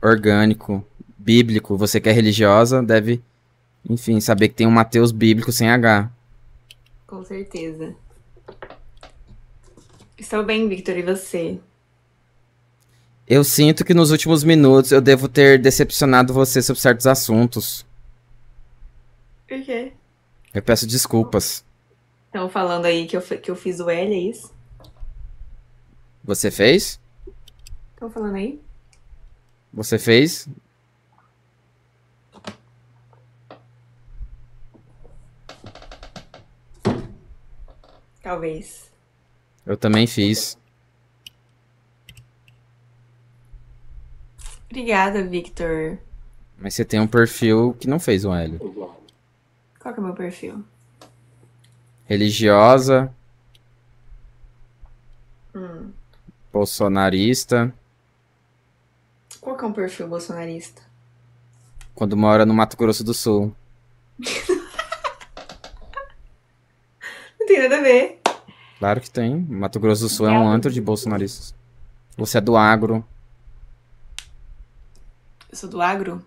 orgânico, bíblico. Você que é religiosa deve enfim, saber que tem um Mateus bíblico sem H. Com certeza. Estou bem, Victor, e você? Eu sinto que nos últimos minutos eu devo ter decepcionado você sobre certos assuntos. Por quê? Eu peço desculpas. Estão falando aí que eu, que eu fiz o L, é isso? Você fez? Estão falando aí? Você fez? talvez. Eu também fiz. Obrigada, Victor. Mas você tem um perfil que não fez um L. Qual que é o meu perfil? Religiosa. Hum. Bolsonarista. Qual que é um perfil bolsonarista? Quando mora no Mato Grosso do Sul. não tem nada a ver. Claro que tem. Mato Grosso do Sul é, é um antro de bolsonaristas. Você é do agro. Eu sou do agro?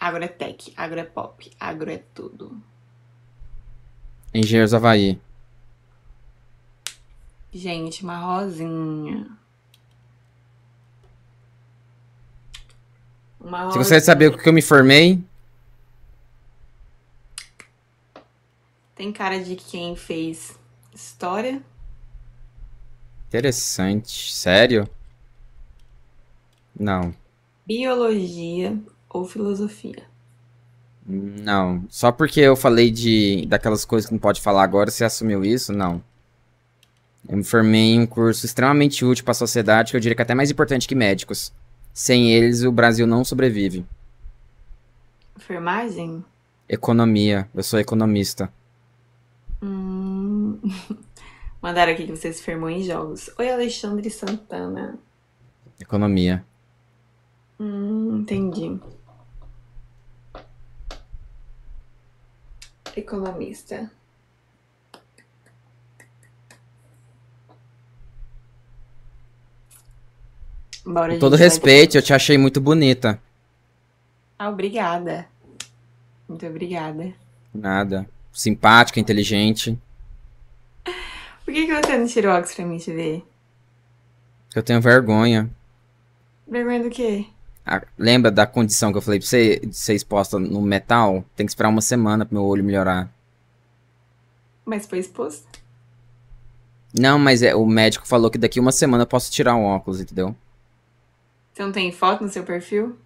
Agro é tech, agro é pop, agro é tudo. Engenheiros Havaí. Gente, uma rosinha. Uma rosinha. Você gostaria saber o que eu me formei? Tem cara de quem fez História? Interessante. Sério? Não. Biologia ou filosofia? Não. Só porque eu falei de daquelas coisas que não pode falar agora, você assumiu isso? Não. Eu me formei em um curso extremamente útil para a sociedade, que eu diria que é até mais importante que médicos. Sem eles, o Brasil não sobrevive. Enfermagem? Economia. Eu sou economista. Hum, Mandaram aqui que você se firmou em jogos. Oi, Alexandre Santana. Economia. Hum, entendi. Economista. Bora, Com todo respeito, eu te achei muito bonita. Ah, obrigada. Muito obrigada. Nada. Simpática, inteligente. Por que, que você não tirou óculos pra mim te ver? Eu tenho vergonha. Vergonha do quê? lembra da condição que eu falei pra você de ser exposta no metal? Tem que esperar uma semana pro meu olho melhorar. Mas foi exposta? Não, mas é, o médico falou que daqui uma semana eu posso tirar o um óculos, entendeu? Você não tem foto no seu perfil?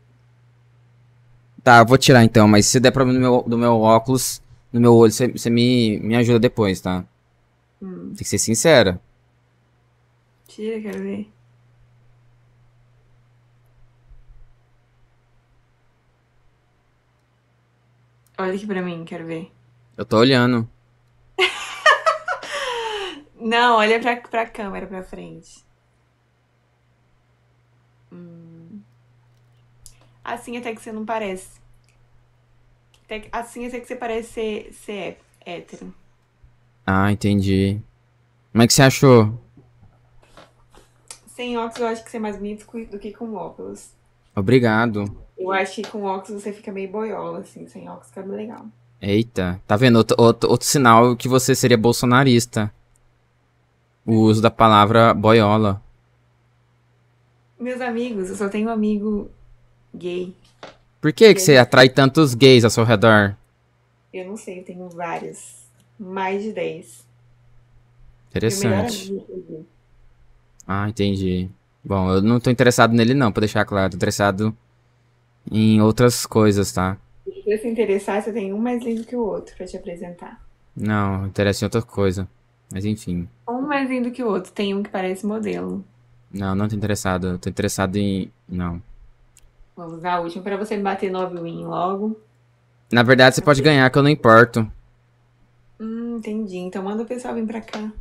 Tá, vou tirar então, mas se der problema no meu, do meu óculos, no meu olho, você me, me ajuda depois, tá? Hum. Tem que ser sincera. Tira, quero ver. Olha aqui pra mim, quero ver. Eu tô olhando. Não, olha pra, pra câmera, pra frente. Hum. Assim até que você não parece. Até que, assim até que você parece ser, ser hétero. Ah, entendi. Como é que você achou? Sem óculos eu acho que você é mais bonito do que com óculos. Obrigado. Eu acho que com óculos você fica meio boiola, assim, sem óculos fica bem legal. Eita, tá vendo? Outro, outro, outro sinal que você seria bolsonarista. O uso da palavra boiola. Meus amigos, eu só tenho um amigo gay. Por que, que você atrai tantos gays ao seu redor? Eu não sei, eu tenho vários mais de 10. Interessante. Ah, entendi. Bom, eu não tô interessado nele, não, pra deixar claro. Tô interessado em outras coisas, tá? Se você se interessar, você tem um mais lindo que o outro pra te apresentar. Não, interessa em outra coisa. Mas enfim. Um mais lindo que o outro. Tem um que parece modelo. Não, não tô interessado. Eu tô interessado em. Não. Vamos o último pra você bater 9 win logo. Na verdade, você pode ganhar, que eu não importo. Hum, entendi. Então manda o pessoal vir pra cá.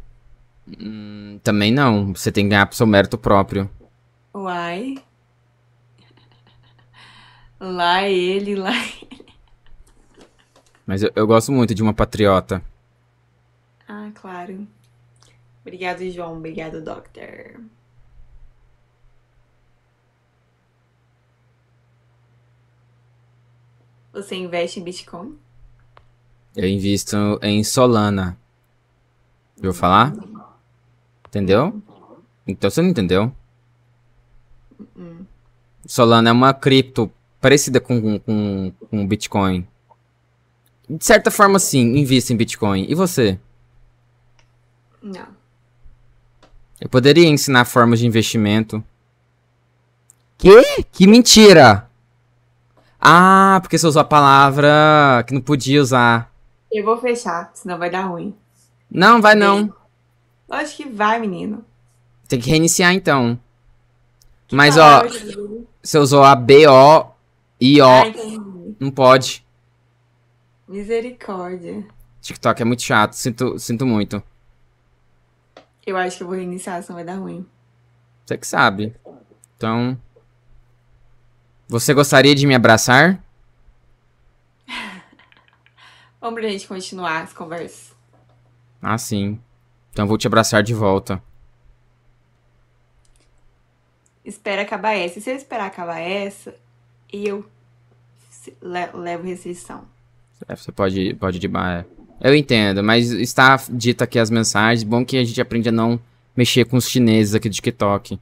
Hum, também não. Você tem que ganhar pro seu mérito próprio. Uai. Lá é ele, lá é ele. Mas eu, eu gosto muito de uma patriota. Ah, claro. Obrigado, João. Obrigado, Doctor. Você investe em Bitcoin? Eu invisto em Solana. Vou falar? Entendeu? Então você não entendeu. Solana é uma cripto parecida com, com, com Bitcoin. De certa forma, sim, invisto em Bitcoin. E você? Não. Eu poderia ensinar formas de investimento. Que? Que mentira! Ah, porque você usou a palavra que não podia usar. Eu vou fechar, senão vai dar ruim. Não, vai não. Acho que vai, menino. Tem que reiniciar então. Que Mas, ó, você usou a B, O, I, O. Ai, ah, não pode. Misericórdia. TikTok é muito chato, sinto, sinto muito. Eu acho que eu vou reiniciar, senão vai dar ruim. Você que sabe. Então. Você gostaria de me abraçar? Vamos pra gente continuar as conversas. Ah, sim. Então eu vou te abraçar de volta. Espera acabar essa. se eu esperar acabar essa, eu levo restrição. É, você pode, pode de é. Eu entendo, mas está dita aqui as mensagens. Bom que a gente aprende a não mexer com os chineses aqui do TikTok.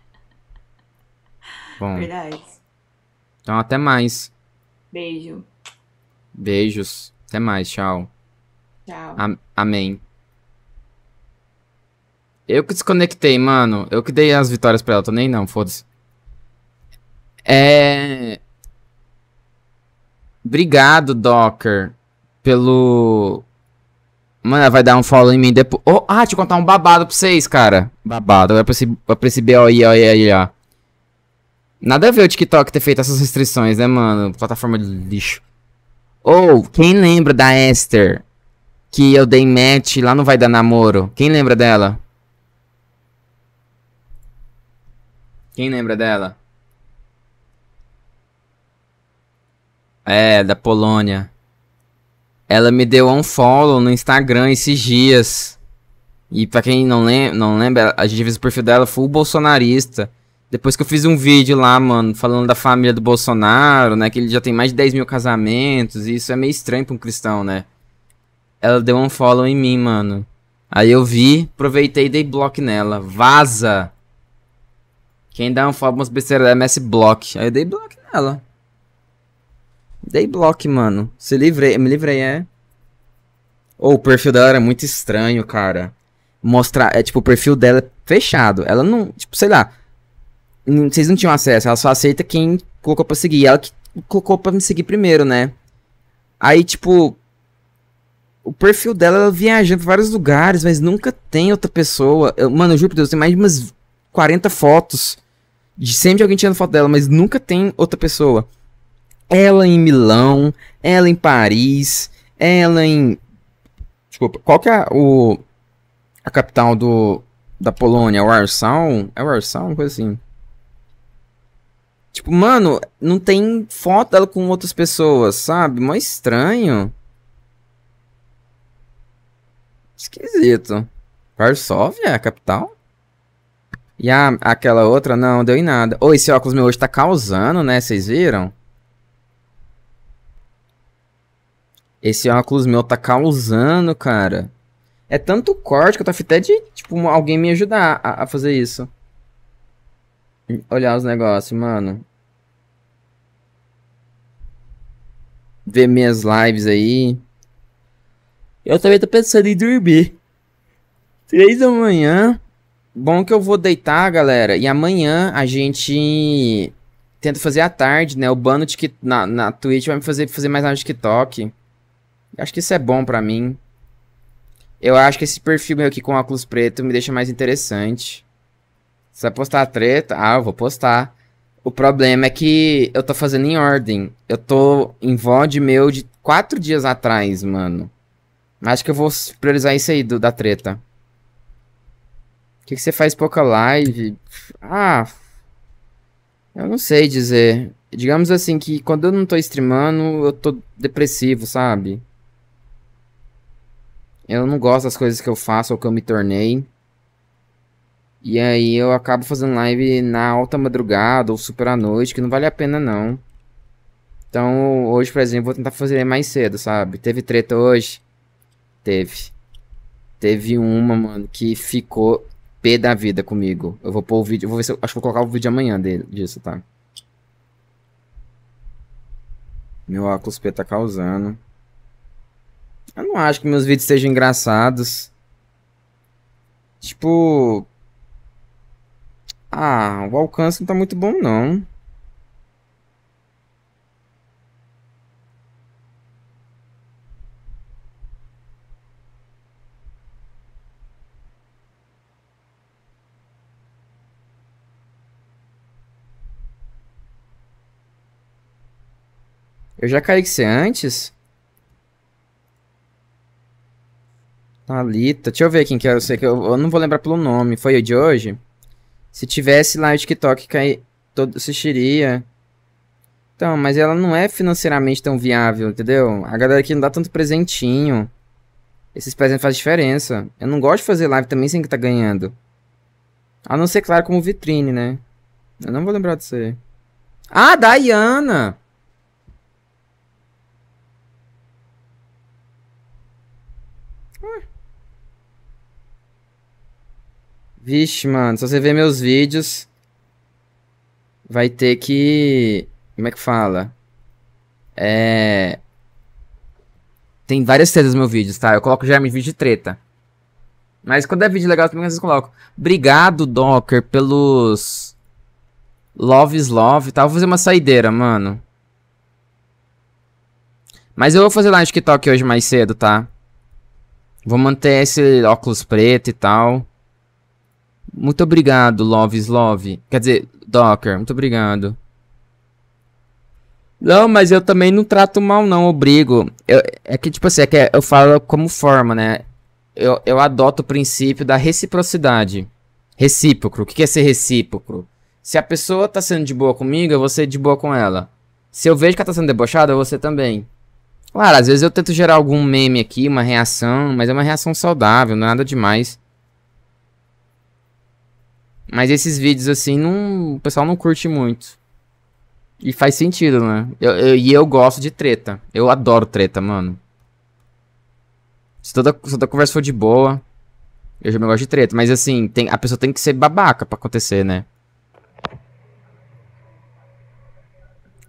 Bom. Verdade. Então até mais. Beijo. Beijos. Até mais. Tchau. Tchau. amém. Eu que desconectei, mano. Eu que dei as vitórias pra ela. Tô nem não, foda-se. É. Obrigado, Docker, pelo. Mano, ela vai dar um follow em mim depois. Oh, ah, deixa eu contar um babado pra vocês, cara. Babado. Vai pra esse, vai esse aí, ó, aí, ó. Nada a ver o TikTok ter feito essas restrições, né, mano? Plataforma de lixo. Ou, oh, quem lembra da Esther? Que eu dei match lá não Vai Dar Namoro. Quem lembra dela? Quem lembra dela? É, da Polônia. Ela me deu um follow no Instagram esses dias. E pra quem não, lem não lembra, a gente viu o perfil dela, foi o bolsonarista. Depois que eu fiz um vídeo lá, mano, falando da família do Bolsonaro, né? Que ele já tem mais de 10 mil casamentos, e isso é meio estranho pra um cristão, né? Ela deu um follow em mim, mano. Aí eu vi, aproveitei e dei block nela. Vaza! Quem dá um follow umas besteiras MS block. Aí eu dei block nela. Dei block, mano. Se livrei, me livrei, é. Ou oh, o perfil dela era muito estranho, cara. Mostrar, é tipo, o perfil dela é fechado. Ela não, tipo, sei lá. Vocês não tinham acesso, ela só aceita quem colocou pra seguir. E ela que colocou pra me seguir primeiro, né? Aí, tipo. O perfil dela, ela viajando pra vários lugares, mas nunca tem outra pessoa. Eu, mano, eu juro por Deus, tem mais de umas 40 fotos. De sempre alguém tirando foto dela, mas nunca tem outra pessoa. Ela em Milão, ela em Paris, ela em. Desculpa, qual que é o. A capital do. Da Polônia? É Warsaw? É Warsaw? Uma coisa assim. Tipo, mano, não tem foto dela com outras pessoas, sabe? Mó estranho. Esquisito. Varsóvia, é a capital? E a, aquela outra, não, deu em nada. Ô, oh, esse óculos meu hoje tá causando, né? Vocês viram? Esse óculos meu tá causando, cara. É tanto corte que eu tô até de, tipo, alguém me ajudar a, a fazer isso olhar os negócios, mano. Ver minhas lives aí. Eu também tô pensando em dormir. Três da manhã. Bom que eu vou deitar, galera. E amanhã a gente tenta fazer à tarde, né? O bano tic... na, na Twitch vai me fazer fazer mais live de TikTok. Acho que isso é bom pra mim. Eu acho que esse perfil meu aqui com óculos preto me deixa mais interessante. Você vai postar a treta? Ah, eu vou postar. O problema é que eu tô fazendo em ordem. Eu tô em VOD meu de quatro dias atrás, mano. Acho que eu vou priorizar isso aí do, da treta. O que, que você faz pouca live? Ah. Eu não sei dizer. Digamos assim que quando eu não tô streamando, eu tô depressivo, sabe? Eu não gosto das coisas que eu faço ou que eu me tornei. E aí eu acabo fazendo live na alta madrugada ou super à noite, que não vale a pena não. Então, hoje, por exemplo, vou tentar fazer mais cedo, sabe? Teve treta hoje? Teve. Teve uma, mano, que ficou p da vida comigo. Eu vou pôr o vídeo, vou ver se eu, acho que vou colocar o vídeo amanhã dele, disso, tá? Meu óculos P tá causando. Eu não acho que meus vídeos sejam engraçados. Tipo, ah, o alcance não tá muito bom não. Eu já caí com você antes? Thalita. Deixa eu ver quem que era. Eu, sei que eu, eu não vou lembrar pelo nome. Foi o de hoje? Se tivesse lá o TikTok, cai, todo, assistiria. Então, mas ela não é financeiramente tão viável, entendeu? A galera aqui não dá tanto presentinho. Esses presentes fazem diferença. Eu não gosto de fazer live também sem que tá ganhando. A não ser, claro, como vitrine, né? Eu não vou lembrar de você. Ah, Diana! Vixe, mano, se você ver meus vídeos, vai ter que. Como é que fala? É. Tem várias tretas nos meus vídeos, tá? Eu coloco geralmente vídeo de treta. Mas quando é vídeo legal, também às vezes coloco. Obrigado, Docker, pelos. Love is love, tá? Vou fazer uma saideira, mano. Mas eu vou fazer lá no TikTok hoje mais cedo, tá? Vou manter esse óculos preto e tal. Muito obrigado, Loves Love. Quer dizer, Docker, muito obrigado. Não, mas eu também não trato mal, não, obrigo. Eu, é que, tipo assim, é que eu falo como forma, né? Eu, eu adoto o princípio da reciprocidade. Recíproco. O que é ser recíproco? Se a pessoa tá sendo de boa comigo, eu vou ser de boa com ela. Se eu vejo que ela tá sendo debochada, eu vou ser também. Claro, às vezes eu tento gerar algum meme aqui, uma reação, mas é uma reação saudável, não é nada demais. Mas esses vídeos, assim, não, o pessoal não curte muito. E faz sentido, né? Eu, eu, e eu gosto de treta. Eu adoro treta, mano. Se toda, se toda conversa for de boa, eu já me gosto de treta. Mas, assim, tem, a pessoa tem que ser babaca pra acontecer, né?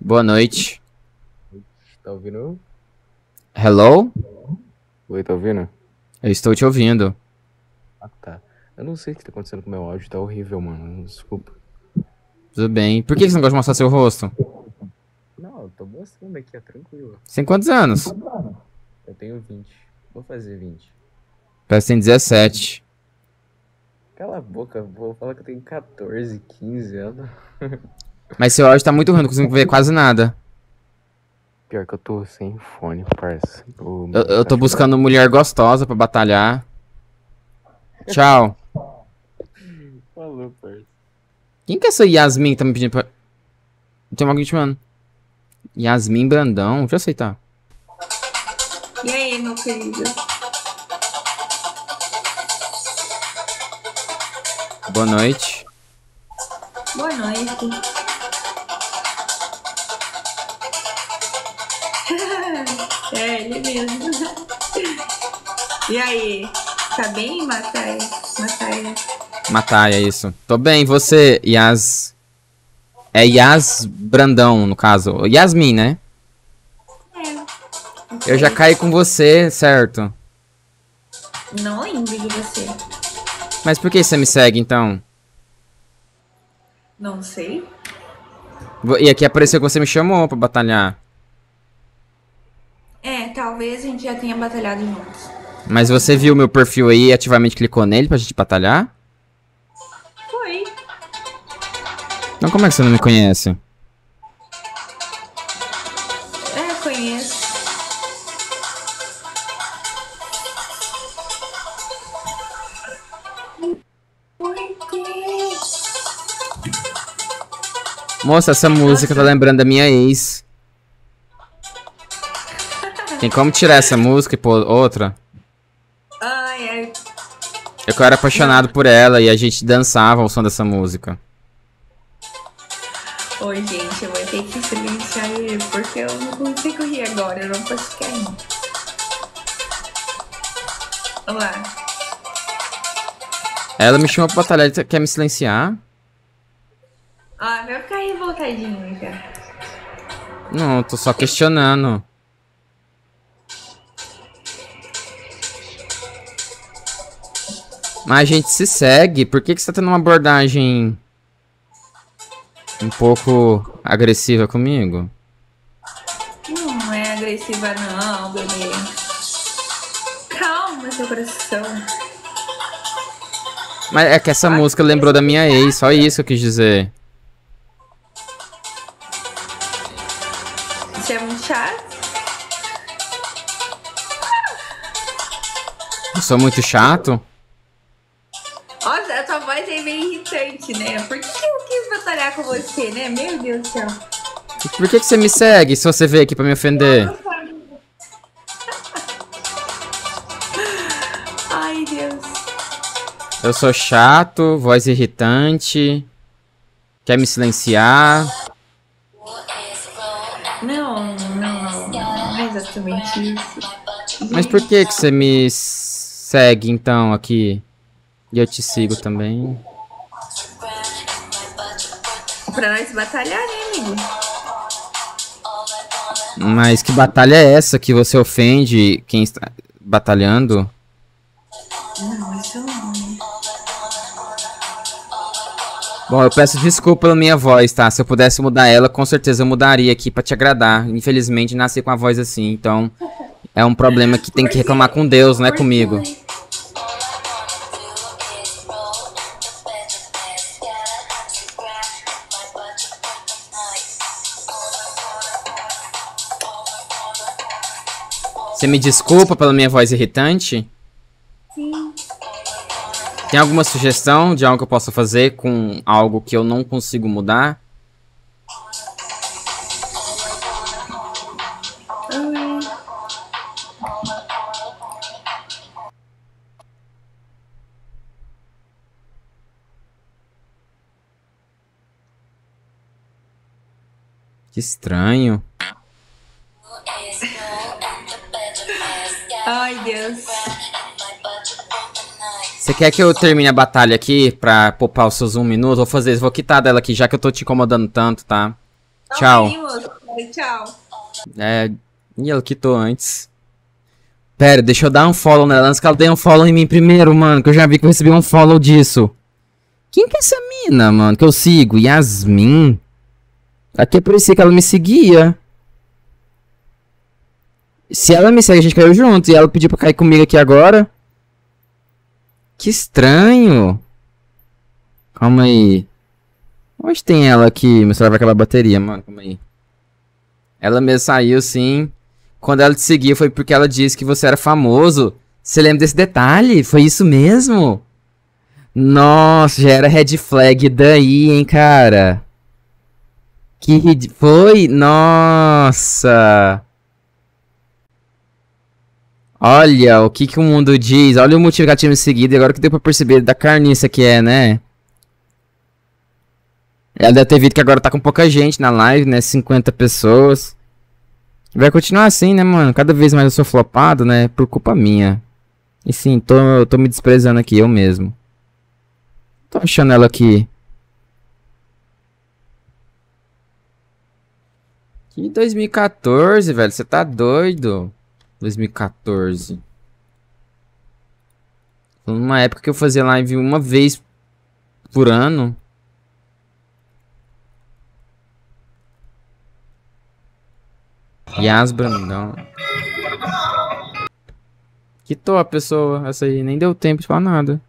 Boa noite. Tá ouvindo? Hello? Oi, tá ouvindo? Eu estou te ouvindo. Ah, tá. Eu não sei o que tá acontecendo com o meu áudio, tá horrível, mano. Desculpa. Tudo bem. Por que você não gosta de mostrar seu rosto? Não, eu tô mostrando aqui, é tranquilo. Você tem quantos anos? Eu tenho 20. Vou fazer 20. Parece que tem 17. Cala a boca, vou falar que eu tenho 14, 15 anos. Mas seu áudio tá muito ruim, não consigo ver quase nada. Pior que eu tô sem fone, parça. Eu, eu, eu tô buscando mulher gostosa pra batalhar. Tchau. Quem que é essa Yasmin que tá me pedindo pra... Tem uma Gitman. Yasmin Brandão, deixa eu aceitar. E aí, meu querido? Boa noite. Boa noite. é, ele mesmo. E aí? Tá bem, Matai? Matai, né? Matar, é isso. Tô bem, você, Yas. É Yas Brandão, no caso. Yasmin, né? É. Eu já caí com você, certo? Não ainda de você. Mas por que você me segue então? Não sei. E aqui apareceu que você me chamou pra batalhar. É, talvez a gente já tenha batalhado juntos. Mas você viu meu perfil aí e ativamente clicou nele pra gente batalhar? Então como é que você não me conhece? Ah, conheço. Moça, essa música tá lembrando da minha ex. Tem como tirar essa música e pôr outra? Ai, ai. É eu era apaixonado por ela e a gente dançava ao som dessa música. Oi, gente, eu vou ter que silenciar ele porque eu não consigo rir agora, eu não posso ficar rindo. Olá. Ela me chama pra batalhar, quer me silenciar? Ah, vai ficar revoltadinho já. Não, tô só questionando. Mas a gente se segue. Por que, que você tá tendo uma abordagem um pouco agressiva comigo? Não é agressiva não, bebê. Calma seu coração. Mas é que essa Acho música que lembrou da minha ex, só isso eu quis dizer. Você é muito chato? Eu sou muito chato? Nossa, a tua voz é meio irritante, né? Por que doido pra com você, né? Meu Deus do céu. Por que, que você me segue se você veio aqui pra me ofender? Ai, Deus. Eu sou chato, voz irritante. Quer me silenciar? Não, não, não é exatamente isso. Mas por que, que você me segue então aqui? E eu te sigo também pra nós batalhar, né, amigo? Mas que batalha é essa que você ofende quem está batalhando? Não, isso não. Né? Bom, eu peço desculpa pela minha voz, tá? Se eu pudesse mudar ela, com certeza eu mudaria aqui para te agradar. Infelizmente, nasci com a voz assim, então é um problema que tem que reclamar com Deus, não é comigo. Você me desculpa pela minha voz irritante? Sim. Tem alguma sugestão de algo que eu possa fazer com algo que eu não consigo mudar? Que estranho. Ai, Deus. Você quer que eu termine a batalha aqui pra poupar os seus um minuto? Vou fazer isso, vou quitar dela aqui, já que eu tô te incomodando tanto, tá? Não, Tchau. Tchau. É. Ih, ela quitou antes. Pera, deixa eu dar um follow nela. Antes que ela dê um follow em mim primeiro, mano, que eu já vi que eu recebi um follow disso. Quem que é essa mina, mano, que eu sigo? Yasmin? Aqui é parecia que ela me seguia. Se ela me segue, a gente caiu junto. E ela pediu pra cair comigo aqui agora. Que estranho. Calma aí. Onde tem ela aqui? mostrava aquela bateria, mano. Calma aí. Ela mesmo saiu, sim. Quando ela te seguiu foi porque ela disse que você era famoso. Você lembra desse detalhe? Foi isso mesmo? Nossa, já era red flag daí, hein, cara? Que rid... Foi? Nossa! Olha o que, que o mundo diz. Olha o multiplicativo em seguida. Agora que deu pra perceber da carniça que é, né? Ela deve ter visto que agora tá com pouca gente na live, né? 50 pessoas. Vai continuar assim, né, mano? Cada vez mais eu sou flopado, né? Por culpa minha. E sim, tô, eu tô me desprezando aqui, eu mesmo. Tô achando ela aqui. Que 2014, velho? Você tá doido? 2014. numa época que eu fazia live uma vez por ano. Yas Brandão. Que a pessoa. Essa aí nem deu tempo de falar nada.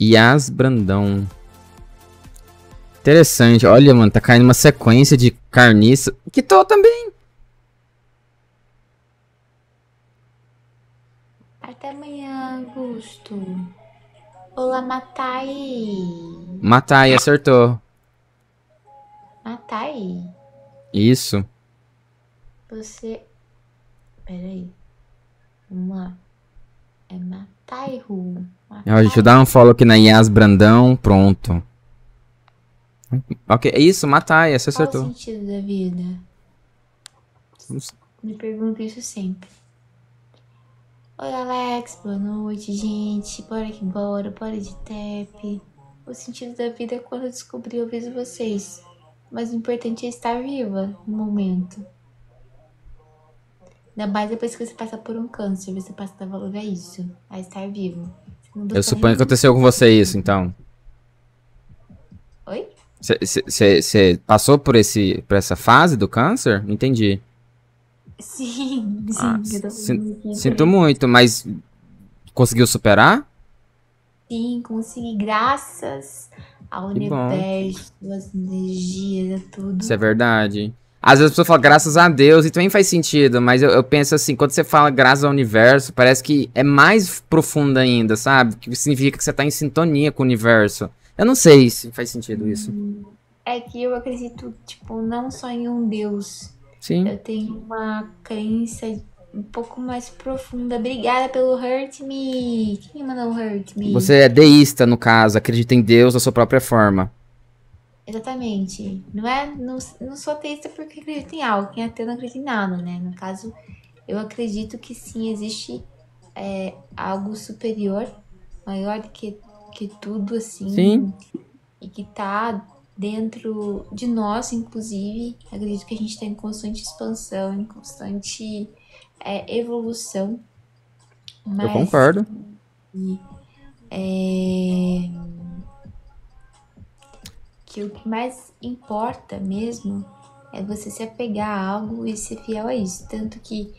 Yas Brandão. Interessante. Olha, mano, tá caindo uma sequência de carniça. Que tô também. Até amanhã, Augusto. Olá, Matai. Matai, acertou. Matai? Isso. Você. Peraí. Vamos lá. É Matai, Ru. Eu, deixa eu dar um follow aqui na Yas Brandão. Pronto. Ok, é isso, matar, é, você acertou. Qual o sentido da vida? Me pergunto isso sempre. Oi, Alex, boa noite, gente. Bora que bora, bora de tap. O sentido da vida é quando eu descobri, eu vejo vocês. Mas o importante é estar viva no momento. Ainda mais depois que você passa por um câncer, você passa a dar valor a isso, a estar vivo. Eu suponho que aconteceu com você isso, então. Oi? Você passou por, esse, por essa fase do câncer? Entendi. Sim, sim. Ah, sinto, sinto muito, mas conseguiu superar? Sim, consegui, graças ao que universo, às energias, a tudo. Isso é verdade. Às vezes a pessoa fala graças a Deus e também faz sentido, mas eu, eu, penso assim, quando você fala graças ao universo, parece que é mais profunda ainda, sabe? Que significa que você está em sintonia com o universo. Eu não sei se faz sentido isso. É que eu acredito, tipo, não só em um Deus. Sim. Eu tenho uma crença um pouco mais profunda. Obrigada pelo Hurt Me. Quem mandou Hurt Me? Você é deísta, no caso, acredita em Deus da sua própria forma. Exatamente. Não é. Não, não sou ateísta porque acredito em algo. Quem é ateu não acredita em nada, né? No caso, eu acredito que sim, existe é, algo superior, maior do que que tudo assim. Sim. E que tá dentro de nós, inclusive. Acredito que a gente está em constante expansão, em constante é, evolução. Mas, Eu concordo. E, é, que o que mais importa mesmo é você se apegar a algo e ser fiel a isso. Tanto que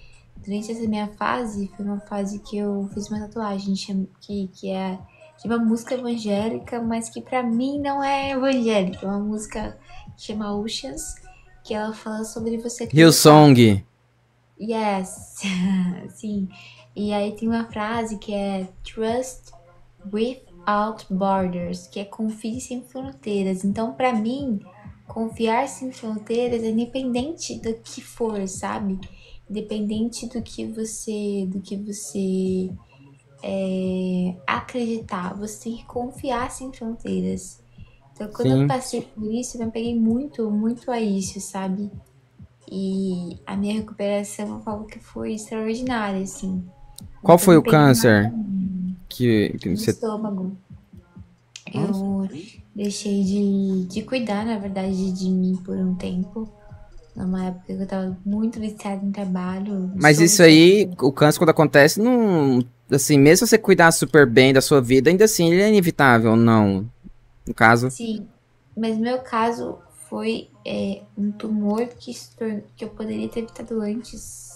durante essa minha fase, foi uma fase que eu fiz uma tatuagem que, que é de uma música evangélica, mas que para mim não é evangélica. É uma música que chama Ushas, que ela fala sobre você. Acreditar. Song. Yes, sim. E aí tem uma frase que é Trust without borders, que é confie sem fronteiras. Então, para mim, confiar sem fronteiras é independente do que for, sabe? Independente do que você, do que você é, acreditar, você confiar sem assim, fronteiras. Então, quando Sim. eu passei por isso, eu me peguei muito, muito a isso, sabe? E a minha recuperação, eu falo que foi extraordinária, assim. Qual então, foi o câncer? Que, que você... estômago. Eu deixei de, de cuidar, na verdade, de mim por um tempo. Numa época que eu tava muito viciada em trabalho. Mas isso aí, o câncer quando acontece, não assim, mesmo se você cuidar super bem da sua vida, ainda assim ele é inevitável, não? No caso? Sim, mas meu caso foi é, um tumor que, que eu poderia ter evitado antes,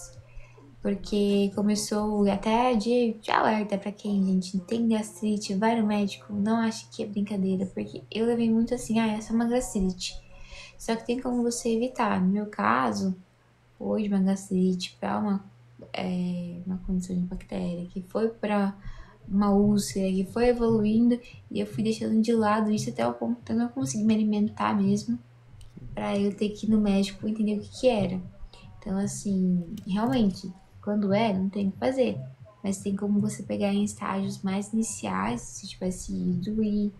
porque começou até de, de alerta para quem, gente, tem gastrite, vai no médico, não acha que é brincadeira, porque eu levei muito assim, ah, essa é uma gastrite. Só que tem como você evitar. No meu caso, hoje uma gastrite para uma é, uma condição de bactéria, que foi para uma úlcera, que foi evoluindo e eu fui deixando de lado isso até o ponto que eu não consegui me alimentar mesmo para eu ter que ir no médico entender o que, que era. Então, assim, realmente, quando é, não tem o que fazer. Mas tem como você pegar em estágios mais iniciais, se tivesse ido e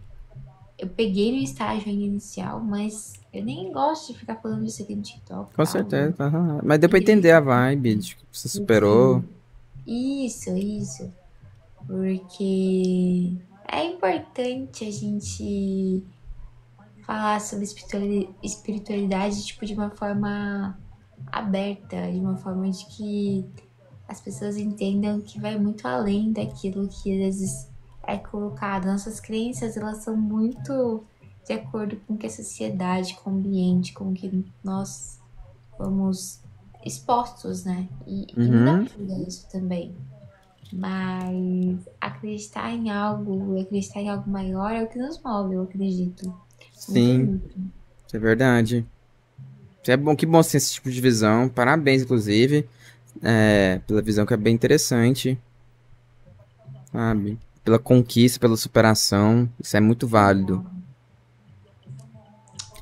eu peguei no estágio inicial, mas eu nem gosto de ficar falando isso aqui no TikTok. Com tal, certeza, né? uhum. mas deu pra entender a vibe de que você superou. Isso, isso. Porque é importante a gente falar sobre espiritualidade tipo de uma forma aberta, de uma forma de que as pessoas entendam que vai muito além daquilo que às vezes é colocado. Nossas crenças, elas são muito de acordo com que a sociedade, com o ambiente, com que nós vamos expostos, né? E, uhum. e muda uhum. isso também. Mas acreditar em algo, acreditar em algo maior é o que nos move, eu acredito. Sim, é verdade. É bom, que bom ter esse tipo de visão. Parabéns, inclusive, é, pela visão que é bem interessante. Sabe? pela conquista, pela superação. Isso é muito válido.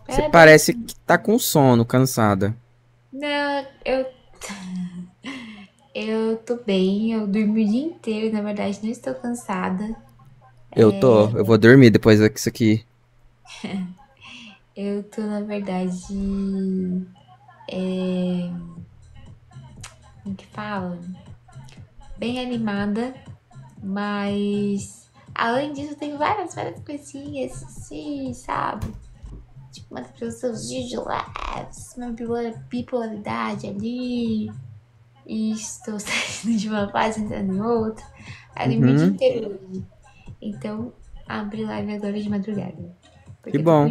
Você é, parece que tá com sono, cansada. Não, eu. Eu tô bem, eu dormi o dia inteiro, na verdade, não estou cansada. Eu é... tô, eu vou dormir depois disso aqui. eu tô, na verdade. É... Como que fala? Bem animada mas além disso tem várias, várias coisinhas assim, sabe? Tipo, os seus de lives, uma bipolaridade ali. E estou saindo de uma fase entrando em outra. Tá ali uhum. muito inteiro. Então, abri live agora de madrugada. Que bom.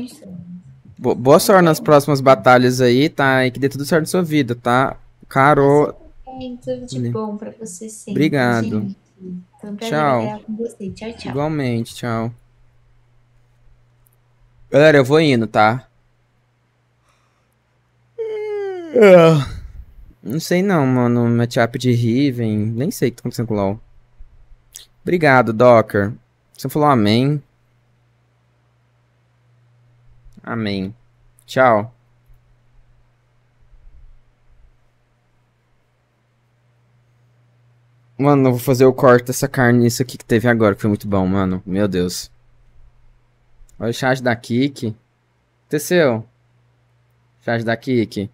Boa tá sorte nas próximas batalhas aí, tá? E que dê tudo certo na sua vida, tá? Caro. Tá tudo de bom pra você sempre. Obrigado. Gente. Foi então, um tchau. É, tchau, tchau. Igualmente, tchau. Galera, eu vou indo, tá? É. Não sei não, mano. Matchup de Riven. Nem sei o que tá acontecendo com o LoL. Obrigado, Docker. Você falou amém. Amém. Tchau. Mano, eu vou fazer o corte dessa carne isso aqui que teve agora, que foi muito bom, mano. Meu Deus. Olha o chat da Kiki. Aconteceu. Charge da Kiki.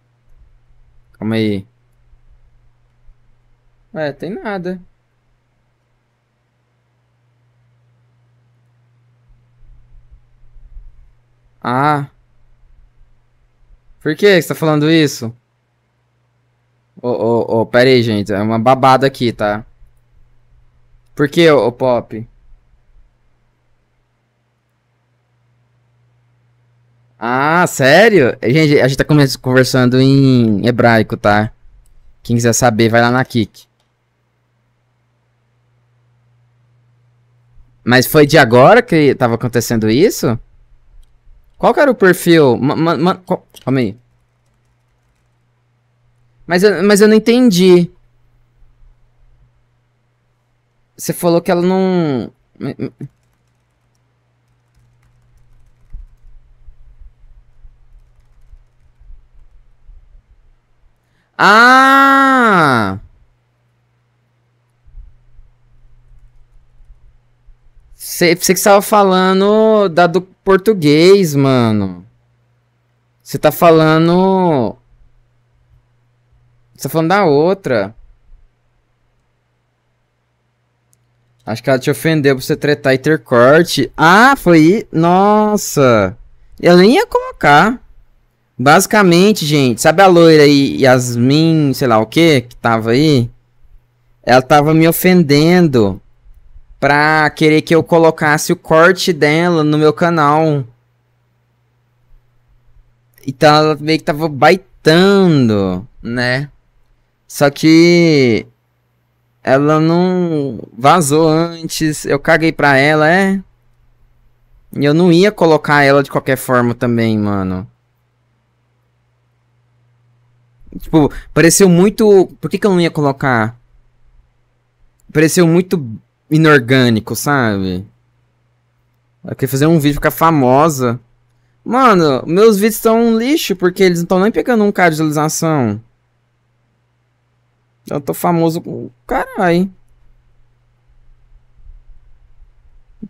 Calma aí. Ué, tem nada. Ah. Por que você tá falando isso? Ô, ô, ô, pera aí, gente. É uma babada aqui, tá? Por que, o Pop? Ah, sério? Gente, a gente tá conversando em hebraico, tá? Quem quiser saber, vai lá na Kik. Mas foi de agora que tava acontecendo isso? Qual que era o perfil? Calma aí. Mas eu, mas eu não entendi. Você falou que ela não. Ah! Você que estava falando da do português, mano. Você tá falando. Você tá falando da outra. Acho que ela te ofendeu pra você tretar e ter corte. Ah, foi. Nossa! Eu nem ia colocar. Basicamente, gente, sabe a loira aí, Yasmin, sei lá o que, que tava aí? Ela tava me ofendendo pra querer que eu colocasse o corte dela no meu canal. Então ela meio que tava baitando, né? Só que ela não vazou antes, eu caguei pra ela, é. E eu não ia colocar ela de qualquer forma também, mano. Tipo, pareceu muito. Por que, que eu não ia colocar? Pareceu muito inorgânico, sabe? Eu queria fazer um vídeo ficar famosa. Mano, meus vídeos estão um lixo, porque eles não estão nem pegando um cara de visualização. Eu tô famoso com. Caralho.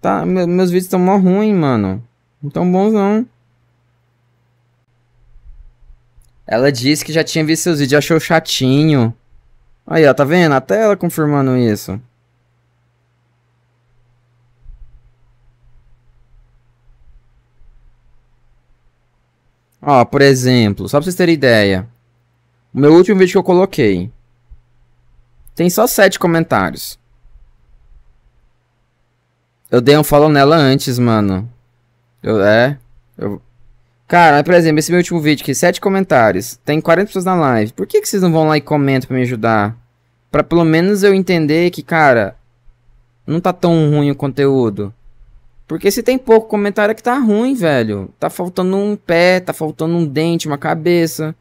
Tá, meus, vídeos estão mó ruim, mano. Não tão bons, não. Ela disse que já tinha visto seus vídeos achou chatinho. Aí, ó, tá vendo? Até ela confirmando isso. Ó, por exemplo, só pra vocês terem ideia. O meu último vídeo que eu coloquei. Tem só sete comentários. Eu dei um follow nela antes, mano. Eu, é. Eu... Cara, por exemplo, esse meu último vídeo aqui, sete comentários. Tem 40 pessoas na live. Por que, que vocês não vão lá e comentam pra me ajudar? Pra pelo menos eu entender que, cara, não tá tão ruim o conteúdo. Porque se tem pouco comentário é que tá ruim, velho. Tá faltando um pé, tá faltando um dente, uma cabeça.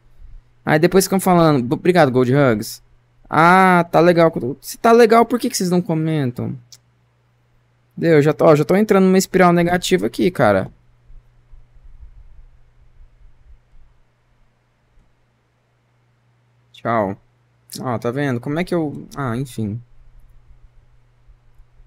Aí depois ficam falando, obrigado, Gold Hugs. Ah, tá legal. Se tá legal, por que, que vocês não comentam? Deu, já tô, ó, já tô entrando numa espiral negativa aqui, cara. Tchau. Ó, tá vendo? Como é que eu... Ah, enfim.